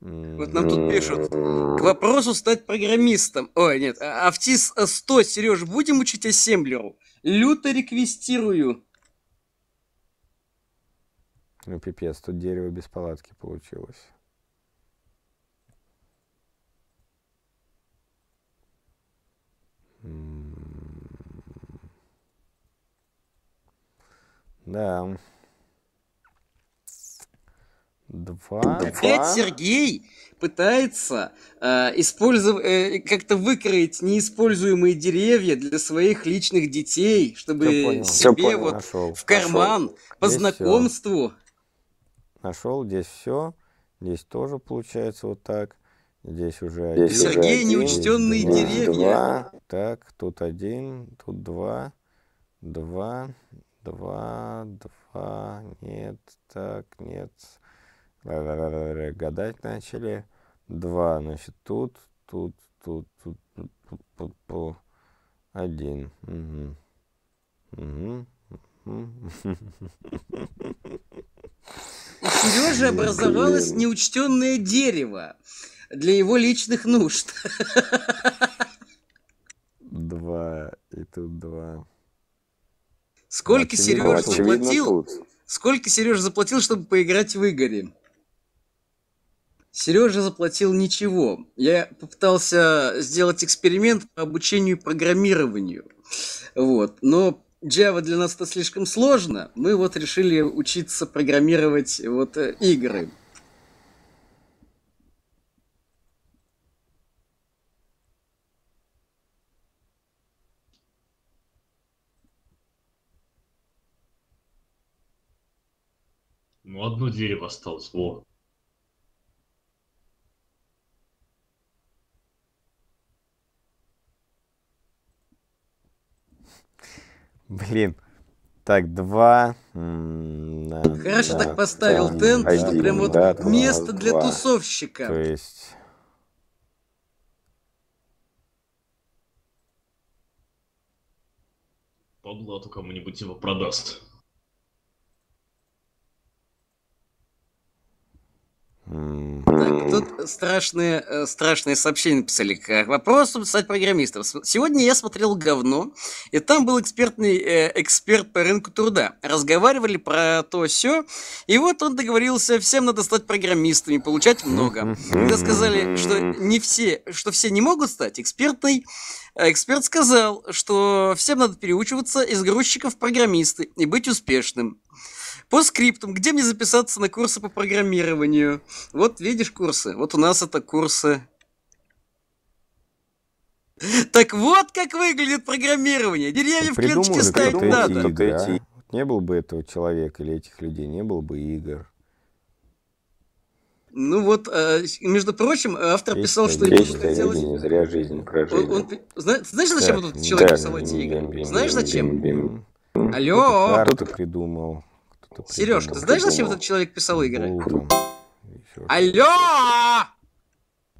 Вот нам тут пишут, к вопросу стать программистом. Ой, нет, автис а 100, Сереж, будем учить ассемблеру? Люто реквестирую. Ну, пипец, тут дерево без палатки получилось. М-м-м. Да. Два. Опять Сергей пытается э, использов... э, как-то выкроить неиспользуемые деревья для своих личных детей, чтобы себе понял, вот нашел, в карман нашел. по знакомству. Все. Нашел здесь все. Здесь тоже получается вот так. Здесь уже здесь один. Сергей, один, неучтенные здесь деревья. Два. Так, тут один, тут два. Два, два, два. Нет, так, нет. Гадать начали. Два, значит, тут, тут, тут, тут, тут, тут, тут, тут. один. Угу. Угу. Сереже образовалось неучтенное дерево для его личных нужд. Два, и тут два. Сколько Сережа заплатил? Сколько Сережа заплатил, чтобы поиграть в Игоре? Сережа заплатил ничего. Я попытался сделать эксперимент по обучению программированию. Вот. Но Java для нас то слишком сложно, мы вот решили учиться программировать вот э, игры. Ну, одно дерево осталось, во. Блин. Так, два. Хорошо да, так поставил да, тент, один, что прям вот да, место два, для два. тусовщика. То есть... Подлату кому-нибудь его продаст. тут страшные, э, страшные сообщения писали э, к вопросу стать программистом. Сегодня я смотрел говно, и там был экспертный э, эксперт по рынку труда. Разговаривали про то все, и вот он договорился, всем надо стать программистами, получать много. Когда сказали, что не все, что все не могут стать экспертной, э, эксперт сказал, что всем надо переучиваться из грузчиков в программисты и быть успешным. По скриптам, где мне записаться на курсы по программированию? Вот видишь курсы, вот у нас это курсы. Так вот как выглядит программирование. Деревья в клеточке ставить надо. Да. Не было бы этого человека или этих людей, не было бы игр. Ну вот, а, между прочим, автор есть, писал, что ему хотелось... не зря жизнь прожили. Он, он, знаешь, зачем да, этот человек да, писал эти игры? Знаешь, зачем? Алло! Кто Карту придумал. Кто Сереж, ты знаешь, зачем этот человек писал игры? Алло!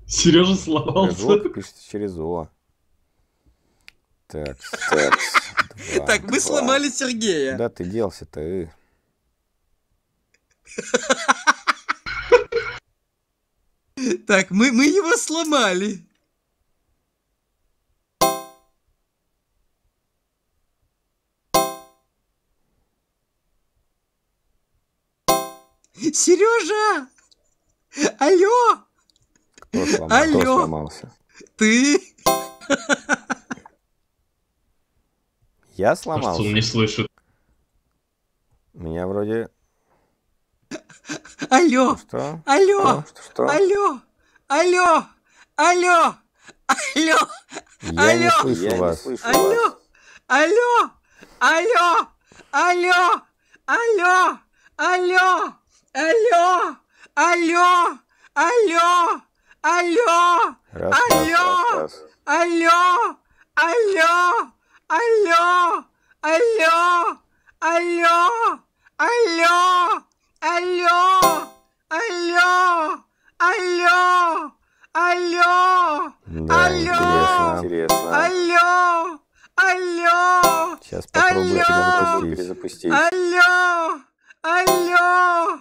Сережа сломался. пишется через О. Так, <laughs> так. Так, мы сломали Сергея. Да ты делся-то, и. <laughs> Так, мы, мы его сломали. Сережа! Алло! Кто, сломал, Алло! Кто сломался? Ты? Я сломался. Кажется, он не слышит. Меня вроде... Алло! Ну что? Алло! Ну, что? Что? Алло! Алло! Алло! Алло! Я алло! не слышу я вас. Не слышу алло! Вас. Алло! Алло! Алло! Алло! Алло! Алло! Алло! Алло! Алло! Алло! Раз, алло! Раз, раз, алло! Алло! Алло! Алло! Алло! Алло! Алло! Алло! Алло! Алло! Да, алло! Интересно. Алло! Алло! Сейчас попробую алло! тебя запустить. Алло! Алло!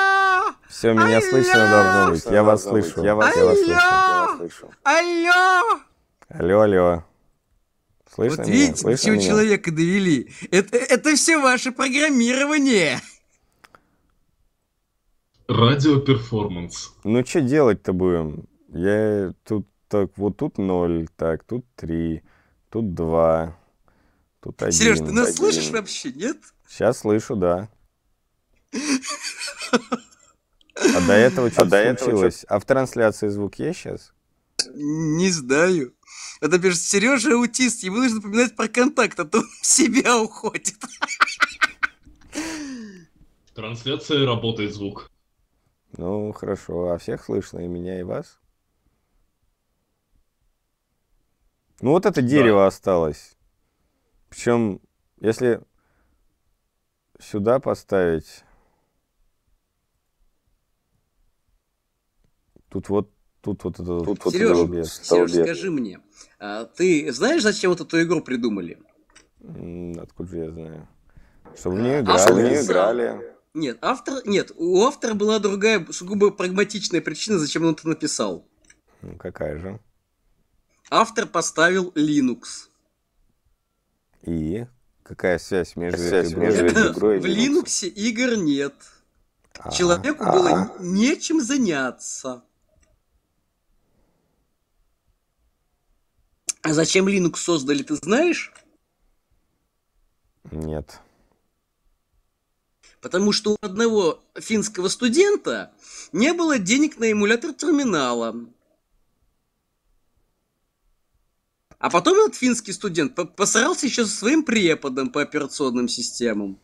Все, меня Алло! слышно должно быть. Я вас слышу. Я вас, я вас слышу. Я вас слышу. Алло! Алло, алло. Слышно вот меня? видите, слышно чего меня? человека довели. Это, это все ваше программирование. Радиоперформанс. Ну, что делать-то будем? Я тут так, вот тут ноль, так, тут три, тут два, тут один. Сереж, ты нас один. слышишь вообще, нет? Сейчас слышу, да. <laughs> А до этого что а случилось. Этого... А в трансляции звук есть сейчас? Не знаю. Это пишет, Сережа аутист, ему нужно напоминать про контакт, а то он в <laughs> себя уходит. В трансляции работает звук. Ну, хорошо. А всех слышно, и меня, и вас? Ну, вот это дерево да. осталось. Причем, если сюда поставить... Тут вот тут вот это тут вот Сережа, Сереж, скажи мне, а, ты знаешь, зачем вот эту игру придумали? Откуда я знаю? Чтобы в а, играли. Автор... играли. Нет, автор, нет, у автора была другая сугубо прагматичная причина, зачем он это написал. Ну, какая же? Автор поставил Linux. И какая связь между связь игрой, между это... игрой и В Linux игр нет. А-а-а. Человеку было а. нечем заняться. А зачем Linux создали, ты знаешь? Нет. Потому что у одного финского студента не было денег на эмулятор терминала. А потом этот финский студент посрался еще со своим преподом по операционным системам.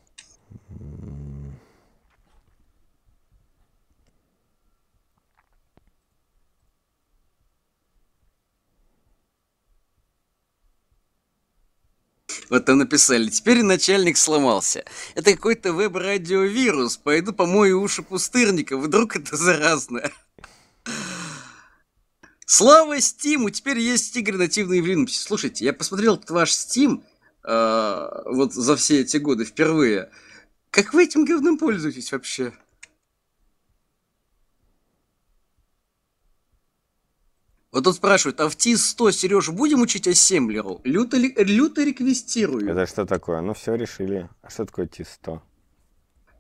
Вот там написали, теперь начальник сломался. Это какой-то веб-радиовирус, пойду помою уши пустырника, вдруг это заразно. Слава Стиму, теперь есть игры нативные в Linux. Слушайте, я посмотрел этот ваш Steam а, вот за все эти годы впервые. Как вы этим говном пользуетесь вообще? Вот он спрашивает, а в ТИС-100, Сереж, будем учить ассемблеру? Люто, ли, люто реквестирую. Это что такое? Ну все, решили. А что такое ТИС-100?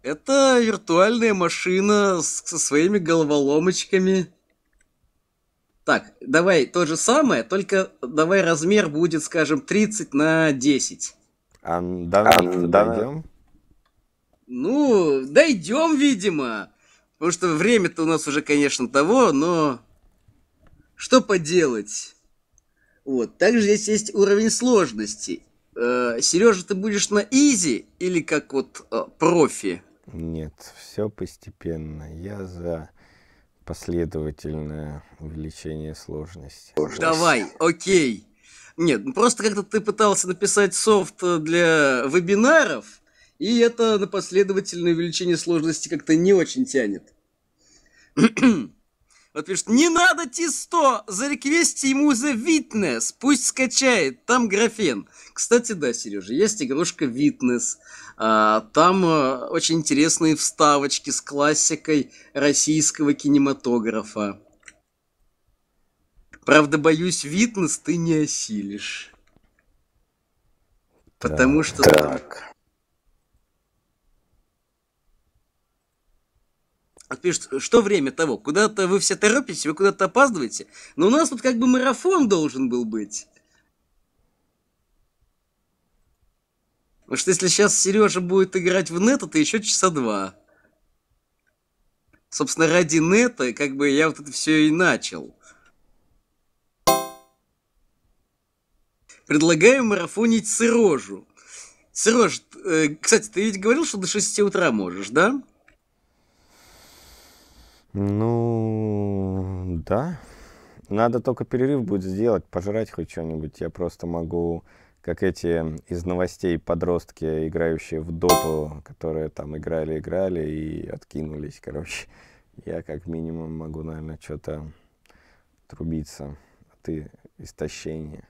Это виртуальная машина с, со своими головоломочками. Так, давай то же самое, только давай размер будет, скажем, 30 на 10. А дойдем? А, ну, дойдем, ну, видимо. Потому что время-то у нас уже, конечно, того, но что поделать? Вот. Также здесь есть уровень сложности. Э, Сережа, ты будешь на изи или как вот э, профи? Нет, все постепенно. Я за последовательное увеличение сложности. Давай, окей. Нет, ну просто как-то ты пытался написать софт э, для вебинаров, и это на последовательное увеличение сложности как-то не очень тянет. <clears throat> Вот пишет, не надо Тисто, зареквести ему за Witness, пусть скачает, там графен. Кстати, да, Сережа, есть игрушка Witness. А, там а, очень интересные вставочки с классикой российского кинематографа. Правда, боюсь, Witness ты не осилишь. Потому да, что... Так. Он пишет, что время того? Куда-то вы все торопитесь, вы куда-то опаздываете. Но у нас тут как бы марафон должен был быть. Потому что если сейчас Сережа будет играть в нет, то еще часа два. Собственно, ради нета, как бы я вот это все и начал. Предлагаю марафонить Сережу. Сереж, э, кстати, ты ведь говорил, что до 6 утра можешь, да? Ну, да. Надо только перерыв будет сделать, пожрать хоть что-нибудь. Я просто могу, как эти из новостей подростки, играющие в доту, которые там играли-играли и откинулись, короче. Я как минимум могу, наверное, что-то трубиться. А ты истощение.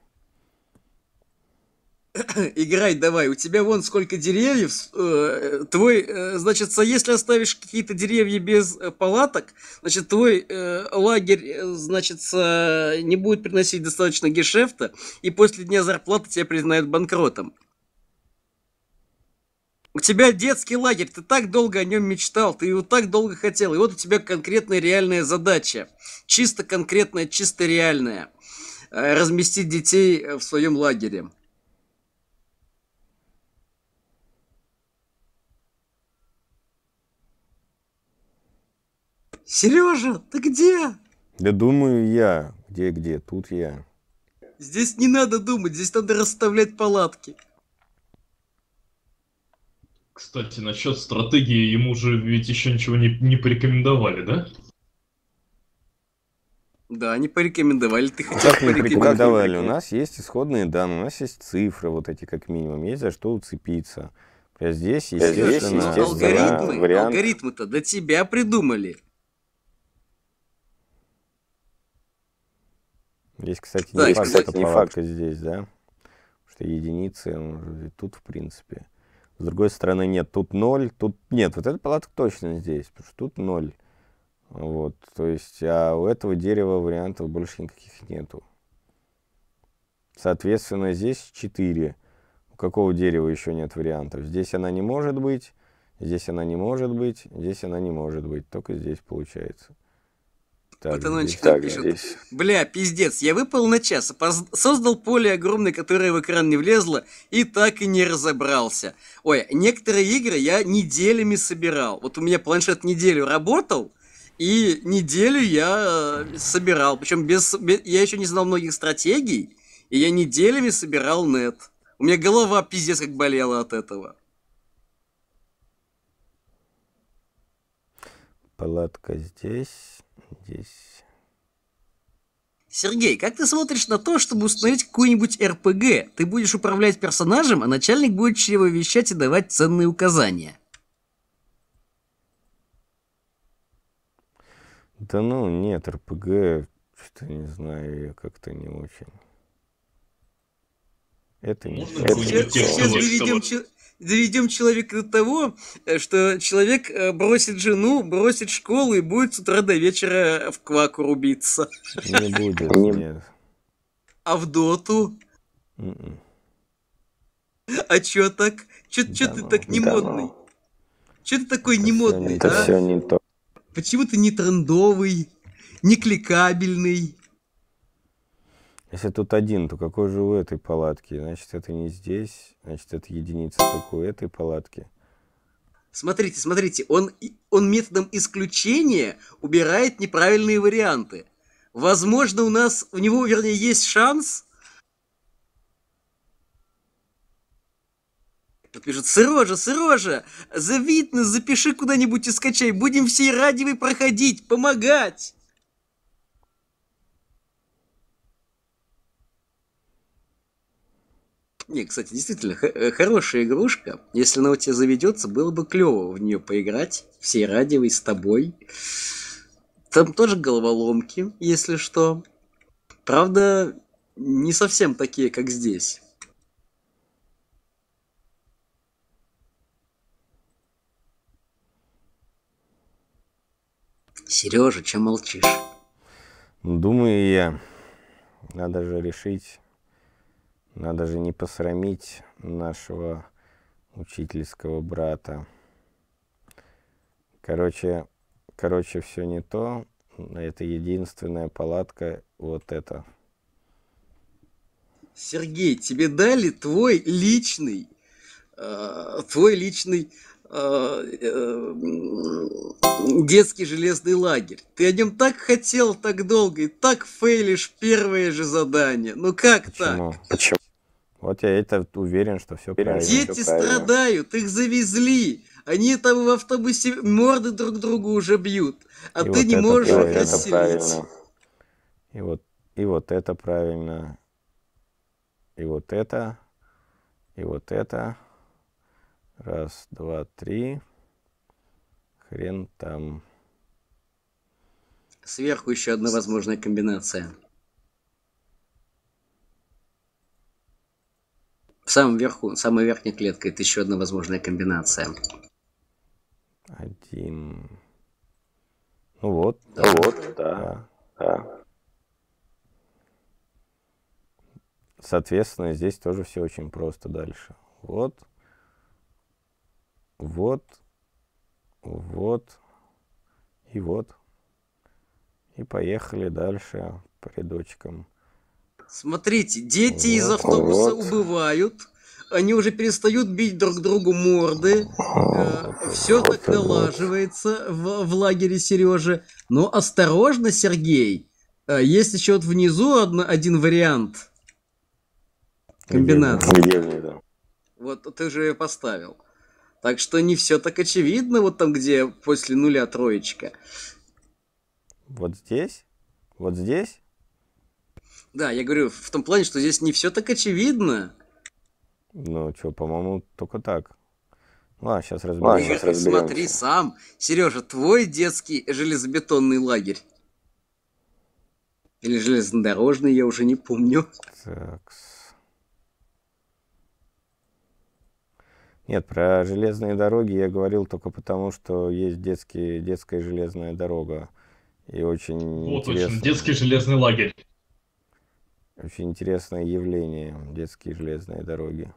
<coughs> играй давай, у тебя вон сколько деревьев, э, э, твой, э, значит, если оставишь какие-то деревья без палаток, значит, твой лагерь, значит, не будет приносить достаточно гешефта, и после дня зарплаты тебя признают банкротом. У тебя детский лагерь, ты так долго о нем мечтал, ты его так долго хотел, и вот у тебя конкретная реальная задача, чисто конкретная, чисто реальная, разместить детей в своем лагере. Сережа, ты где? Да думаю я. Где, где? Тут я. Здесь не надо думать, здесь надо расставлять палатки. Кстати, насчет стратегии, ему же ведь еще ничего не, не порекомендовали, да? Да, они порекомендовали, ты хотел Как порекомендовали? У нас есть исходные данные, у нас есть цифры вот эти как минимум, есть за что уцепиться. А здесь, естественно, а здесь, естественно алгоритмы, вариант... алгоритмы-то до тебя придумали. Здесь, кстати, не здесь, факт, кстати, это не факт. здесь, да? Что единицы, ну, тут, в принципе. С другой стороны, нет, тут ноль, тут нет, вот эта палатка точно здесь, потому что тут ноль. Вот, то есть, а у этого дерева вариантов больше никаких нету. Соответственно, здесь 4. У какого дерева еще нет вариантов? Здесь она не может быть, здесь она не может быть, здесь она не может быть, только здесь получается. Так, Патанончик так, пишет. Здесь. Бля, пиздец, я выпал на час, опоз... создал поле огромное, которое в экран не влезло, и так и не разобрался. Ой, некоторые игры я неделями собирал. Вот у меня планшет неделю работал, и неделю я э, собирал. Причем без... я еще не знал многих стратегий, и я неделями собирал нет. У меня голова пиздец как болела от этого. Палатка здесь здесь. Сергей, как ты смотришь на то, чтобы установить какую-нибудь РПГ? Ты будешь управлять персонажем, а начальник будет вещать и давать ценные указания. Да ну, нет, РПГ, что то не знаю, я как-то не очень. Это не... Можно это... Сейчас, сейчас, переведем, доведем человека до того, э, что человек э, бросит жену, бросит школу и будет с утра до вечера в кваку рубиться. Не будет, нет. А в доту? М-м. А чё так? Чё, да, ты ну, так не да, модный? Ну. Чё ты такой это не модный, это все не то. Почему ты не трендовый, не кликабельный? Если тут один, то какой же у этой палатки? Значит, это не здесь, значит, это единица только у этой палатки. Смотрите, смотрите, он, он методом исключения убирает неправильные варианты. Возможно, у нас, у него, вернее, есть шанс... Тут пишут, Сережа, Сережа, завидно, запиши куда-нибудь и скачай, будем всей радивой проходить, помогать. Не, кстати, действительно, э, хорошая игрушка. Если она у тебя заведется, было бы клево в нее поиграть. Всей радиовой, с тобой. Там тоже головоломки, если что. Правда, не совсем такие, как здесь. Сережа, чем молчишь? Думаю я, надо же решить надо же не посрамить нашего учительского брата. Короче, короче, все не то. Это единственная палатка вот это. Сергей, тебе дали твой личный, э, твой личный э, э, детский железный лагерь. Ты о нем так хотел так долго и так фейлишь первое же задание. Ну как Почему? так? Почему? Вот я это уверен, что все правильно. Дети все правильно. страдают, их завезли. Они там в автобусе морды друг другу уже бьют, а и ты вот не это, можешь их расселить. И вот, и вот это правильно. И вот это. И вот это. Раз, два, три. Хрен там. Сверху еще одна возможная комбинация. В самом верху, самой верхней клеткой, это еще одна возможная комбинация. Один. Ну вот. Да. Ну вот, да. да. да. Соответственно, здесь тоже все очень просто дальше. Вот. Вот. Вот. И вот. И поехали дальше по рядочкам. Смотрите, дети из автобуса убывают, они уже перестают бить друг другу морды, э, все так налаживается в, в лагере Сережи. Но осторожно, Сергей, э, есть еще вот внизу одно, один вариант комбинации. Где, где, Вот ты же ее поставил. Так что не все так очевидно, вот там, где после нуля троечка. Вот здесь? Вот здесь? Да, я говорю в том плане, что здесь не все так очевидно. Ну, что, по-моему, только так. Ну, а Ладно, сейчас разберемся. Ладно, сейчас разберемся. Смотри сам. Сережа, твой детский железобетонный лагерь. Или железнодорожный, я уже не помню. Так. Нет, про железные дороги я говорил только потому, что есть детский, детская железная дорога. И очень Вот интересно. очень детский железный лагерь. Очень интересное явление детские железные дороги.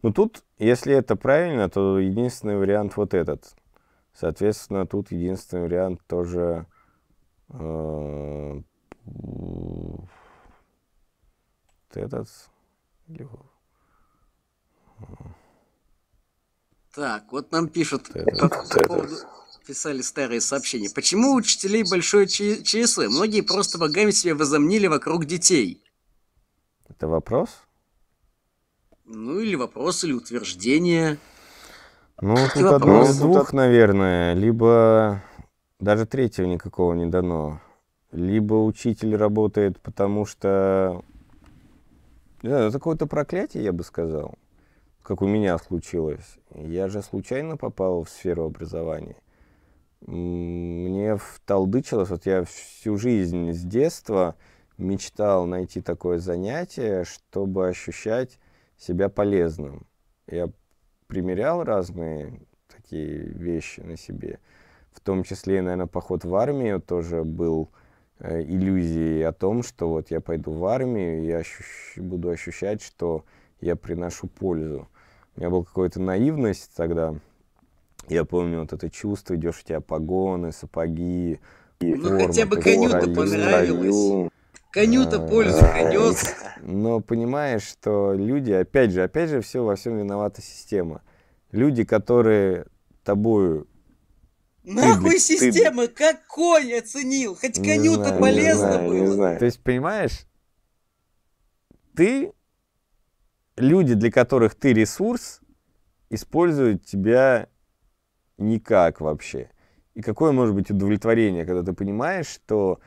Но ну, тут, если это правильно, то единственный вариант вот этот. Соответственно, тут единственный вариант тоже э, вот этот. Так, вот нам пишут этот, по, этот. по поводу писали старые сообщения. Почему у учителей большое число? Многие просто богами себе возомнили вокруг детей. Это вопрос? Ну, или вопрос, или утверждение. Ну, Какие тут одно из двух, наверное. Либо даже третьего никакого не дано. Либо учитель работает, потому что... Да, это какое-то проклятие, я бы сказал, как у меня случилось. Я же случайно попал в сферу образования мне вталдычилось, вот я всю жизнь с детства мечтал найти такое занятие, чтобы ощущать себя полезным. Я примерял разные такие вещи на себе. В том числе, наверное, поход в армию тоже был э, иллюзией о том, что вот я пойду в армию и ощущ... буду ощущать, что я приношу пользу. У меня была какая-то наивность тогда, я помню вот это чувство, идешь у тебя погоны, сапоги, Ну а форма, хотя бы коню-то понравилось. Коню-то а, пользу принес. Но понимаешь, что люди, опять же, опять же, все во всем виновата система. Люди, которые тобою Нахуй ты, система, ты... как конь оценил? Хоть коню-то полезно знаю, было. Знаю. То есть, понимаешь, ты, люди, для которых ты ресурс, используют тебя никак вообще. И какое может быть удовлетворение, когда ты понимаешь, что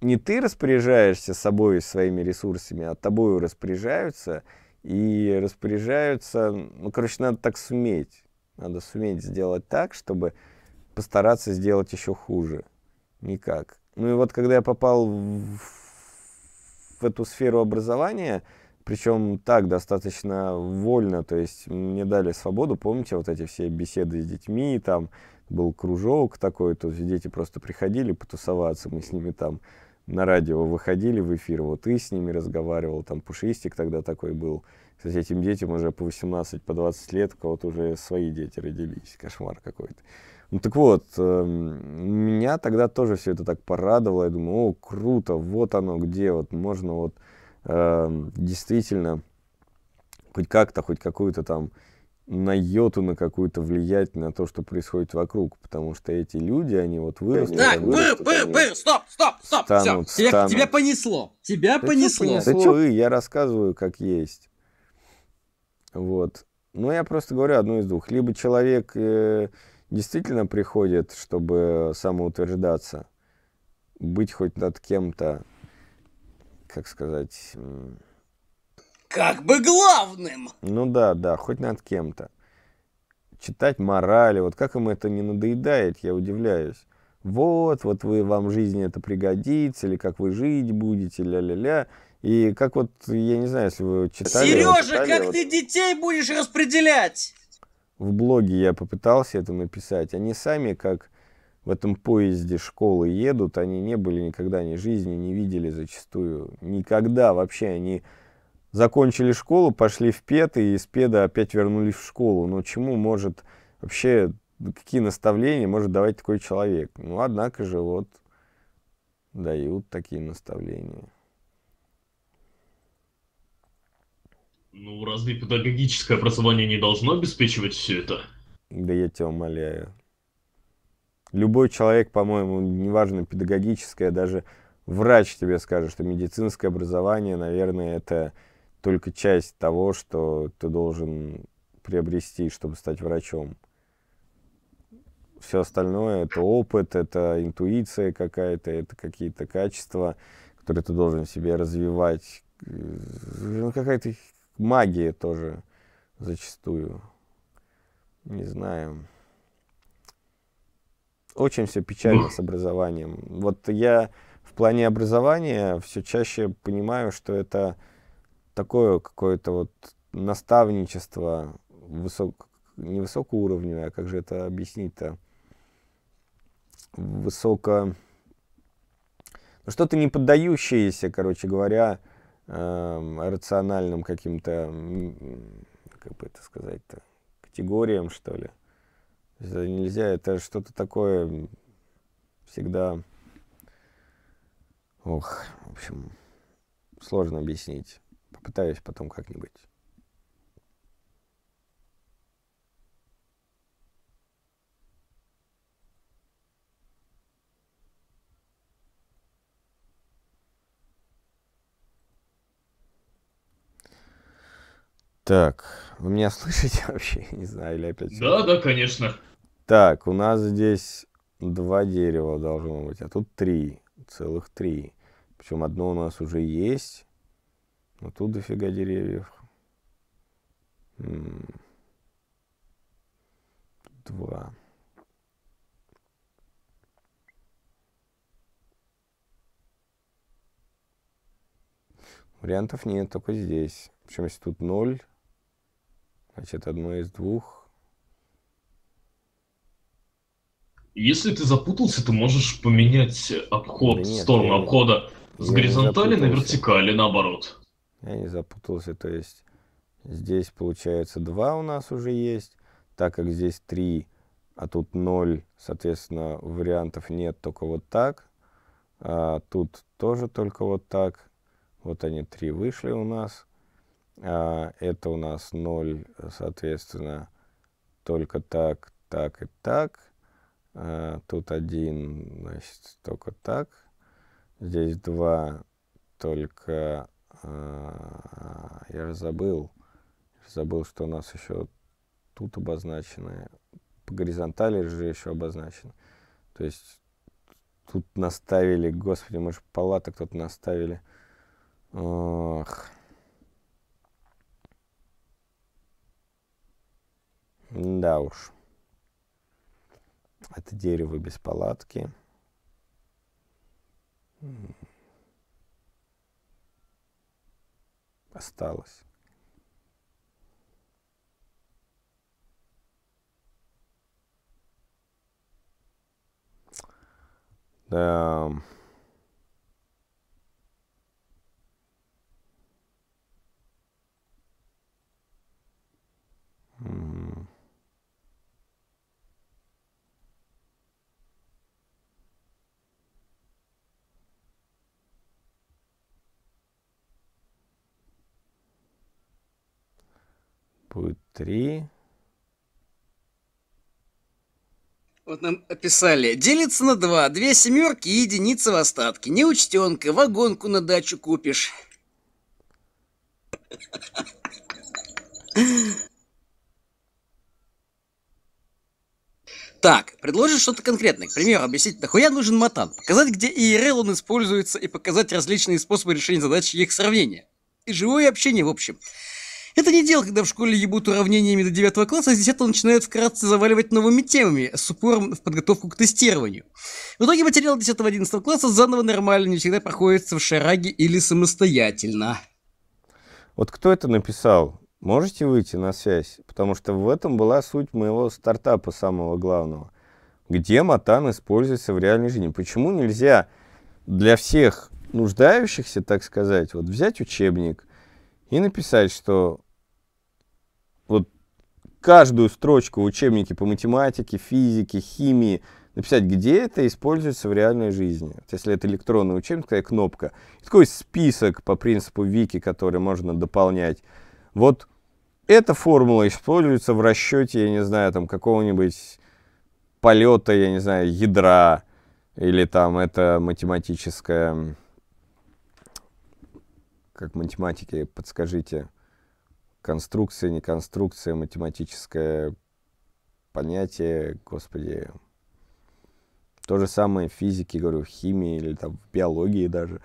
не ты распоряжаешься собой и своими ресурсами, а тобою распоряжаются, и распоряжаются, ну, короче, надо так суметь. Надо суметь сделать так, чтобы постараться сделать еще хуже. Никак. Ну и вот когда я попал в, в эту сферу образования, причем так, достаточно вольно, то есть мне дали свободу, помните, вот эти все беседы с детьми, там был кружок такой, то есть дети просто приходили потусоваться, мы с ними там на радио выходили в эфир, вот и с ними разговаривал, там Пушистик тогда такой был. Кстати, этим детям уже по 18, по 20 лет, у кого-то уже свои дети родились, кошмар какой-то. Ну так вот, эм, меня тогда тоже все это так порадовало, я думаю, о, круто, вот оно где, вот можно вот Эм, действительно хоть как-то, хоть какую-то там на йоту, на какую-то влиять на то, что происходит вокруг, потому что эти люди, они вот выросли. Так, вырастут, вы, вы, вы, стоп, стоп, стоп, станут, все, тебя, станут. тебя понесло, тебя да понесло. понесло. Да что, я рассказываю как есть. Вот. Ну, я просто говорю одну из двух. Либо человек э, действительно приходит, чтобы самоутверждаться, быть хоть над кем-то, как сказать... Как бы главным! Ну да, да, хоть над кем-то. Читать морали, вот как им это не надоедает, я удивляюсь. Вот, вот вы, вам жизни это пригодится, или как вы жить будете, ля-ля-ля. И как вот, я не знаю, если вы читали... Сережа, вот как вот... ты детей будешь распределять? В блоге я попытался это написать. Они сами как в этом поезде школы едут, они не были никогда ни жизни, не видели зачастую, никогда вообще они закончили школу, пошли в ПЕД и из ПЕДа опять вернулись в школу. Но чему может вообще, какие наставления может давать такой человек? Ну, однако же вот дают такие наставления. Ну, разве педагогическое образование не должно обеспечивать все это? Да я тебя умоляю. Любой человек, по-моему, неважно, педагогическое, даже врач тебе скажет, что медицинское образование, наверное, это только часть того, что ты должен приобрести, чтобы стать врачом. Все остальное — это опыт, это интуиция какая-то, это какие-то качества, которые ты должен себе развивать. Э, ну, какая-то магия тоже зачастую. Не знаю. Очень все печально с образованием. Вот я в плане образования все чаще понимаю, что это такое какое-то вот наставничество высок... не высокоуровневое, а как же это объяснить-то? Высоко... Ну, что-то не поддающееся, короче говоря, э, рациональным каким-то, как бы это сказать-то, категориям, что ли. Это нельзя, это что-то такое всегда... Ох, в общем, сложно объяснить. Попытаюсь потом как-нибудь. Так, вы меня <laughs> слышите вообще? не знаю, или опять... Да, да, конечно. Так, у нас здесь два дерева должно быть, а тут три, целых три. Причем одно у нас уже есть, но тут дофига деревьев. Два. Вариантов нет, только здесь. Причем если тут ноль, значит одно из двух – Если ты запутался, ты можешь поменять обход, да нет, сторону я, обхода с горизонтали на вертикали, наоборот. Я не запутался, то есть здесь получается два у нас уже есть, так как здесь три, а тут ноль, соответственно, вариантов нет, только вот так. А тут тоже только вот так. Вот они три вышли у нас. А это у нас ноль, соответственно, только так, так и так. Э, тут один, значит, только так. Здесь два только... А, я же забыл. Забыл, что у нас еще тут обозначены. По горизонтали же еще обозначены. То есть тут наставили, господи, мы же палаток тут наставили. Ох. Да уж. Это дерево без палатки. Осталось. Да. Mm-hmm. будет 3. Вот нам описали. Делится на два. Две семерки и единица в остатке. Неучтенка. Вагонку на дачу купишь. Так, предложи что-то конкретное. К примеру, объяснить, нахуя нужен матан, показать, где ИРЛ он используется, и показать различные способы решения задач и их сравнения. И живое общение, в общем. Это не дело, когда в школе ебут уравнениями до 9 класса, а с 10 начинают вкратце заваливать новыми темами, с упором в подготовку к тестированию. В итоге материал 10-11 класса заново нормально не всегда проходится в шараге или самостоятельно. Вот кто это написал? Можете выйти на связь? Потому что в этом была суть моего стартапа самого главного. Где матан используется в реальной жизни? Почему нельзя для всех нуждающихся, так сказать, вот взять учебник – и написать, что каждую строчку в учебнике по математике, физике, химии, написать, где это используется в реальной жизни. Вот если это электронный учебник, такая кнопка. И такой список по принципу Вики, который можно дополнять. Вот эта формула используется в расчете, я не знаю, там какого-нибудь полета, я не знаю, ядра, или там это математическое, как математики, подскажите, конструкция, не конструкция, математическое понятие, господи. То же самое в физике, говорю, в химии или там в биологии даже.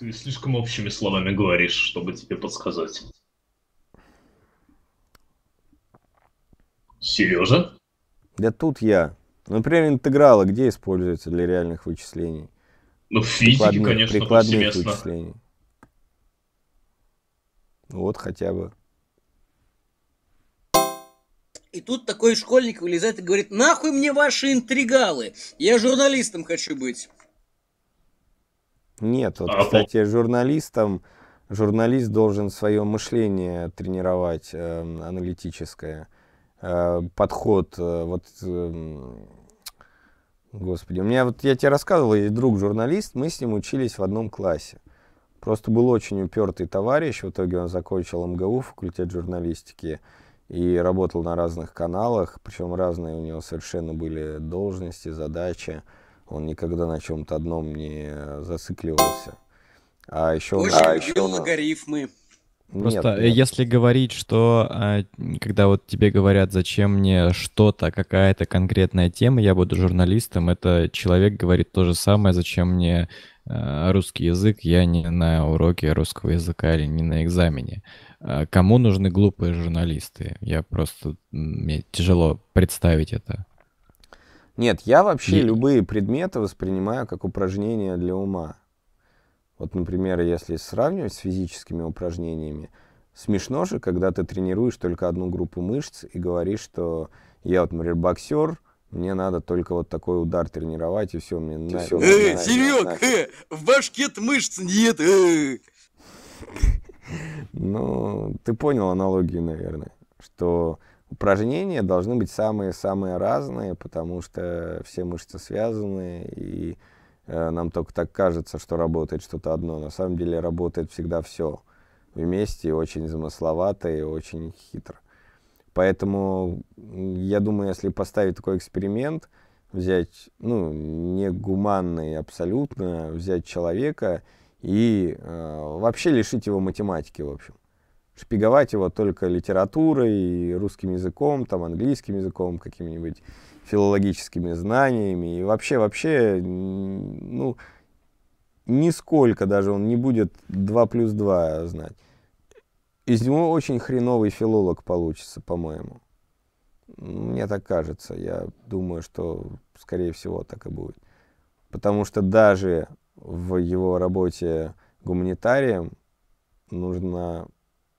Ты слишком общими словами говоришь, чтобы тебе подсказать. Сережа? Да тут я. Например, интегралы где используются для реальных вычислений? Ну, в физике, прикладных, конечно, прикладных повсеместно. вычислений. Вот хотя бы. И тут такой школьник вылезает и говорит, нахуй мне ваши интригалы, я журналистом хочу быть. Нет, вот, а, кстати, журналистом, журналист должен свое мышление тренировать, э, аналитическое, э, подход, э, вот, э, господи, у меня, вот я тебе рассказывал, есть друг журналист, мы с ним учились в одном классе. Просто был очень упертый товарищ, в итоге он закончил МГУ, факультет журналистики, и работал на разных каналах, причем разные у него совершенно были должности, задачи. Он никогда на чем-то одном не зацикливался. А еще... Очень а еще логарифмы. Просто нет, нет. если говорить, что а, когда вот тебе говорят, зачем мне что-то, какая-то конкретная тема, я буду журналистом, это человек говорит то же самое, зачем мне Э, русский язык, я не на уроке русского языка или не на экзамене. А кому нужны глупые журналисты? Я просто... Мне тяжело представить это. Нет, я вообще и... любые предметы воспринимаю как упражнения для ума. Вот, например, если сравнивать с физическими упражнениями, смешно же, когда ты тренируешь только одну группу мышц и говоришь, что я, вот, например, боксер, мне надо только вот такой удар тренировать, и все, мне и Э, Серег, э, в башке мышц нет. Э. Ну, ты понял аналогию, наверное, что упражнения должны быть самые-самые разные, потому что все мышцы связаны, и э, нам только так кажется, что работает что-то одно. На самом деле работает всегда все вместе, очень замысловато и очень хитро. Поэтому я думаю, если поставить такой эксперимент, взять, ну, не гуманный абсолютно, взять человека и э, вообще лишить его математики, в общем. Шпиговать его только литературой, русским языком, там, английским языком, какими-нибудь филологическими знаниями. И вообще, вообще, ну, нисколько даже он не будет 2 плюс 2 знать из него очень хреновый филолог получится, по-моему. Мне так кажется. Я думаю, что, скорее всего, так и будет. Потому что даже в его работе гуманитарием нужно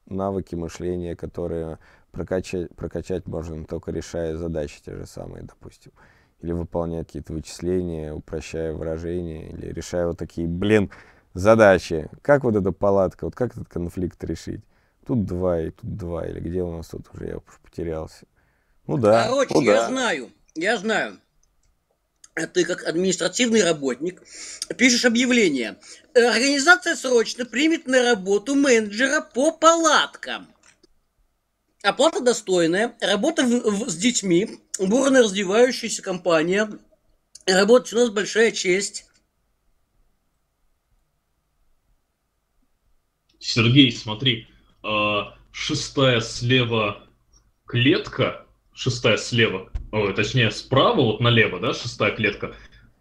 навыки мышления, которые прокачать, прокачать можно только решая задачи те же самые, допустим. Или выполняя какие-то вычисления, упрощая выражения, или решая вот такие, блин, задачи. Как вот эта палатка, вот как этот конфликт решить? Тут два и тут два. Или где у нас тут уже? Я уже потерялся. Ну да. Короче, а, ну, я да. знаю. Я знаю. А ты как административный работник пишешь объявление. Организация срочно примет на работу менеджера по палаткам. Оплата достойная, работа в, в, с детьми, бурно развивающаяся компания. Работать у нас большая честь. Сергей, смотри, шестая слева клетка, шестая слева, ой, точнее справа, вот налево, да, шестая клетка,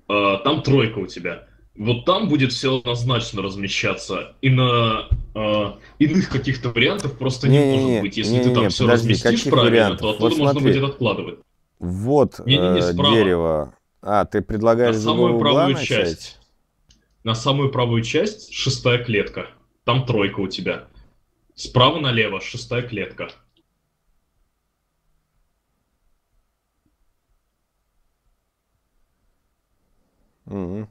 э, там тройка у тебя. Вот там будет все однозначно размещаться. И на э, иных каких-то вариантов просто не, не, не может быть. Если не, ты там не, все подожди, разместишь правильно, вариантов? то оттуда вот можно смотри. будет откладывать. Вот не, не, не, справа. дерево. А, ты предлагаешь на самую правую часть. На самую правую часть шестая клетка. Там тройка у тебя. Справа налево, шестая клетка. Угу.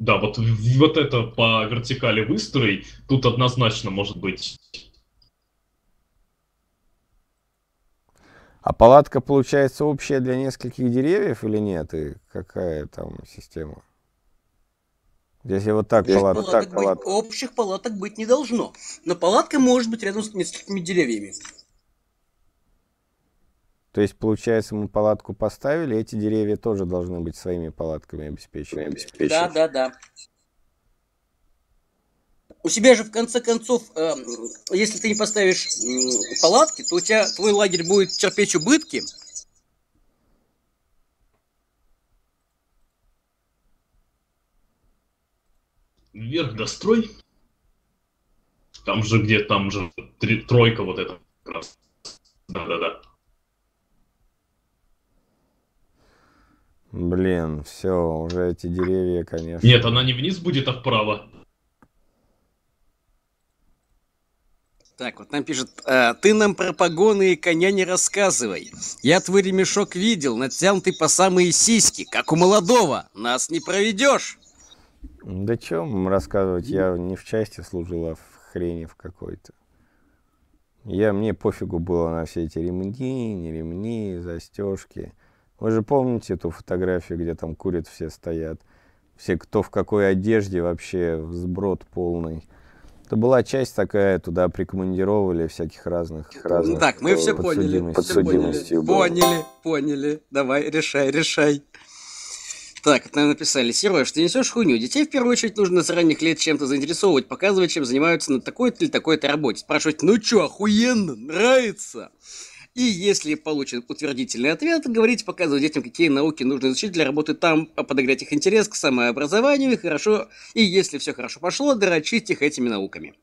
Да, вот, вот это по вертикали выстрой, тут однозначно может быть. А палатка получается общая для нескольких деревьев или нет? И какая там система? Если вот так Здесь палатка. так палатка. Быть, общих палаток быть не должно. Но палатка может быть рядом с несколькими деревьями. То есть, получается, мы палатку поставили, эти деревья тоже должны быть своими палатками обеспечены. обеспечены. Да, да, да. У себя же, в конце концов, э, если ты не поставишь э, палатки, то у тебя твой лагерь будет терпеть убытки, вверх, дострой. Там же, где там же три, тройка вот эта. Да-да-да. Блин, все, уже эти деревья, конечно. Нет, она не вниз будет, а вправо. Так, вот нам пишет, э, ты нам про погоны и коня не рассказывай. Я твой ремешок видел, натянутый по самые сиськи, как у молодого. Нас не проведешь. Да чем рассказывать, я не в части служила, в хрени в какой-то. Я, мне пофигу было на все эти ремни, не ремни, застежки. Вы же помните эту фотографию, где там курят все стоят? Все, кто в какой одежде вообще, взброд полный. Это была часть такая, туда прикомандировали всяких разных. разных ну, так, мы все поняли. Подсудимостью поняли, поняли, поняли. Давай, решай, решай. Так, нам написали, Серва, что несешь хуйню. Детей в первую очередь нужно с ранних лет чем-то заинтересовывать, показывать, чем занимаются на такой-то или такой-то работе. Спрашивать, ну чё, охуенно, нравится? И если получит утвердительный ответ, говорить, показывать детям, какие науки нужно изучить для работы там, а подогреть их интерес к самообразованию, и хорошо, и если все хорошо пошло, дорочить их этими науками.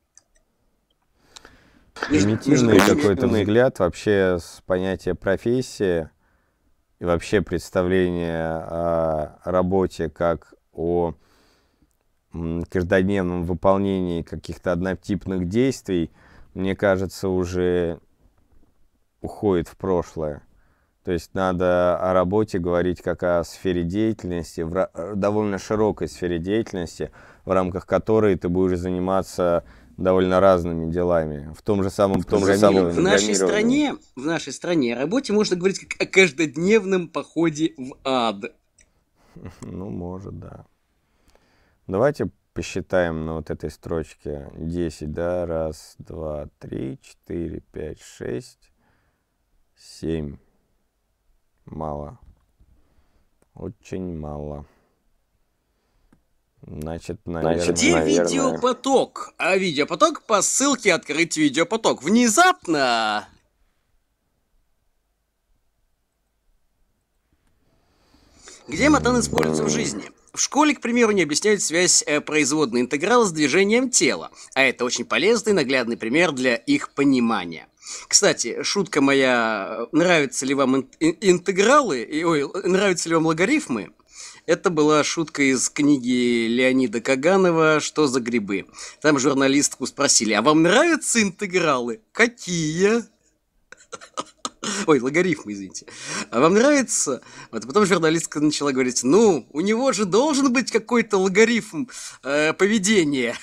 Примитивный какой-то взгляд вообще с понятия профессии и вообще представление о работе как о каждодневном выполнении каких-то однотипных действий, мне кажется, уже уходит в прошлое. То есть надо о работе говорить как о сфере деятельности, в э, довольно широкой сфере деятельности, в рамках которой ты будешь заниматься довольно разными делами в том же самом в том же самом в нашей стране в нашей стране о работе можно говорить как о каждодневном походе в ад <laughs> ну может да давайте посчитаем на вот этой строчке 10 да раз два три четыре пять шесть семь мало очень мало Значит, наверное... Где наверное... видеопоток? А видеопоток по ссылке «Открыть видеопоток». Внезапно... Где матан используется в жизни? В школе, к примеру, не объясняют связь э, производной интеграла с движением тела, а это очень полезный наглядный пример для их понимания. Кстати, шутка моя, э, нравятся ли вам интегралы, И ой, нравятся ли вам логарифмы? Это была шутка из книги Леонида Каганова «Что за грибы?». Там журналистку спросили, а вам нравятся интегралы? Какие? Ой, логарифмы, извините. А вам нравится? Вот потом журналистка начала говорить, ну, у него же должен быть какой-то логарифм э, поведения.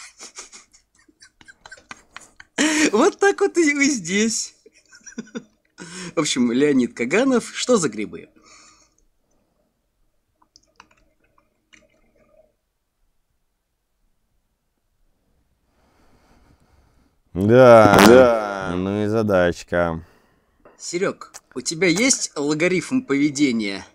Вот так вот и здесь. В общем, Леонид Каганов, что за грибы? Да, да. Ну и задачка. Серег, у тебя есть логарифм поведения?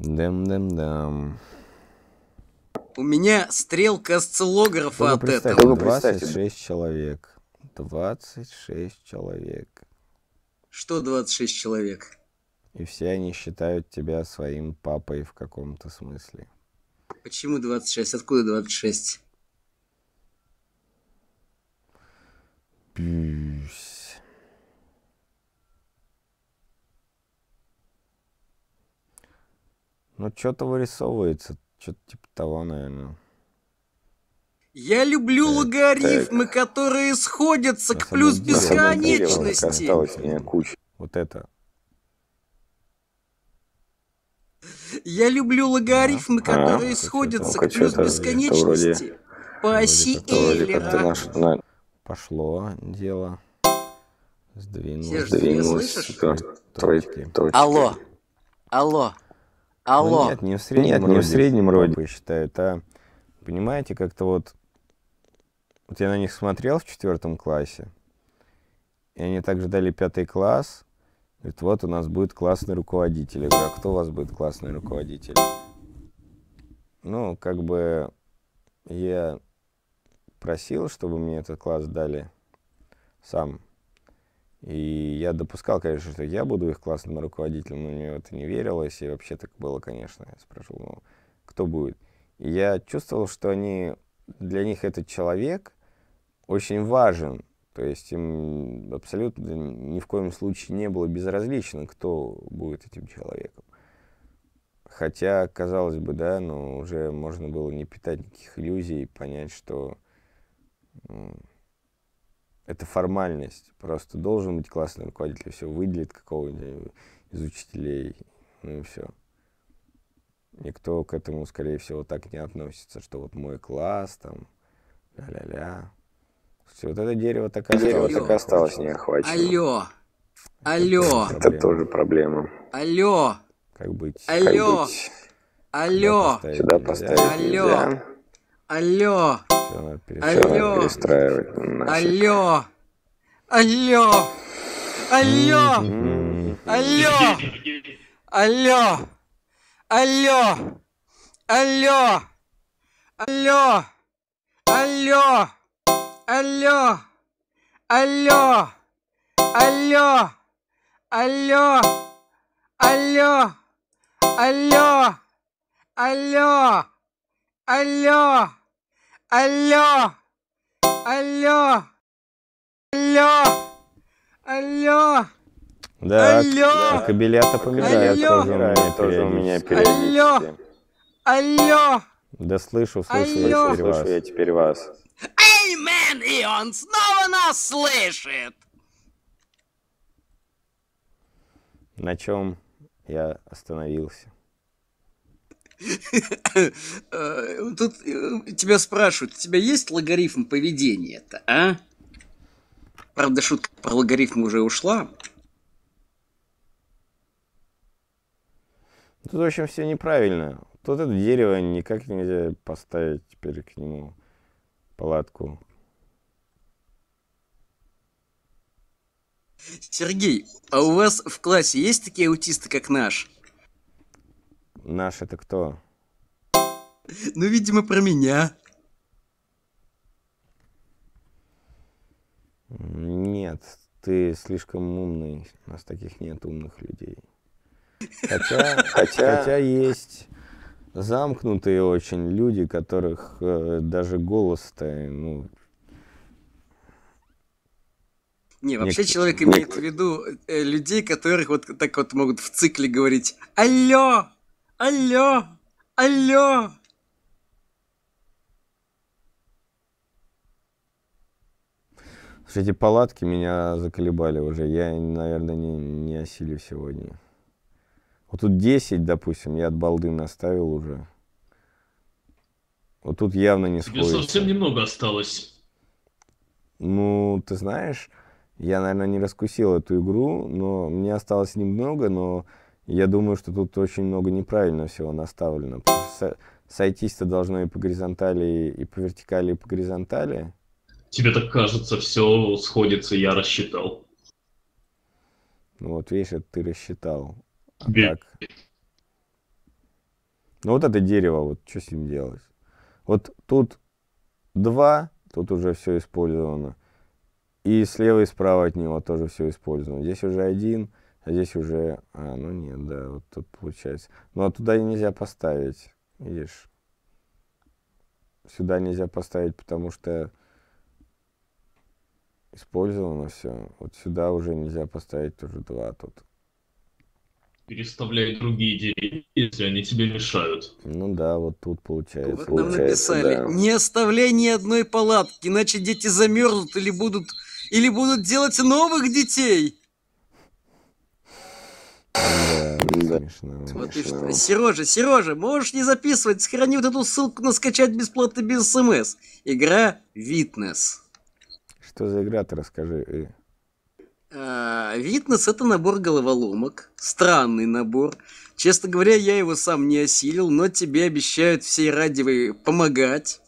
Дэм-дэм-дэм. У меня стрелка осциллографа от этого. 26 человек. 26 человек. Что 26 человек? И все они считают тебя своим папой в каком-то смысле. Почему 26? Откуда 26? Пюсь. Ну, что-то вырисовывается. Что-то типа того, наверное. Я люблю так, логарифмы, так. которые сходятся к плюс деле, бесконечности. Осталось у меня куча. Вот это Я люблю логарифмы, а, которые а, сходятся к плюс бесконечности вроде, по оси Эйлера. Наш... Пошло дело. Сдвинулось. Сдвинулось. Ты точки. Точки. Алло. Алло. Алло. Ну, нет, не в среднем нет, роде. не в среднем роде. считают, а понимаете, как-то вот... Вот я на них смотрел в четвертом классе, и они также дали пятый класс, Говорит, вот у нас будет классный руководитель. Я говорю, а кто у вас будет классный руководитель? Ну, как бы я просил, чтобы мне этот класс дали сам. И я допускал, конечно, что я буду их классным руководителем, но мне в это не верилось, и вообще так было, конечно. Я спрашивал, ну, кто будет? И я чувствовал, что они, для них этот человек очень важен, то есть им абсолютно ни в коем случае не было безразлично, кто будет этим человеком. Хотя, казалось бы, да, но уже можно было не питать никаких иллюзий и понять, что это формальность. Просто должен быть классный руководитель, все выделит какого-нибудь из учителей, ну и все. Никто к этому, скорее всего, так не относится, что вот мой класс, там, ля-ля-ля. Все, вот это дерево так и дерево так осталось неохваченным. Алло! Алло! Это, это тоже проблема. Алло! Как быть? Алло! Как быть? Алло! Сюда поставить Алло! Нельзя. Алло! Все, Алло! Перестраивать на Алло! Алло! Алло! Алло! Алло! Алло! Алло! Алло! Алло! Алло! Алло! Алло! Алло! Алло! Алло! Алло! Алло! Алло! Алло! Алло! Алло! Да, Алло! кабелята помирают тоже, Алло! тоже у меня периодически. Алло! Алло! Да слышу, слышу, Алло! я Слышу я теперь вас. Эймен! И он снова нас слышит! На чем я остановился? Э, тут э, тебя спрашивают, у тебя есть логарифм поведения-то, а? Правда, шутка про логарифм уже ушла. Тут, в общем, все неправильно. Тут это дерево никак нельзя поставить теперь к нему палатку. Сергей, а у вас в классе есть такие аутисты, как наш? Наш это кто? Ну, видимо, про меня. Нет, ты слишком умный. У нас таких нет умных людей. Хотя, <laughs> хотя, хотя есть замкнутые очень люди, которых э, даже голос-то, ну... Не, вообще Нек... человек имеет в виду э, людей, которых вот так вот могут в цикле говорить «Алло! Алло! Алло!» Эти палатки меня заколебали уже. Я, наверное, не, не осилю сегодня. Вот тут 10, допустим, я от балды наставил уже. Вот тут явно не сходится. Тебе совсем немного осталось. Ну, ты знаешь, я, наверное, не раскусил эту игру, но мне осталось немного, но я думаю, что тут очень много неправильно всего наставлено. Сойтись-то должно и по горизонтали, и по вертикали, и по горизонтали. Тебе так кажется, все сходится, я рассчитал. Ну вот, видишь, это ты рассчитал. Так. Ну вот это дерево, вот что с ним делать? Вот тут два, тут уже все использовано. И слева и справа от него тоже все использовано. Здесь уже один, а здесь уже... А, ну нет, да, вот тут получается. Ну а туда нельзя поставить, видишь. Сюда нельзя поставить, потому что использовано все. Вот сюда уже нельзя поставить тоже два тут переставляй другие деревья, если они тебе мешают. Ну да, вот тут получается. Вот нам написали, да. не оставляй ни одной палатки, иначе дети замерзнут или будут, или будут делать новых детей. Да, да. Смешно, вот смешно. И Сережа, Сережа, можешь не записывать, сохрани вот эту ссылку на скачать бесплатно без смс. Игра Витнес. Что за игра, ты расскажи. Э? А, Витнес это набор головоломок, странный набор. Честно говоря, я его сам не осилил, но тебе обещают всей радивой помогать.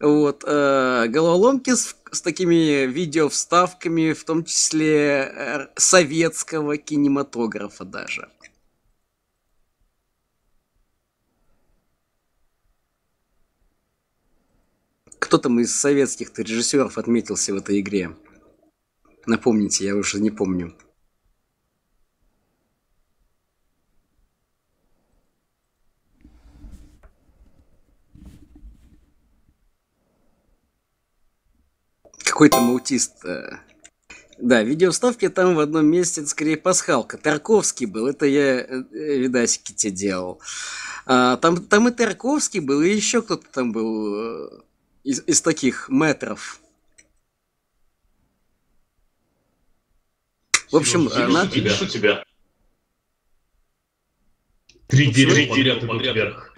Вот, а, головоломки с, с такими видеовставками, в том числе а, советского кинематографа даже. Кто там из советских режиссеров отметился в этой игре? Напомните, я уже не помню. Какой там аутист. Э. Да, видеоставки там в одном месте, скорее пасхалка. Тарковский был, это я э, э, видасики тебе делал. А, там, там и Тарковский был, и еще кто-то там был из, из таких метров. В общем, Сереж, она... тебя. Пишу тебя. Три ну, дерева, дерева подряд, подряд. вверх.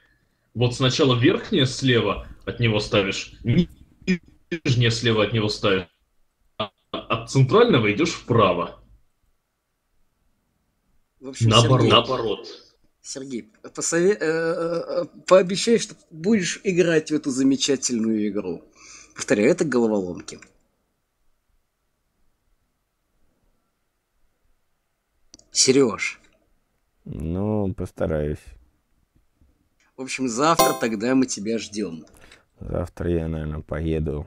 Вот сначала верхнее слева от него ставишь, нижнее слева от него ставишь, а от центрального идешь вправо. В общем, наоборот. Сергей, наоборот. Сергей, посове... Э, э, э, пообещай, что будешь играть в эту замечательную игру. Повторяю, это головоломки. Сереж. Ну, постараюсь. В общем, завтра тогда мы тебя ждем. Завтра я, наверное, поеду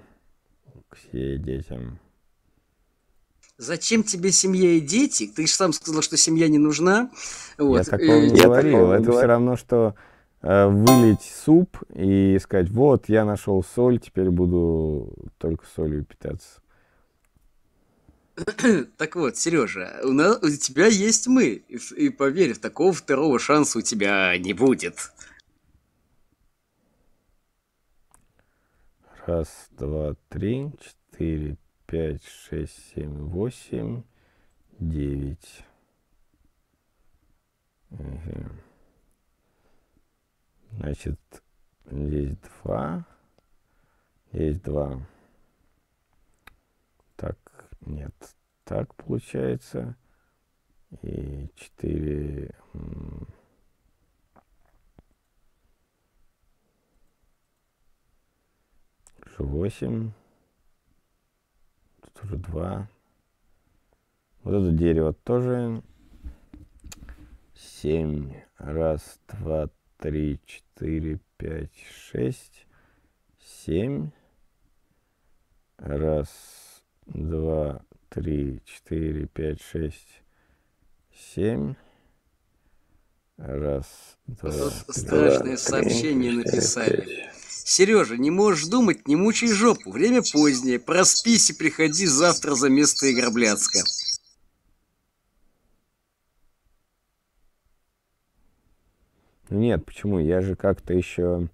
к себе и детям. Зачем тебе семья и дети? Ты же сам сказал, что семья не нужна. Вот. Я такого э, не говорил. Это говорю. все равно, что э, вылить суп и сказать, вот, я нашел соль, теперь буду только солью питаться. <clears throat> Так вот, Сережа, у, нас, у тебя есть мы. И, и поверь, такого второго шанса у тебя не будет. Раз, два, три, четыре, пять, шесть, семь, восемь, девять. Значит, здесь два. Есть два. Нет, так получается. И 4... Уже 8. Тут уже 2. Вот это дерево тоже. 7. Раз, два, три, четыре, пять, шесть. Семь. Раз, два, три, четыре, пять, шесть, семь. Раз, два, Тут страшное два, сообщение три, написали. Пять. Сережа, не можешь думать, не мучай жопу. Время позднее. Проспись и приходи завтра за место Игробляцка. Ну нет, почему? Я же как-то еще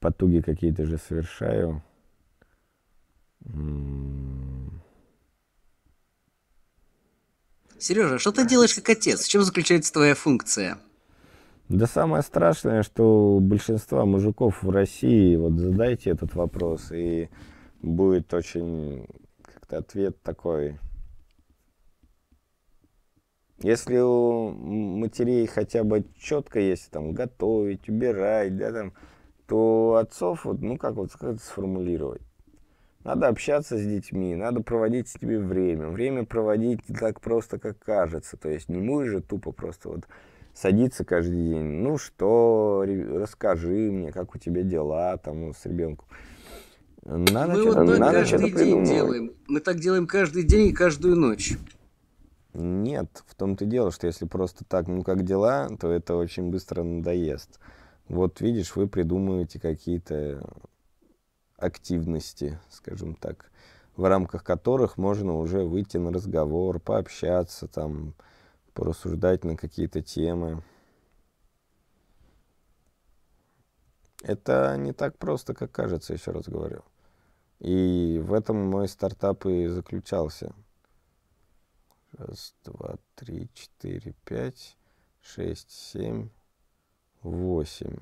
потуги какие-то же совершаю. М м-м-м. -м Сережа, что ты делаешь как отец? В чем заключается твоя функция? Да самое страшное, что у большинства мужиков в России, вот задайте этот вопрос, и будет очень как-то ответ такой. Если у матерей хотя бы четко есть там готовить, убирать, да, там, то отцов, вот, ну как вот как это сформулировать? Надо общаться с детьми, надо проводить с ними время. Время проводить так просто, как кажется. То есть не мы же тупо просто вот садиться каждый день. Ну что, расскажи мне, как у тебя дела там ну, с ребенком. Надо мы вот так надо каждый день делаем. Мы так делаем каждый день и каждую ночь. Нет, в том-то и дело, что если просто так, ну как дела, то это очень быстро надоест. Вот видишь, вы придумываете какие-то активности, скажем так, в рамках которых можно уже выйти на разговор, пообщаться, там, порассуждать на какие-то темы. Это не так просто, как кажется, еще раз говорю. И в этом мой стартап и заключался. Раз, два, три, четыре, пять, шесть, семь, восемь.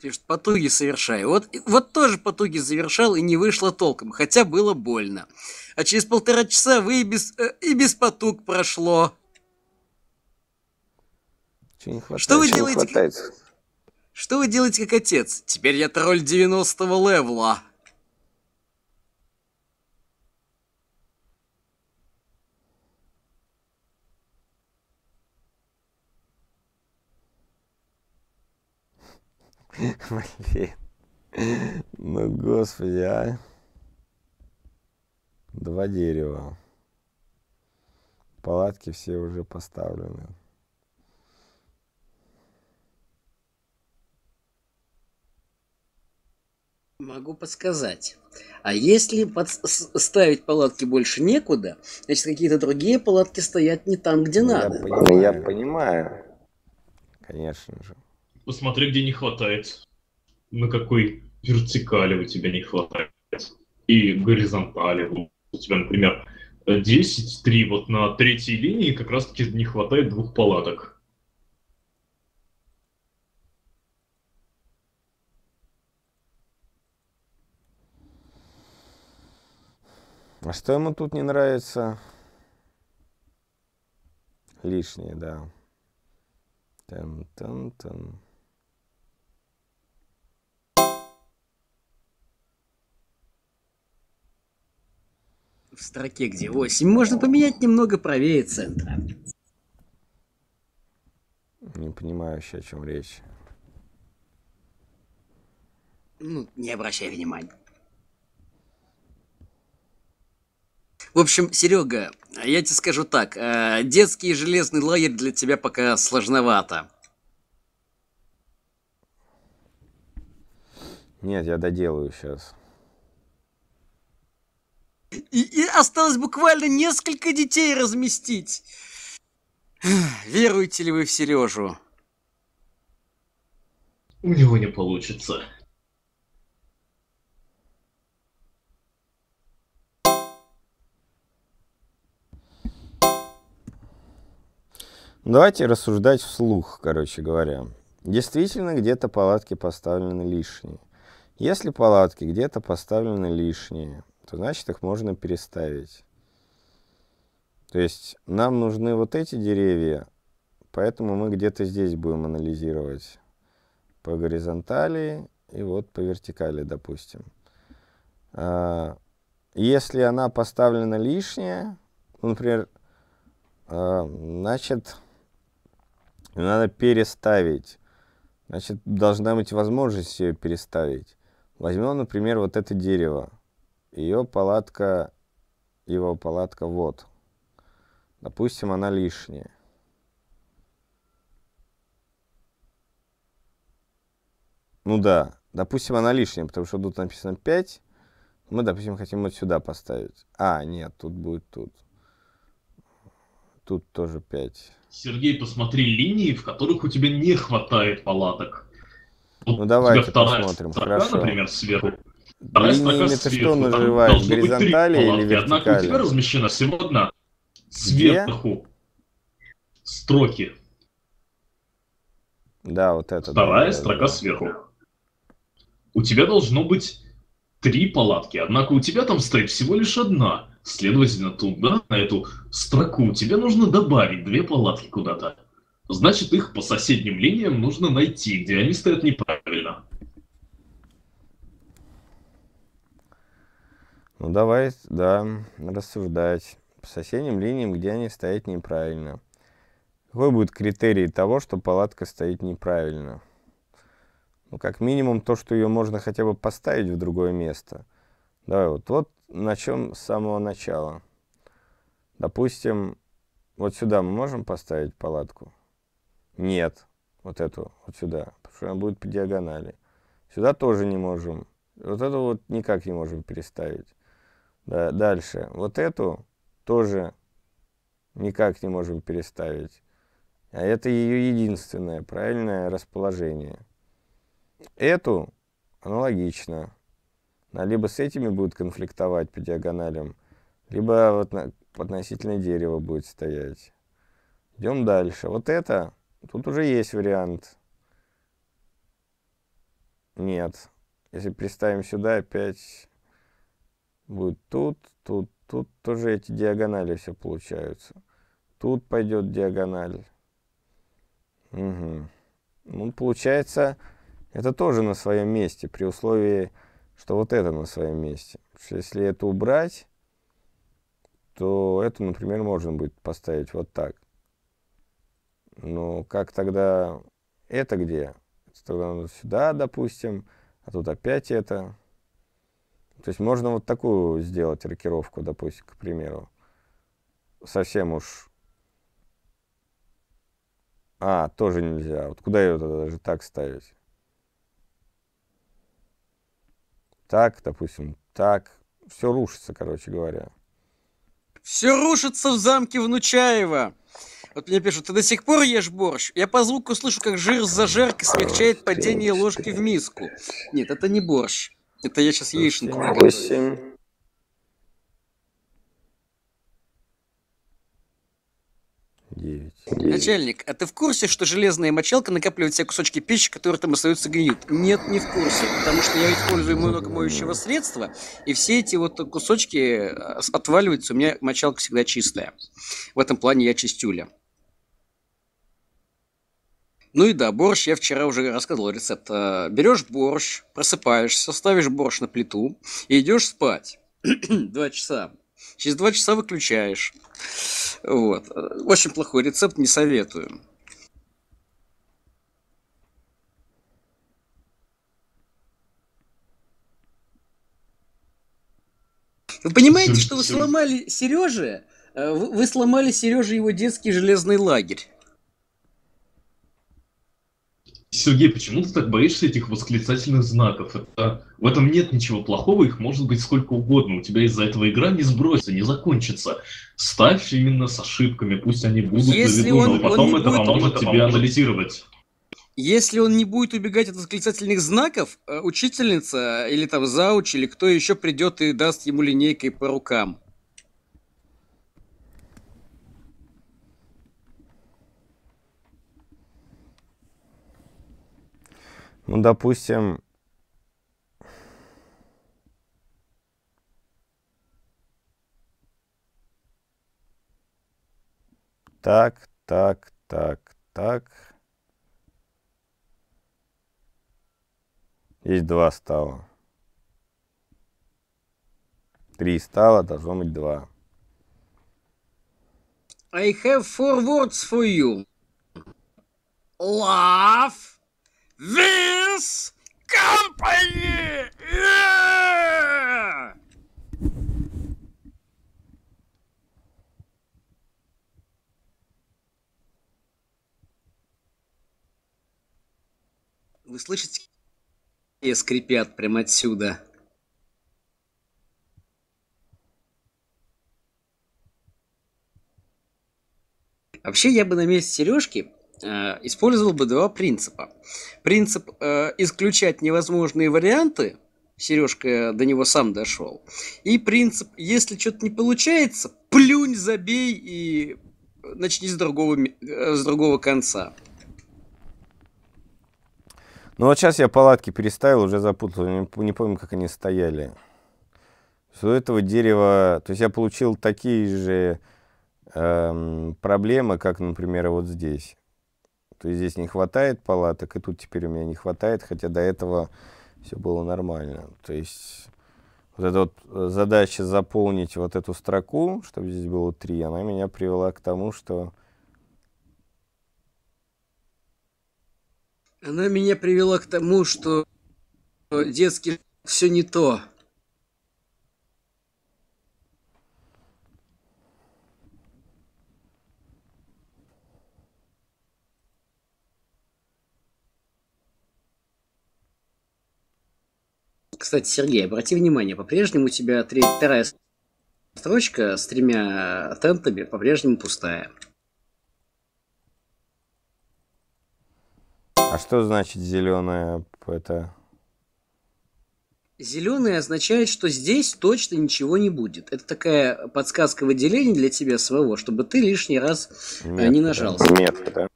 Пишет, потуги совершаю. Вот, вот тоже потуги завершал и не вышло толком, хотя было больно. А через полтора часа вы и без, э, и без потуг прошло. Чего не хватает? Что вы Чего делаете? Хватает? Что вы делаете как отец? Теперь я тролль 90-го левла. <laughs> Блин. Ну, господи, а. Два дерева. Палатки все уже поставлены. Могу подсказать. А если ставить палатки больше некуда, значит какие-то другие палатки стоят не там, где ну, я надо. Понимаю. Я понимаю. Конечно же посмотри, где не хватает. На какой вертикали у тебя не хватает. И горизонтали. У тебя, например, 10-3 вот на третьей линии как раз-таки не хватает двух палаток. А что ему тут не нравится? Лишнее, да. Там-там-там. в строке, где 8, можно поменять немного правее центра. Не понимаю о чем речь. Ну, не обращай внимания. В общем, Серега, я тебе скажу так. Э, детский железный лагерь для тебя пока сложновато. Нет, я доделаю сейчас. И, и осталось буквально несколько детей разместить. Веруете ли вы в Сережу? У него не получится. Давайте рассуждать вслух, короче говоря. Действительно, где-то палатки поставлены лишние. Если палатки где-то поставлены лишние, то значит их можно переставить. То есть нам нужны вот эти деревья, поэтому мы где-то здесь будем анализировать по горизонтали и вот по вертикали, допустим. А, если она поставлена лишняя, ну, например, а, значит, надо переставить. Значит, должна быть возможность ее переставить. Возьмем, например, вот это дерево. Ее палатка, его палатка вот. Допустим, она лишняя. Ну да, допустим, она лишняя, потому что тут написано 5. Мы, допустим, хотим вот сюда поставить. А, нет, тут будет тут. Тут тоже 5. Сергей, посмотри линии, в которых у тебя не хватает палаток. Вот ну давайте посмотрим. Строка, Хорошо. например, сверху. Вторая строка это сверху. Что наживаешь, там горизонтали или вертикали? Однако у тебя размещена всего одна. Сверху. Где? Строки. Да, вот это. Вторая да, строка да. сверху. У тебя должно быть три палатки, однако у тебя там стоит всего лишь одна. Следовательно, туда, на эту строку, тебе нужно добавить две палатки куда-то. Значит, их по соседним линиям нужно найти, где они стоят неправильно. Ну давай, да, рассуждать по соседним линиям, где они стоят неправильно. Какой будет критерий того, что палатка стоит неправильно? Ну, как минимум, то, что ее можно хотя бы поставить в другое место. Давай вот, вот начнем с самого начала. Допустим, вот сюда мы можем поставить палатку? Нет, вот эту, вот сюда, потому что она будет по диагонали. Сюда тоже не можем. Вот это вот никак не можем переставить. Да, дальше. Вот эту тоже никак не можем переставить. А это ее единственное правильное расположение. Эту аналогично. Она либо с этими будет конфликтовать по диагоналям, либо вот на, относительно дерева будет стоять. Идем дальше. Вот это, тут уже есть вариант. Нет. Если приставим сюда, опять будет тут, тут, тут тоже эти диагонали все получаются. Тут пойдет диагональ. Угу. Ну, получается, это тоже на своем месте, при условии, что вот это на своем месте. Если это убрать, то это, например, можно будет поставить вот так. Но как тогда это где? тогда сюда, допустим, а тут опять это. То есть можно вот такую сделать рокировку, допустим, к примеру. Совсем уж... А, тоже нельзя. Вот куда ее тогда даже так ставить? Так, допустим, так. Все рушится, короче говоря. Все рушится в замке Внучаева. Вот мне пишут, ты до сих пор ешь борщ? Я по звуку слышу, как жир с зажарки смягчает падение ложки в миску. Нет, это не борщ. Это я сейчас яичницу наготовил. Начальник, а ты в курсе, что железная мочалка накапливает все кусочки пищи, которые там остаются гниют? Нет, не в курсе, потому что я использую много моющего средства, и все эти вот кусочки э, отваливаются, у меня мочалка всегда чистая. В этом плане я чистюля. Ну и да, борщ, я вчера уже рассказывал рецепт. Э, берешь борщ, просыпаешься, ставишь борщ на плиту и идешь спать. <clears throat> два часа. Через два часа выключаешь. Вот. Э, очень плохой рецепт, не советую. Вы понимаете, что вы сломали Сереже? Э, вы сломали Сереже его детский железный лагерь. Сергей, почему ты так боишься этих восклицательных знаков? Это, в этом нет ничего плохого, их может быть сколько угодно. У тебя из-за этого игра не сбросится, не закончится. Ставь именно с ошибками, пусть они будут Если на виду, он, но потом он это будет, поможет тебе поможет. анализировать. Если он не будет убегать от восклицательных знаков, э, учительница или там зауч, или кто еще придет и даст ему линейкой по рукам. Ну, допустим, так, так, так, так. Есть два стала. Три стала, должно быть два. I have four words for you. Love this company! Yeah! Вы слышите? И скрипят прямо отсюда. Вообще, я бы на месте Сережки Э, использовал бы два принципа. Принцип э, исключать невозможные варианты, Сережка до него сам дошел, и принцип, если что-то не получается, плюнь, забей и начни с другого, э, с другого конца. Ну вот сейчас я палатки переставил, уже запутал, не, не помню, как они стояли. С этого дерева, то есть я получил такие же эм, проблемы, как, например, вот здесь. То есть здесь не хватает палаток, и тут теперь у меня не хватает, хотя до этого все было нормально. То есть вот эта вот э, задача заполнить вот эту строку, чтобы здесь было три, она меня привела к тому, что... Она меня привела к тому, что детский все не то. Кстати, Сергей, обрати внимание, по-прежнему у тебя три, вторая строчка с тремя тентами по-прежнему пустая. А что значит зеленая это? зеленая означает, что здесь точно ничего не будет. Это такая подсказка выделения для тебя своего, чтобы ты лишний раз э, метка, не нажался. Метка, да.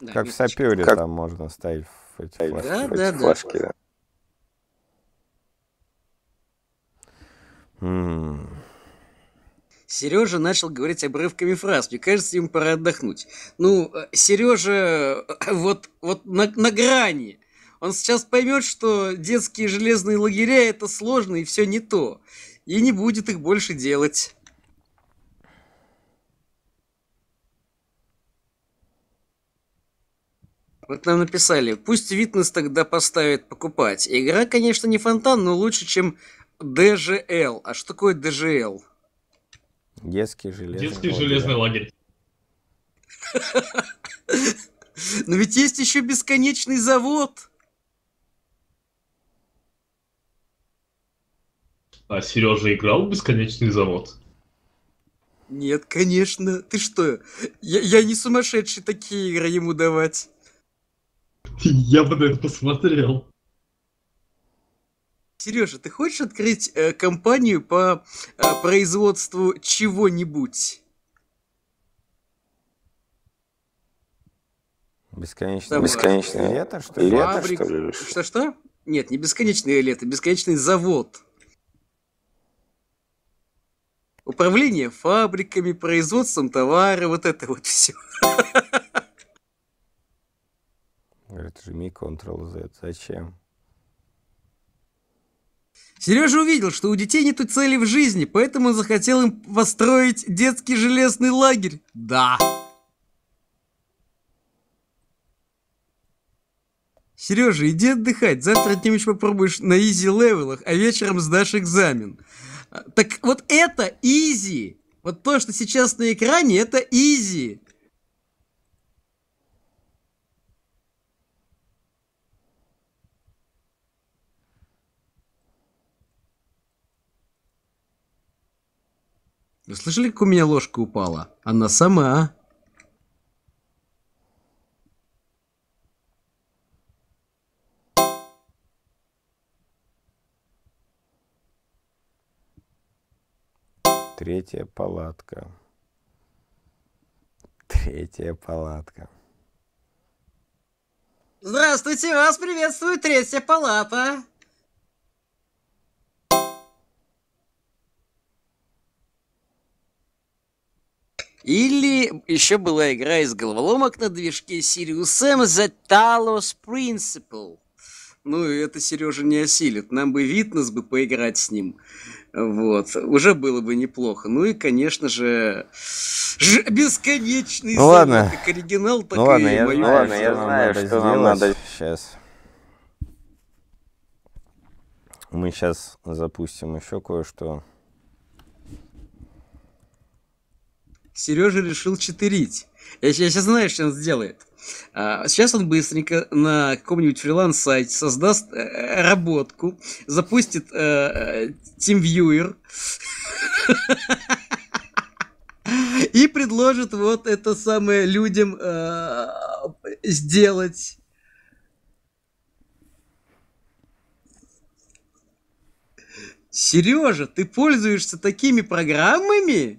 да как меточка. в сапере как... там можно ставить эти флажки. Да, да, флажки да. да. Сережа начал говорить обрывками фраз. Мне кажется, им пора отдохнуть. Ну, Сережа э, вот, вот на, на грани. Он сейчас поймет, что детские железные лагеря это сложно и все не то. И не будет их больше делать. Вот нам написали, пусть Витнес тогда поставит покупать. Игра, конечно, не фонтан, но лучше, чем ДЖЛ. А что такое ДЖЛ? Детский железный Детский лагерь. железный лагерь. <laughs> Но ведь есть еще бесконечный завод. А Сережа играл в бесконечный завод? Нет, конечно. Ты что? Я, я не сумасшедший такие игры ему давать. <laughs> Я бы на это посмотрел. Сережа, ты хочешь открыть э, компанию по э, производству чего-нибудь? Бесконечное, Там, бесконечное лето, что ли? Фабрик... что Что-что? Нет, не бесконечное лето, бесконечный завод. Управление фабриками, производством товара, вот это вот все. Говорит, жми Ctrl-Z, зачем? Сережа увидел, что у детей нету цели в жизни, поэтому он захотел им построить детский железный лагерь. Да. Сережа, иди отдыхать. Завтра днем попробуешь на изи левелах, а вечером сдашь экзамен. А, так вот это изи. Вот то, что сейчас на экране, это изи. Вы слышали, как у меня ложка упала? Она сама. Третья палатка. Третья палатка. Здравствуйте, вас приветствует третья палата. Или еще была игра из головоломок на движке Sirius M The Talos Principle. Ну, это Сережа не осилит. Нам бы Витнес бы поиграть с ним. Вот. Уже было бы неплохо. Ну и, конечно же, ж... бесконечный ну, ладно. как оригинал, так ну, ладно, и я мою. Знаю, ладно, я знаю, что сделать. нам надо. Сейчас. Мы сейчас запустим еще кое-что. Сережа решил читерить. Я, я сейчас знаю, что он сделает. сейчас а, он быстренько на каком-нибудь фриланс-сайте создаст э, э работку, запустит э, э TeamViewer <laughs> и предложит вот это самое людям э, сделать. Сережа, ты пользуешься такими программами?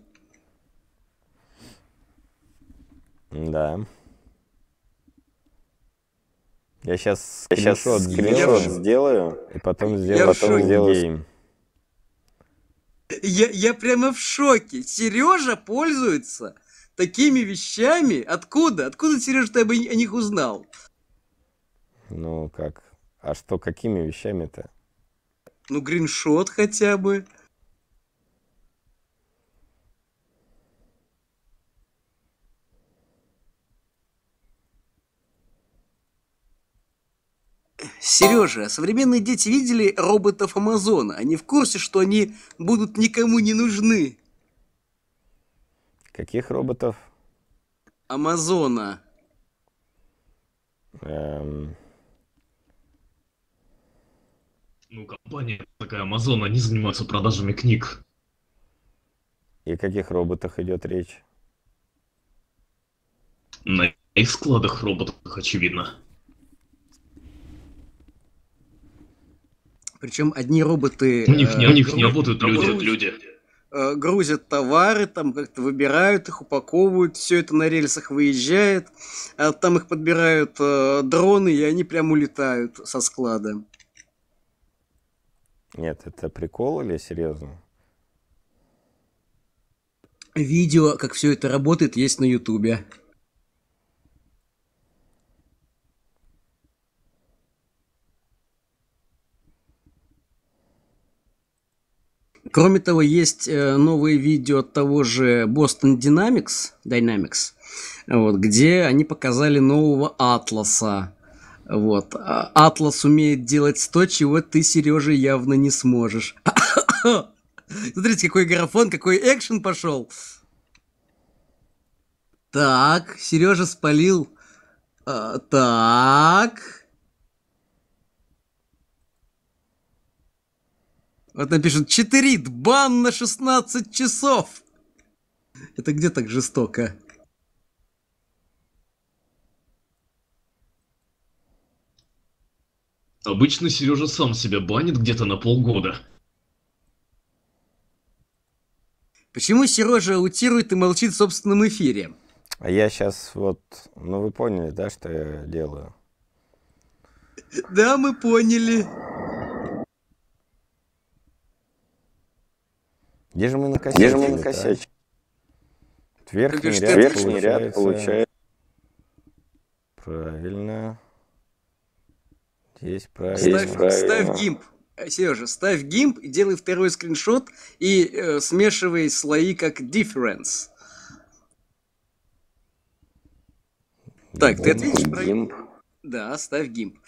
Да. Я сейчас я сейчас скриншот сделаю и потом сделаю, потом сделаю гейм. Я, я прямо в шоке. Сережа пользуется такими вещами. Откуда? Откуда, Сережа, ты об о них узнал? Ну как? А что, какими вещами-то? Ну, гриншот хотя бы. Сережа, современные дети видели роботов Амазона. Они в курсе, что они будут никому не нужны. Каких роботов? Амазона. Эм... Ну, компания такая Амазона, они занимаются продажами книг. И каких роботах идет речь? На их складах роботах, очевидно. Причем одни роботы... У них, э, не, у них не работают люди. люди. Э, грузят товары, там как-то выбирают их, упаковывают, все это на рельсах выезжает, а там их подбирают э, дроны, и они прям улетают со склада. Нет, это прикол или серьезно? Видео, как все это работает, есть на Ютубе. Кроме того, есть э, новые видео от того же Boston Dynamics, Dynamics вот, где они показали нового Атласа. Вот. А Атлас умеет делать то, чего ты, Сережа, явно не сможешь. <coughs> Смотрите, какой графон, какой экшен пошел. Так, Сережа спалил. А, так. Вот напишут, читерит, бан на 16 часов. Это где так жестоко? Обычно Сережа сам себя банит где-то на полгода. Почему Сережа аутирует и молчит в собственном эфире? А я сейчас вот... Ну вы поняли, да, что я делаю? Да, мы поняли. Где же мы накосячили? Где же мы накосячили? А? Вот верхний ряд, верхний получается... ряд получается... Правильно. Здесь правильно. Ставь, правильно. ставь гимп. Э, Сережа, ставь гимп и делай второй скриншот и э, смешивай слои как difference. Так, ты ответишь про... Гимп. Да, ставь гимп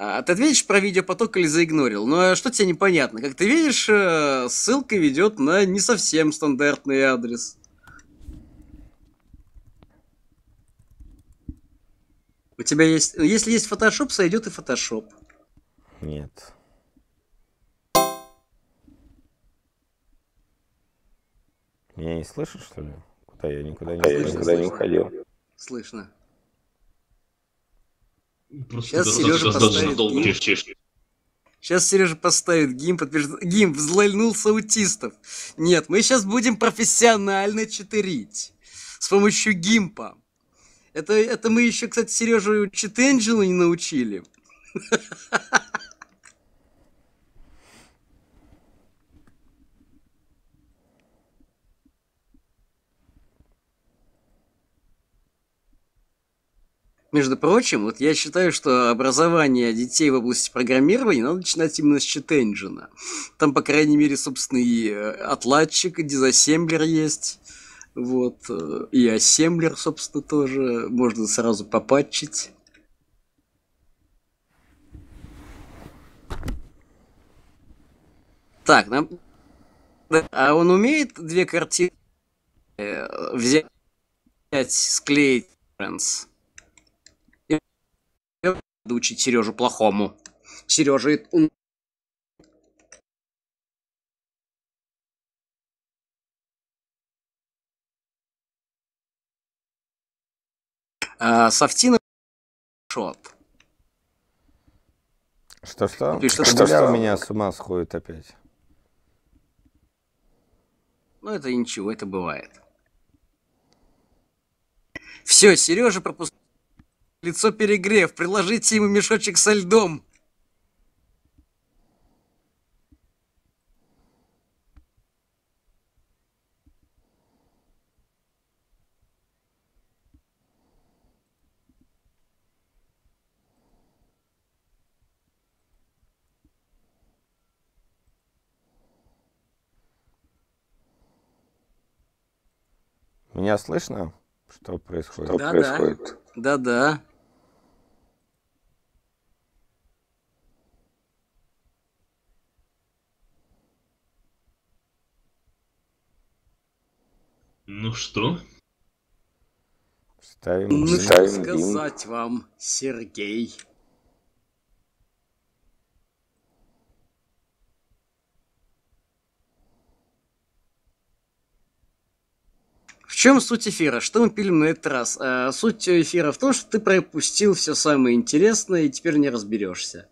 ты а, ответишь про видеопоток или заигнорил? Но ну, а что тебе непонятно? Как ты видишь, э, ссылка ведет на не совсем стандартный адрес. У тебя есть... Ну, если есть Photoshop, сойдет и Photoshop. Нет. Меня не слышишь, что ли? Куда я никуда не, а я никуда не уходил. Слышно. Просто Сейчас Сережа поставит долго. Тише, Сейчас Сережа поставит гимн, подтверждает. Гимн взлольнулся аутистов. Нет, мы сейчас будем профессионально читерить. С помощью гимпа. Это, это мы еще, кстати, Сережу читенджелу не научили. <laughs> Между прочим, вот я считаю, что образование детей в области программирования надо начинать именно с чит Там, по крайней мере, собственный э, отладчик, дизассемблер есть. Вот. Э, и ассемблер, собственно, тоже. Можно сразу попатчить. Так, нам... А он умеет две картины э, взять, склеить, Фрэнс? надо учить Сережу плохому. Сережа и... А, Софтина шот. Что-что? Что, что, что? у меня с ума сходит опять. Ну, это ничего, это бывает. Все, Сережа пропускает. Лицо перегрев, приложите ему мешочек со льдом. Меня слышно? Что происходит? Да, Что происходит? Да, да. Ну что? Ставим, ну, ставим сказать бим. вам, Сергей. В чем суть эфира? Что мы пилим на этот раз? А, суть эфира в том, что ты пропустил все самое интересное и теперь не разберешься.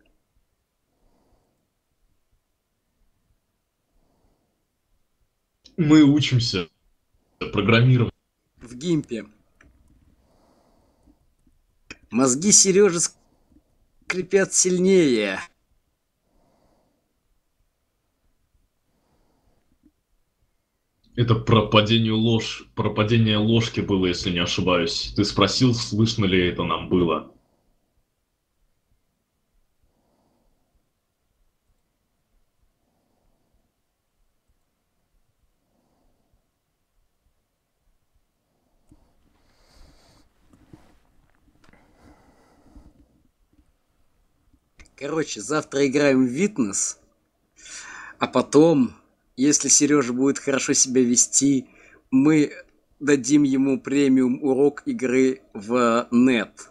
Мы учимся программирование. В гимпе. Мозги Сережи скрипят сильнее. Это про падение ложь, про падение ложки было, если не ошибаюсь. Ты спросил, слышно ли это нам было? Короче, завтра играем в фитнес, а потом, если Сережа будет хорошо себя вести, мы дадим ему премиум урок игры в нет.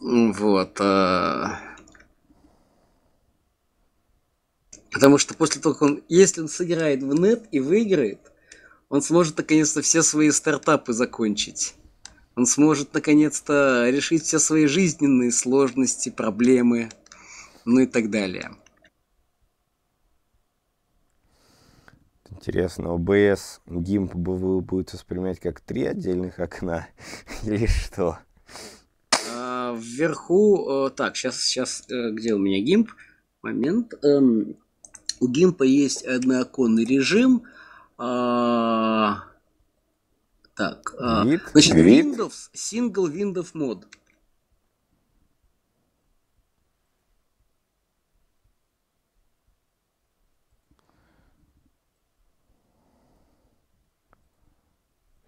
Вот. А. Потому что после того, как он, если он сыграет в нет и выиграет, он сможет наконец-то все свои стартапы закончить. Он сможет наконец-то решить все свои жизненные сложности, проблемы, ну и так далее. Интересно, ОБС Гимп БВУ будет воспринимать как три отдельных окна <laughs> или что? А, вверху, э, так, сейчас, сейчас, э, где у меня Гимп? Момент. Эм, у Гимпа есть одноконный режим. А так, Git? А, значит, Git? Windows, Single Windows Mod.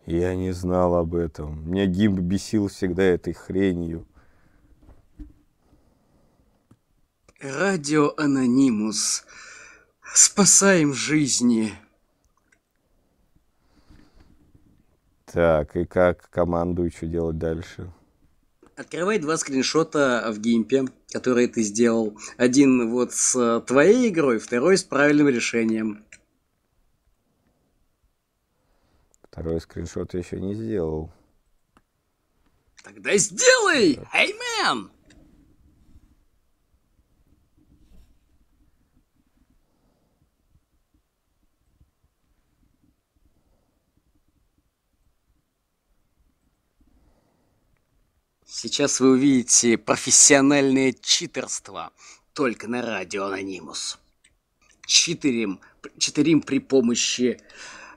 Я не знал об этом. Меня Гимб бесил всегда этой хренью. Радио Анонимус. Спасаем жизни. Так, и как команду еще делать дальше? Открывай два скриншота в геймпе, которые ты сделал. Один вот с э, твоей игрой, второй с правильным решением. Второй скриншот я еще не сделал. Тогда сделай! Эй, hey, man! Сейчас вы увидите профессиональное читерство только на радио Анонимус. Читерим, читерим при помощи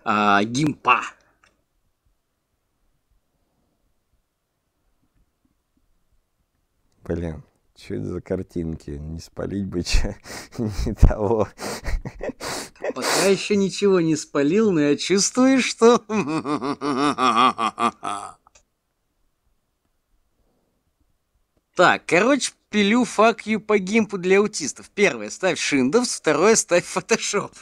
э, гимпа. Блин, что это за картинки? Не спалить бы че, <laughs> не того. А пока еще ничего не спалил, но я чувствую, что... <laughs> Так, короче, пилю факью по гимпу для аутистов. Первое, ставь Windows, второе, ставь Photoshop.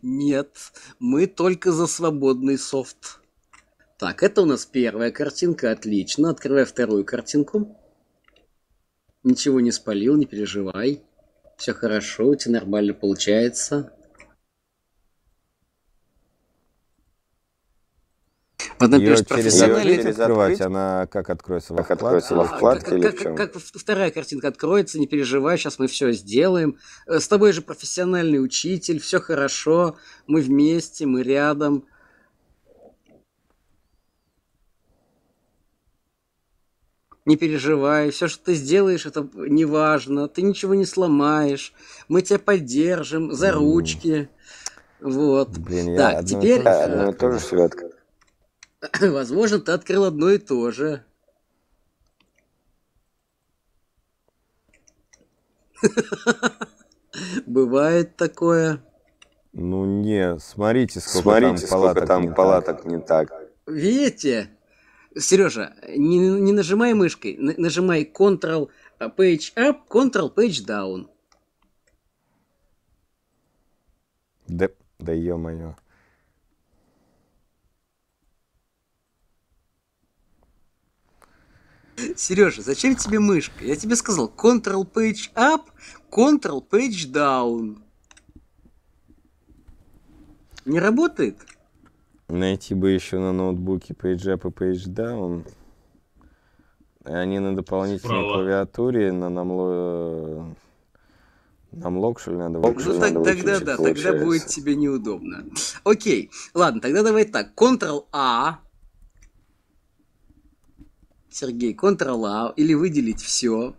Нет, мы только за свободный софт. Так, это у нас первая картинка, отлично. Открывай вторую картинку. Ничего не спалил, не переживай. Все хорошо, у тебя нормально получается. Вот, например, ее ее через открывать, открыть? она как откроется во как вкладке? Откроется во вкладке как, или как, в чем? Как, вторая картинка откроется, не переживай, сейчас мы все сделаем. Э, с тобой же профессиональный учитель, все хорошо, мы вместе, мы рядом. не переживай, все, что ты сделаешь, это не важно, ты ничего не сломаешь, мы тебя поддержим за ручки. Mm. Вот. Блин, так, теперь... Одно и то же, святка. <coughs> Возможно, ты открыл одно и то же. <laughs> Бывает такое. Ну не, смотрите, сколько смотрите, там палаток, сколько там не, палаток так. не так. Видите? Сережа, не, не нажимай мышкой, нажимай Ctrl Page Up, Ctrl Page Down. Да, да ё-моё. Сережа, зачем тебе мышка? Я тебе сказал Ctrl Page Up, Ctrl Page Down. Не работает? Найти бы еще на ноутбуке Page Up и Page Down. Они на дополнительной Справа. клавиатуре, на намло... Нам лог, что ли, надо Ну, так, надо тогда, да, получается. тогда будет тебе неудобно. Окей, ладно, тогда давай так. Ctrl-A, Сергей, ctrl а, или выделить все.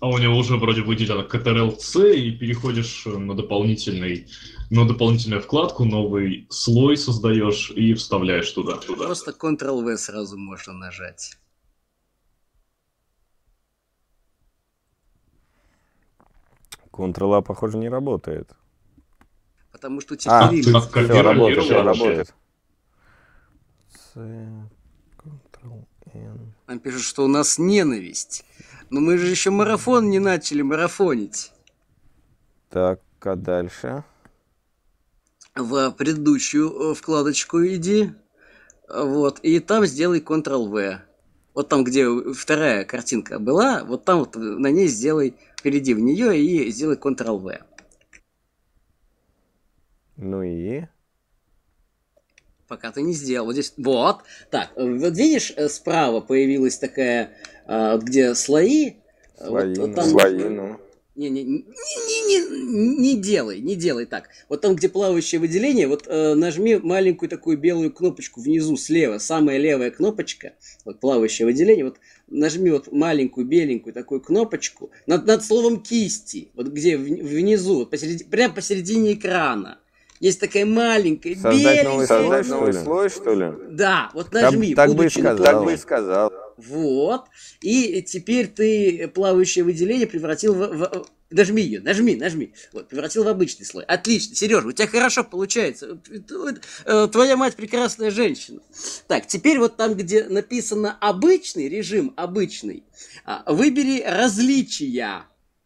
А у него уже вроде выделено Ctrl-C, и переходишь э, на, дополнительный, на дополнительную вкладку, новый слой создаешь и вставляешь туда. туда. Просто Ctrl-V сразу можно нажать. Ctrl-A, а, похоже, не работает. Потому что у тебя а, все работает, все работает. Ctrl-N. Он пишет, что у нас ненависть. Но мы же еще марафон не начали марафонить. Так, а дальше? В предыдущую э, вкладочку иди. Вот, и там сделай Ctrl-V. Вот там, где вторая картинка была, вот там вот на ней сделай, перейди в нее и сделай Ctrl-V. Ну и? Пока ты не сделал. Вот здесь. Вот. Так, э, вот видишь, э, справа появилась такая, а, где слои. Э, слои, вот, вот ну, слои, ну. Не, не, не, не, не, не делай, не делай так. Вот там, где плавающее выделение, вот э, нажми маленькую такую белую кнопочку внизу слева, самая левая кнопочка, вот плавающее выделение, вот нажми вот маленькую беленькую такую кнопочку над, над словом кисти, вот где в, внизу, вот прямо посередине экрана есть такая маленькая, Создать беленькая. Создать новый слой, что ли? Да, вот нажми. Так, так, бы, и сказал. так бы и сказал. Вот. И теперь ты плавающее выделение превратил в, в... Нажми ее, нажми, нажми. Вот, превратил в обычный слой. Отлично, Сережа, у тебя хорошо получается. Э, твоя мать прекрасная женщина. Так, теперь вот там, где написано обычный режим, обычный, а, выбери различия.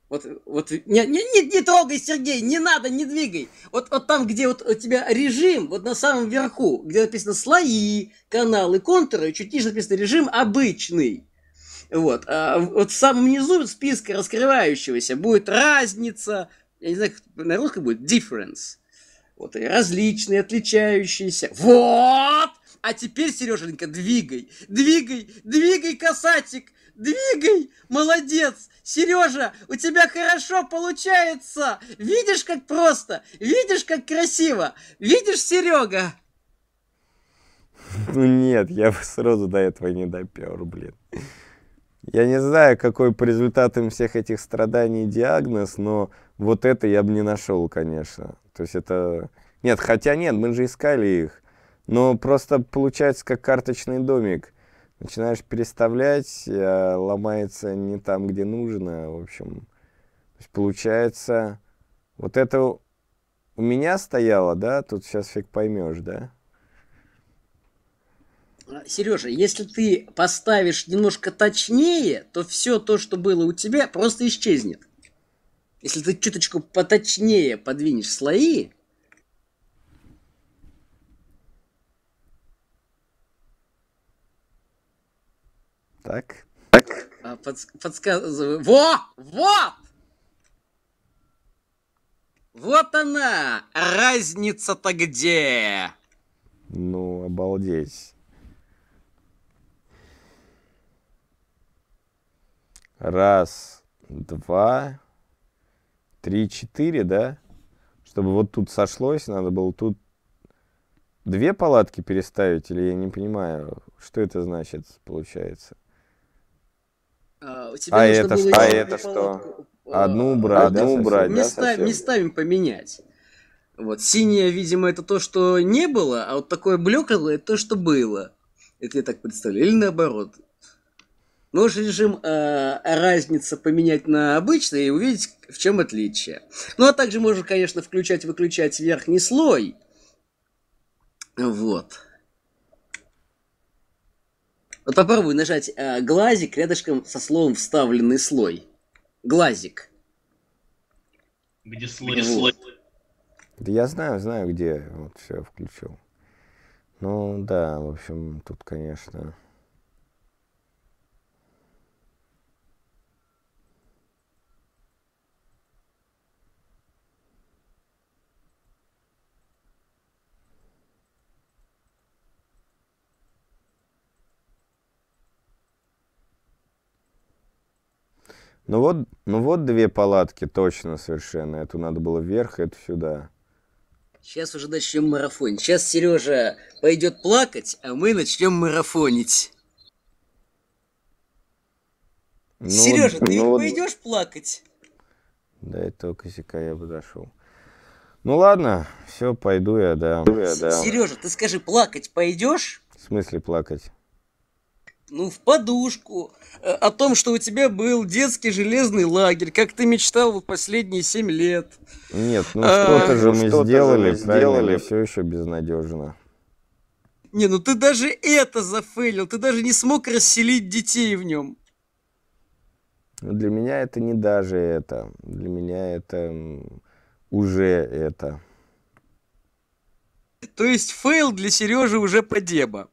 Вот, вот не, не, не, не трогай, Сергей, не надо, не двигай. Вот, вот там, где вот у тебя режим, вот на самом верху, где написано слои, каналы, контуры, чуть ниже написано режим обычный. Вот, а вот в самом низу списка раскрывающегося будет разница, я не знаю, как на русском будет difference. Вот и различные, отличающиеся. Вот! А теперь, Сереженька, двигай, двигай, двигай, касатик. Двигай! Молодец! Сережа, у тебя хорошо получается! Видишь, как просто! Видишь, как красиво! Видишь, Серега? Ну нет, я бы сразу до этого не допер, блин. Я не знаю, какой по результатам всех этих страданий диагноз, но вот это я бы не нашел, конечно. То есть это... Нет, хотя нет, мы же искали их. Но просто получается как карточный домик – начинаешь переставлять, э, ломается не там, где нужно, в общем. То есть получается, вот это у меня стояло, да, тут сейчас фиг поймешь, да? А, Сережа, если ты поставишь немножко точнее, то все то, что было у тебя, просто исчезнет. Если ты чуточку поточнее подвинешь слои, Так. Так. А, подс подсказываю. Во! Вот! Вот она! Разница-то где? Ну, обалдеть. Раз, два, три, четыре, да? Чтобы вот тут сошлось, надо было тут две палатки переставить, или я не понимаю, что это значит, получается? А, у тебя а это было что? А это что? А, одну брать, одну да, брать. Не, да, ставим, не ставим поменять. Вот синее, видимо, это то, что не было, а вот такое блеклое то, что было. Это я так представляю. Или наоборот. Нож режим э, а, а разница поменять на обычный и увидеть, в чем отличие. Ну а также можно, конечно, включать-выключать верхний слой. Вот. Вот попробуй нажать э, глазик рядышком со словом «вставленный слой». Глазик. Где слой? Где слой? Да я знаю, знаю, где. Вот все, включил. Ну да, в общем, тут, конечно... Ну вот, ну вот две палатки точно совершенно. Эту надо было вверх, эту сюда. Сейчас уже начнем марафонить. Сейчас Сережа пойдет плакать, а мы начнем марафонить. Ну, Сережа, ты ну, пойдешь вот... плакать? До этого косяка я бы дошел. Ну ладно, все, пойду я, да. Пойду я, да. Сережа, ты скажи, плакать пойдешь? В смысле плакать? ну, в подушку, э, о том, что у тебя был детский железный лагерь, как ты мечтал вот последние семь лет. Нет, ну а, что-то же мы что сделали, мы сделали, все еще безнадежно. Не, ну ты даже это зафейлил, ты даже не смог расселить детей в нем. Ну, для меня это не даже это, для меня это уже это. То есть фейл для Сережи уже подеба.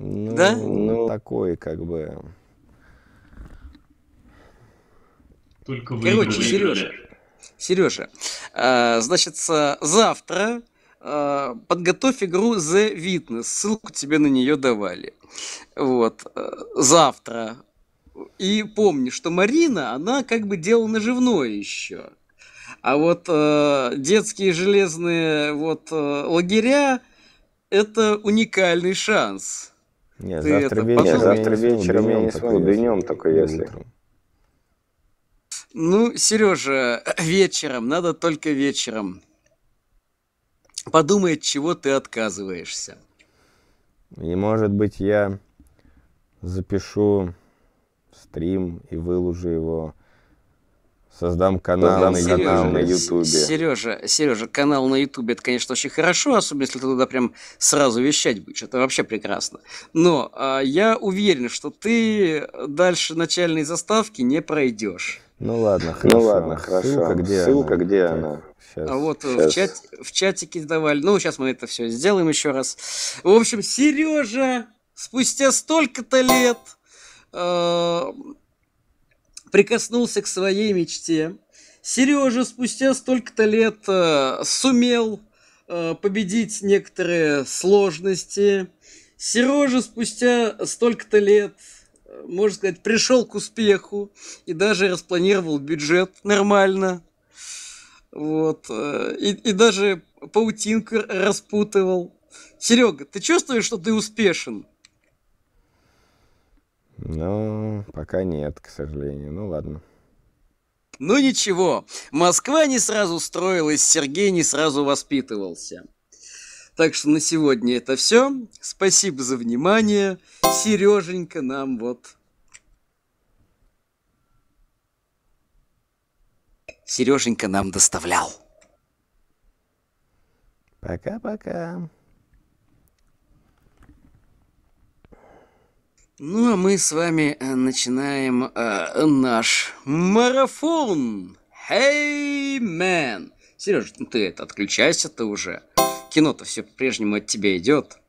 Ну, да? Ну, ну, такой, как бы... Только вы Короче, Сережа, Сережа, э, значит, завтра э, подготовь игру The Witness. Ссылку тебе на нее давали. Вот. Э, завтра. И помни, что Марина, она как бы делала наживное еще. А вот э, детские железные вот э, лагеря это уникальный шанс. Нет, ты завтра, это, вечер, потом... завтра вечером я не смогу, да днем только если. Ну, Сережа, <clears throat> вечером, надо только вечером. Подумай, от чего ты отказываешься. И может быть я запишу стрим и выложу его Создам канал, Создам на, Сережа, канал Ютубе. Сережа, Сережа, канал на Ютубе, это, конечно, очень хорошо, особенно если ты туда прям сразу вещать будешь, это вообще прекрасно. Но а, я уверен, что ты дальше начальной заставки не пройдешь. Ну ладно, ну хорошо. Ну ладно, хорошо. Ссылка где Ссылка она? Где она? Сейчас. А вот сейчас. Э, в, чате в чатике давали. Ну, сейчас мы это все сделаем еще раз. В общем, Сережа, спустя столько-то лет... Э прикоснулся к своей мечте. Сережа спустя столько-то лет э, сумел э, победить некоторые сложности. Сережа спустя столько-то лет, э, можно сказать, пришел к успеху и даже распланировал бюджет нормально. Вот. Э, и, и даже паутинку распутывал. Серега, ты чувствуешь, что ты успешен? Но ну, пока нет, к сожалению. Ну ладно. Ну ничего, Москва не сразу строилась, Сергей не сразу воспитывался. Так что на сегодня это все. Спасибо за внимание. Сереженька нам вот... Сереженька нам доставлял. Пока-пока. Ну а мы с вами э, начинаем э, наш марафон. Hey, man! Сереж, ну ты это, отключайся то уже. Кино-то все по-прежнему от тебя идет.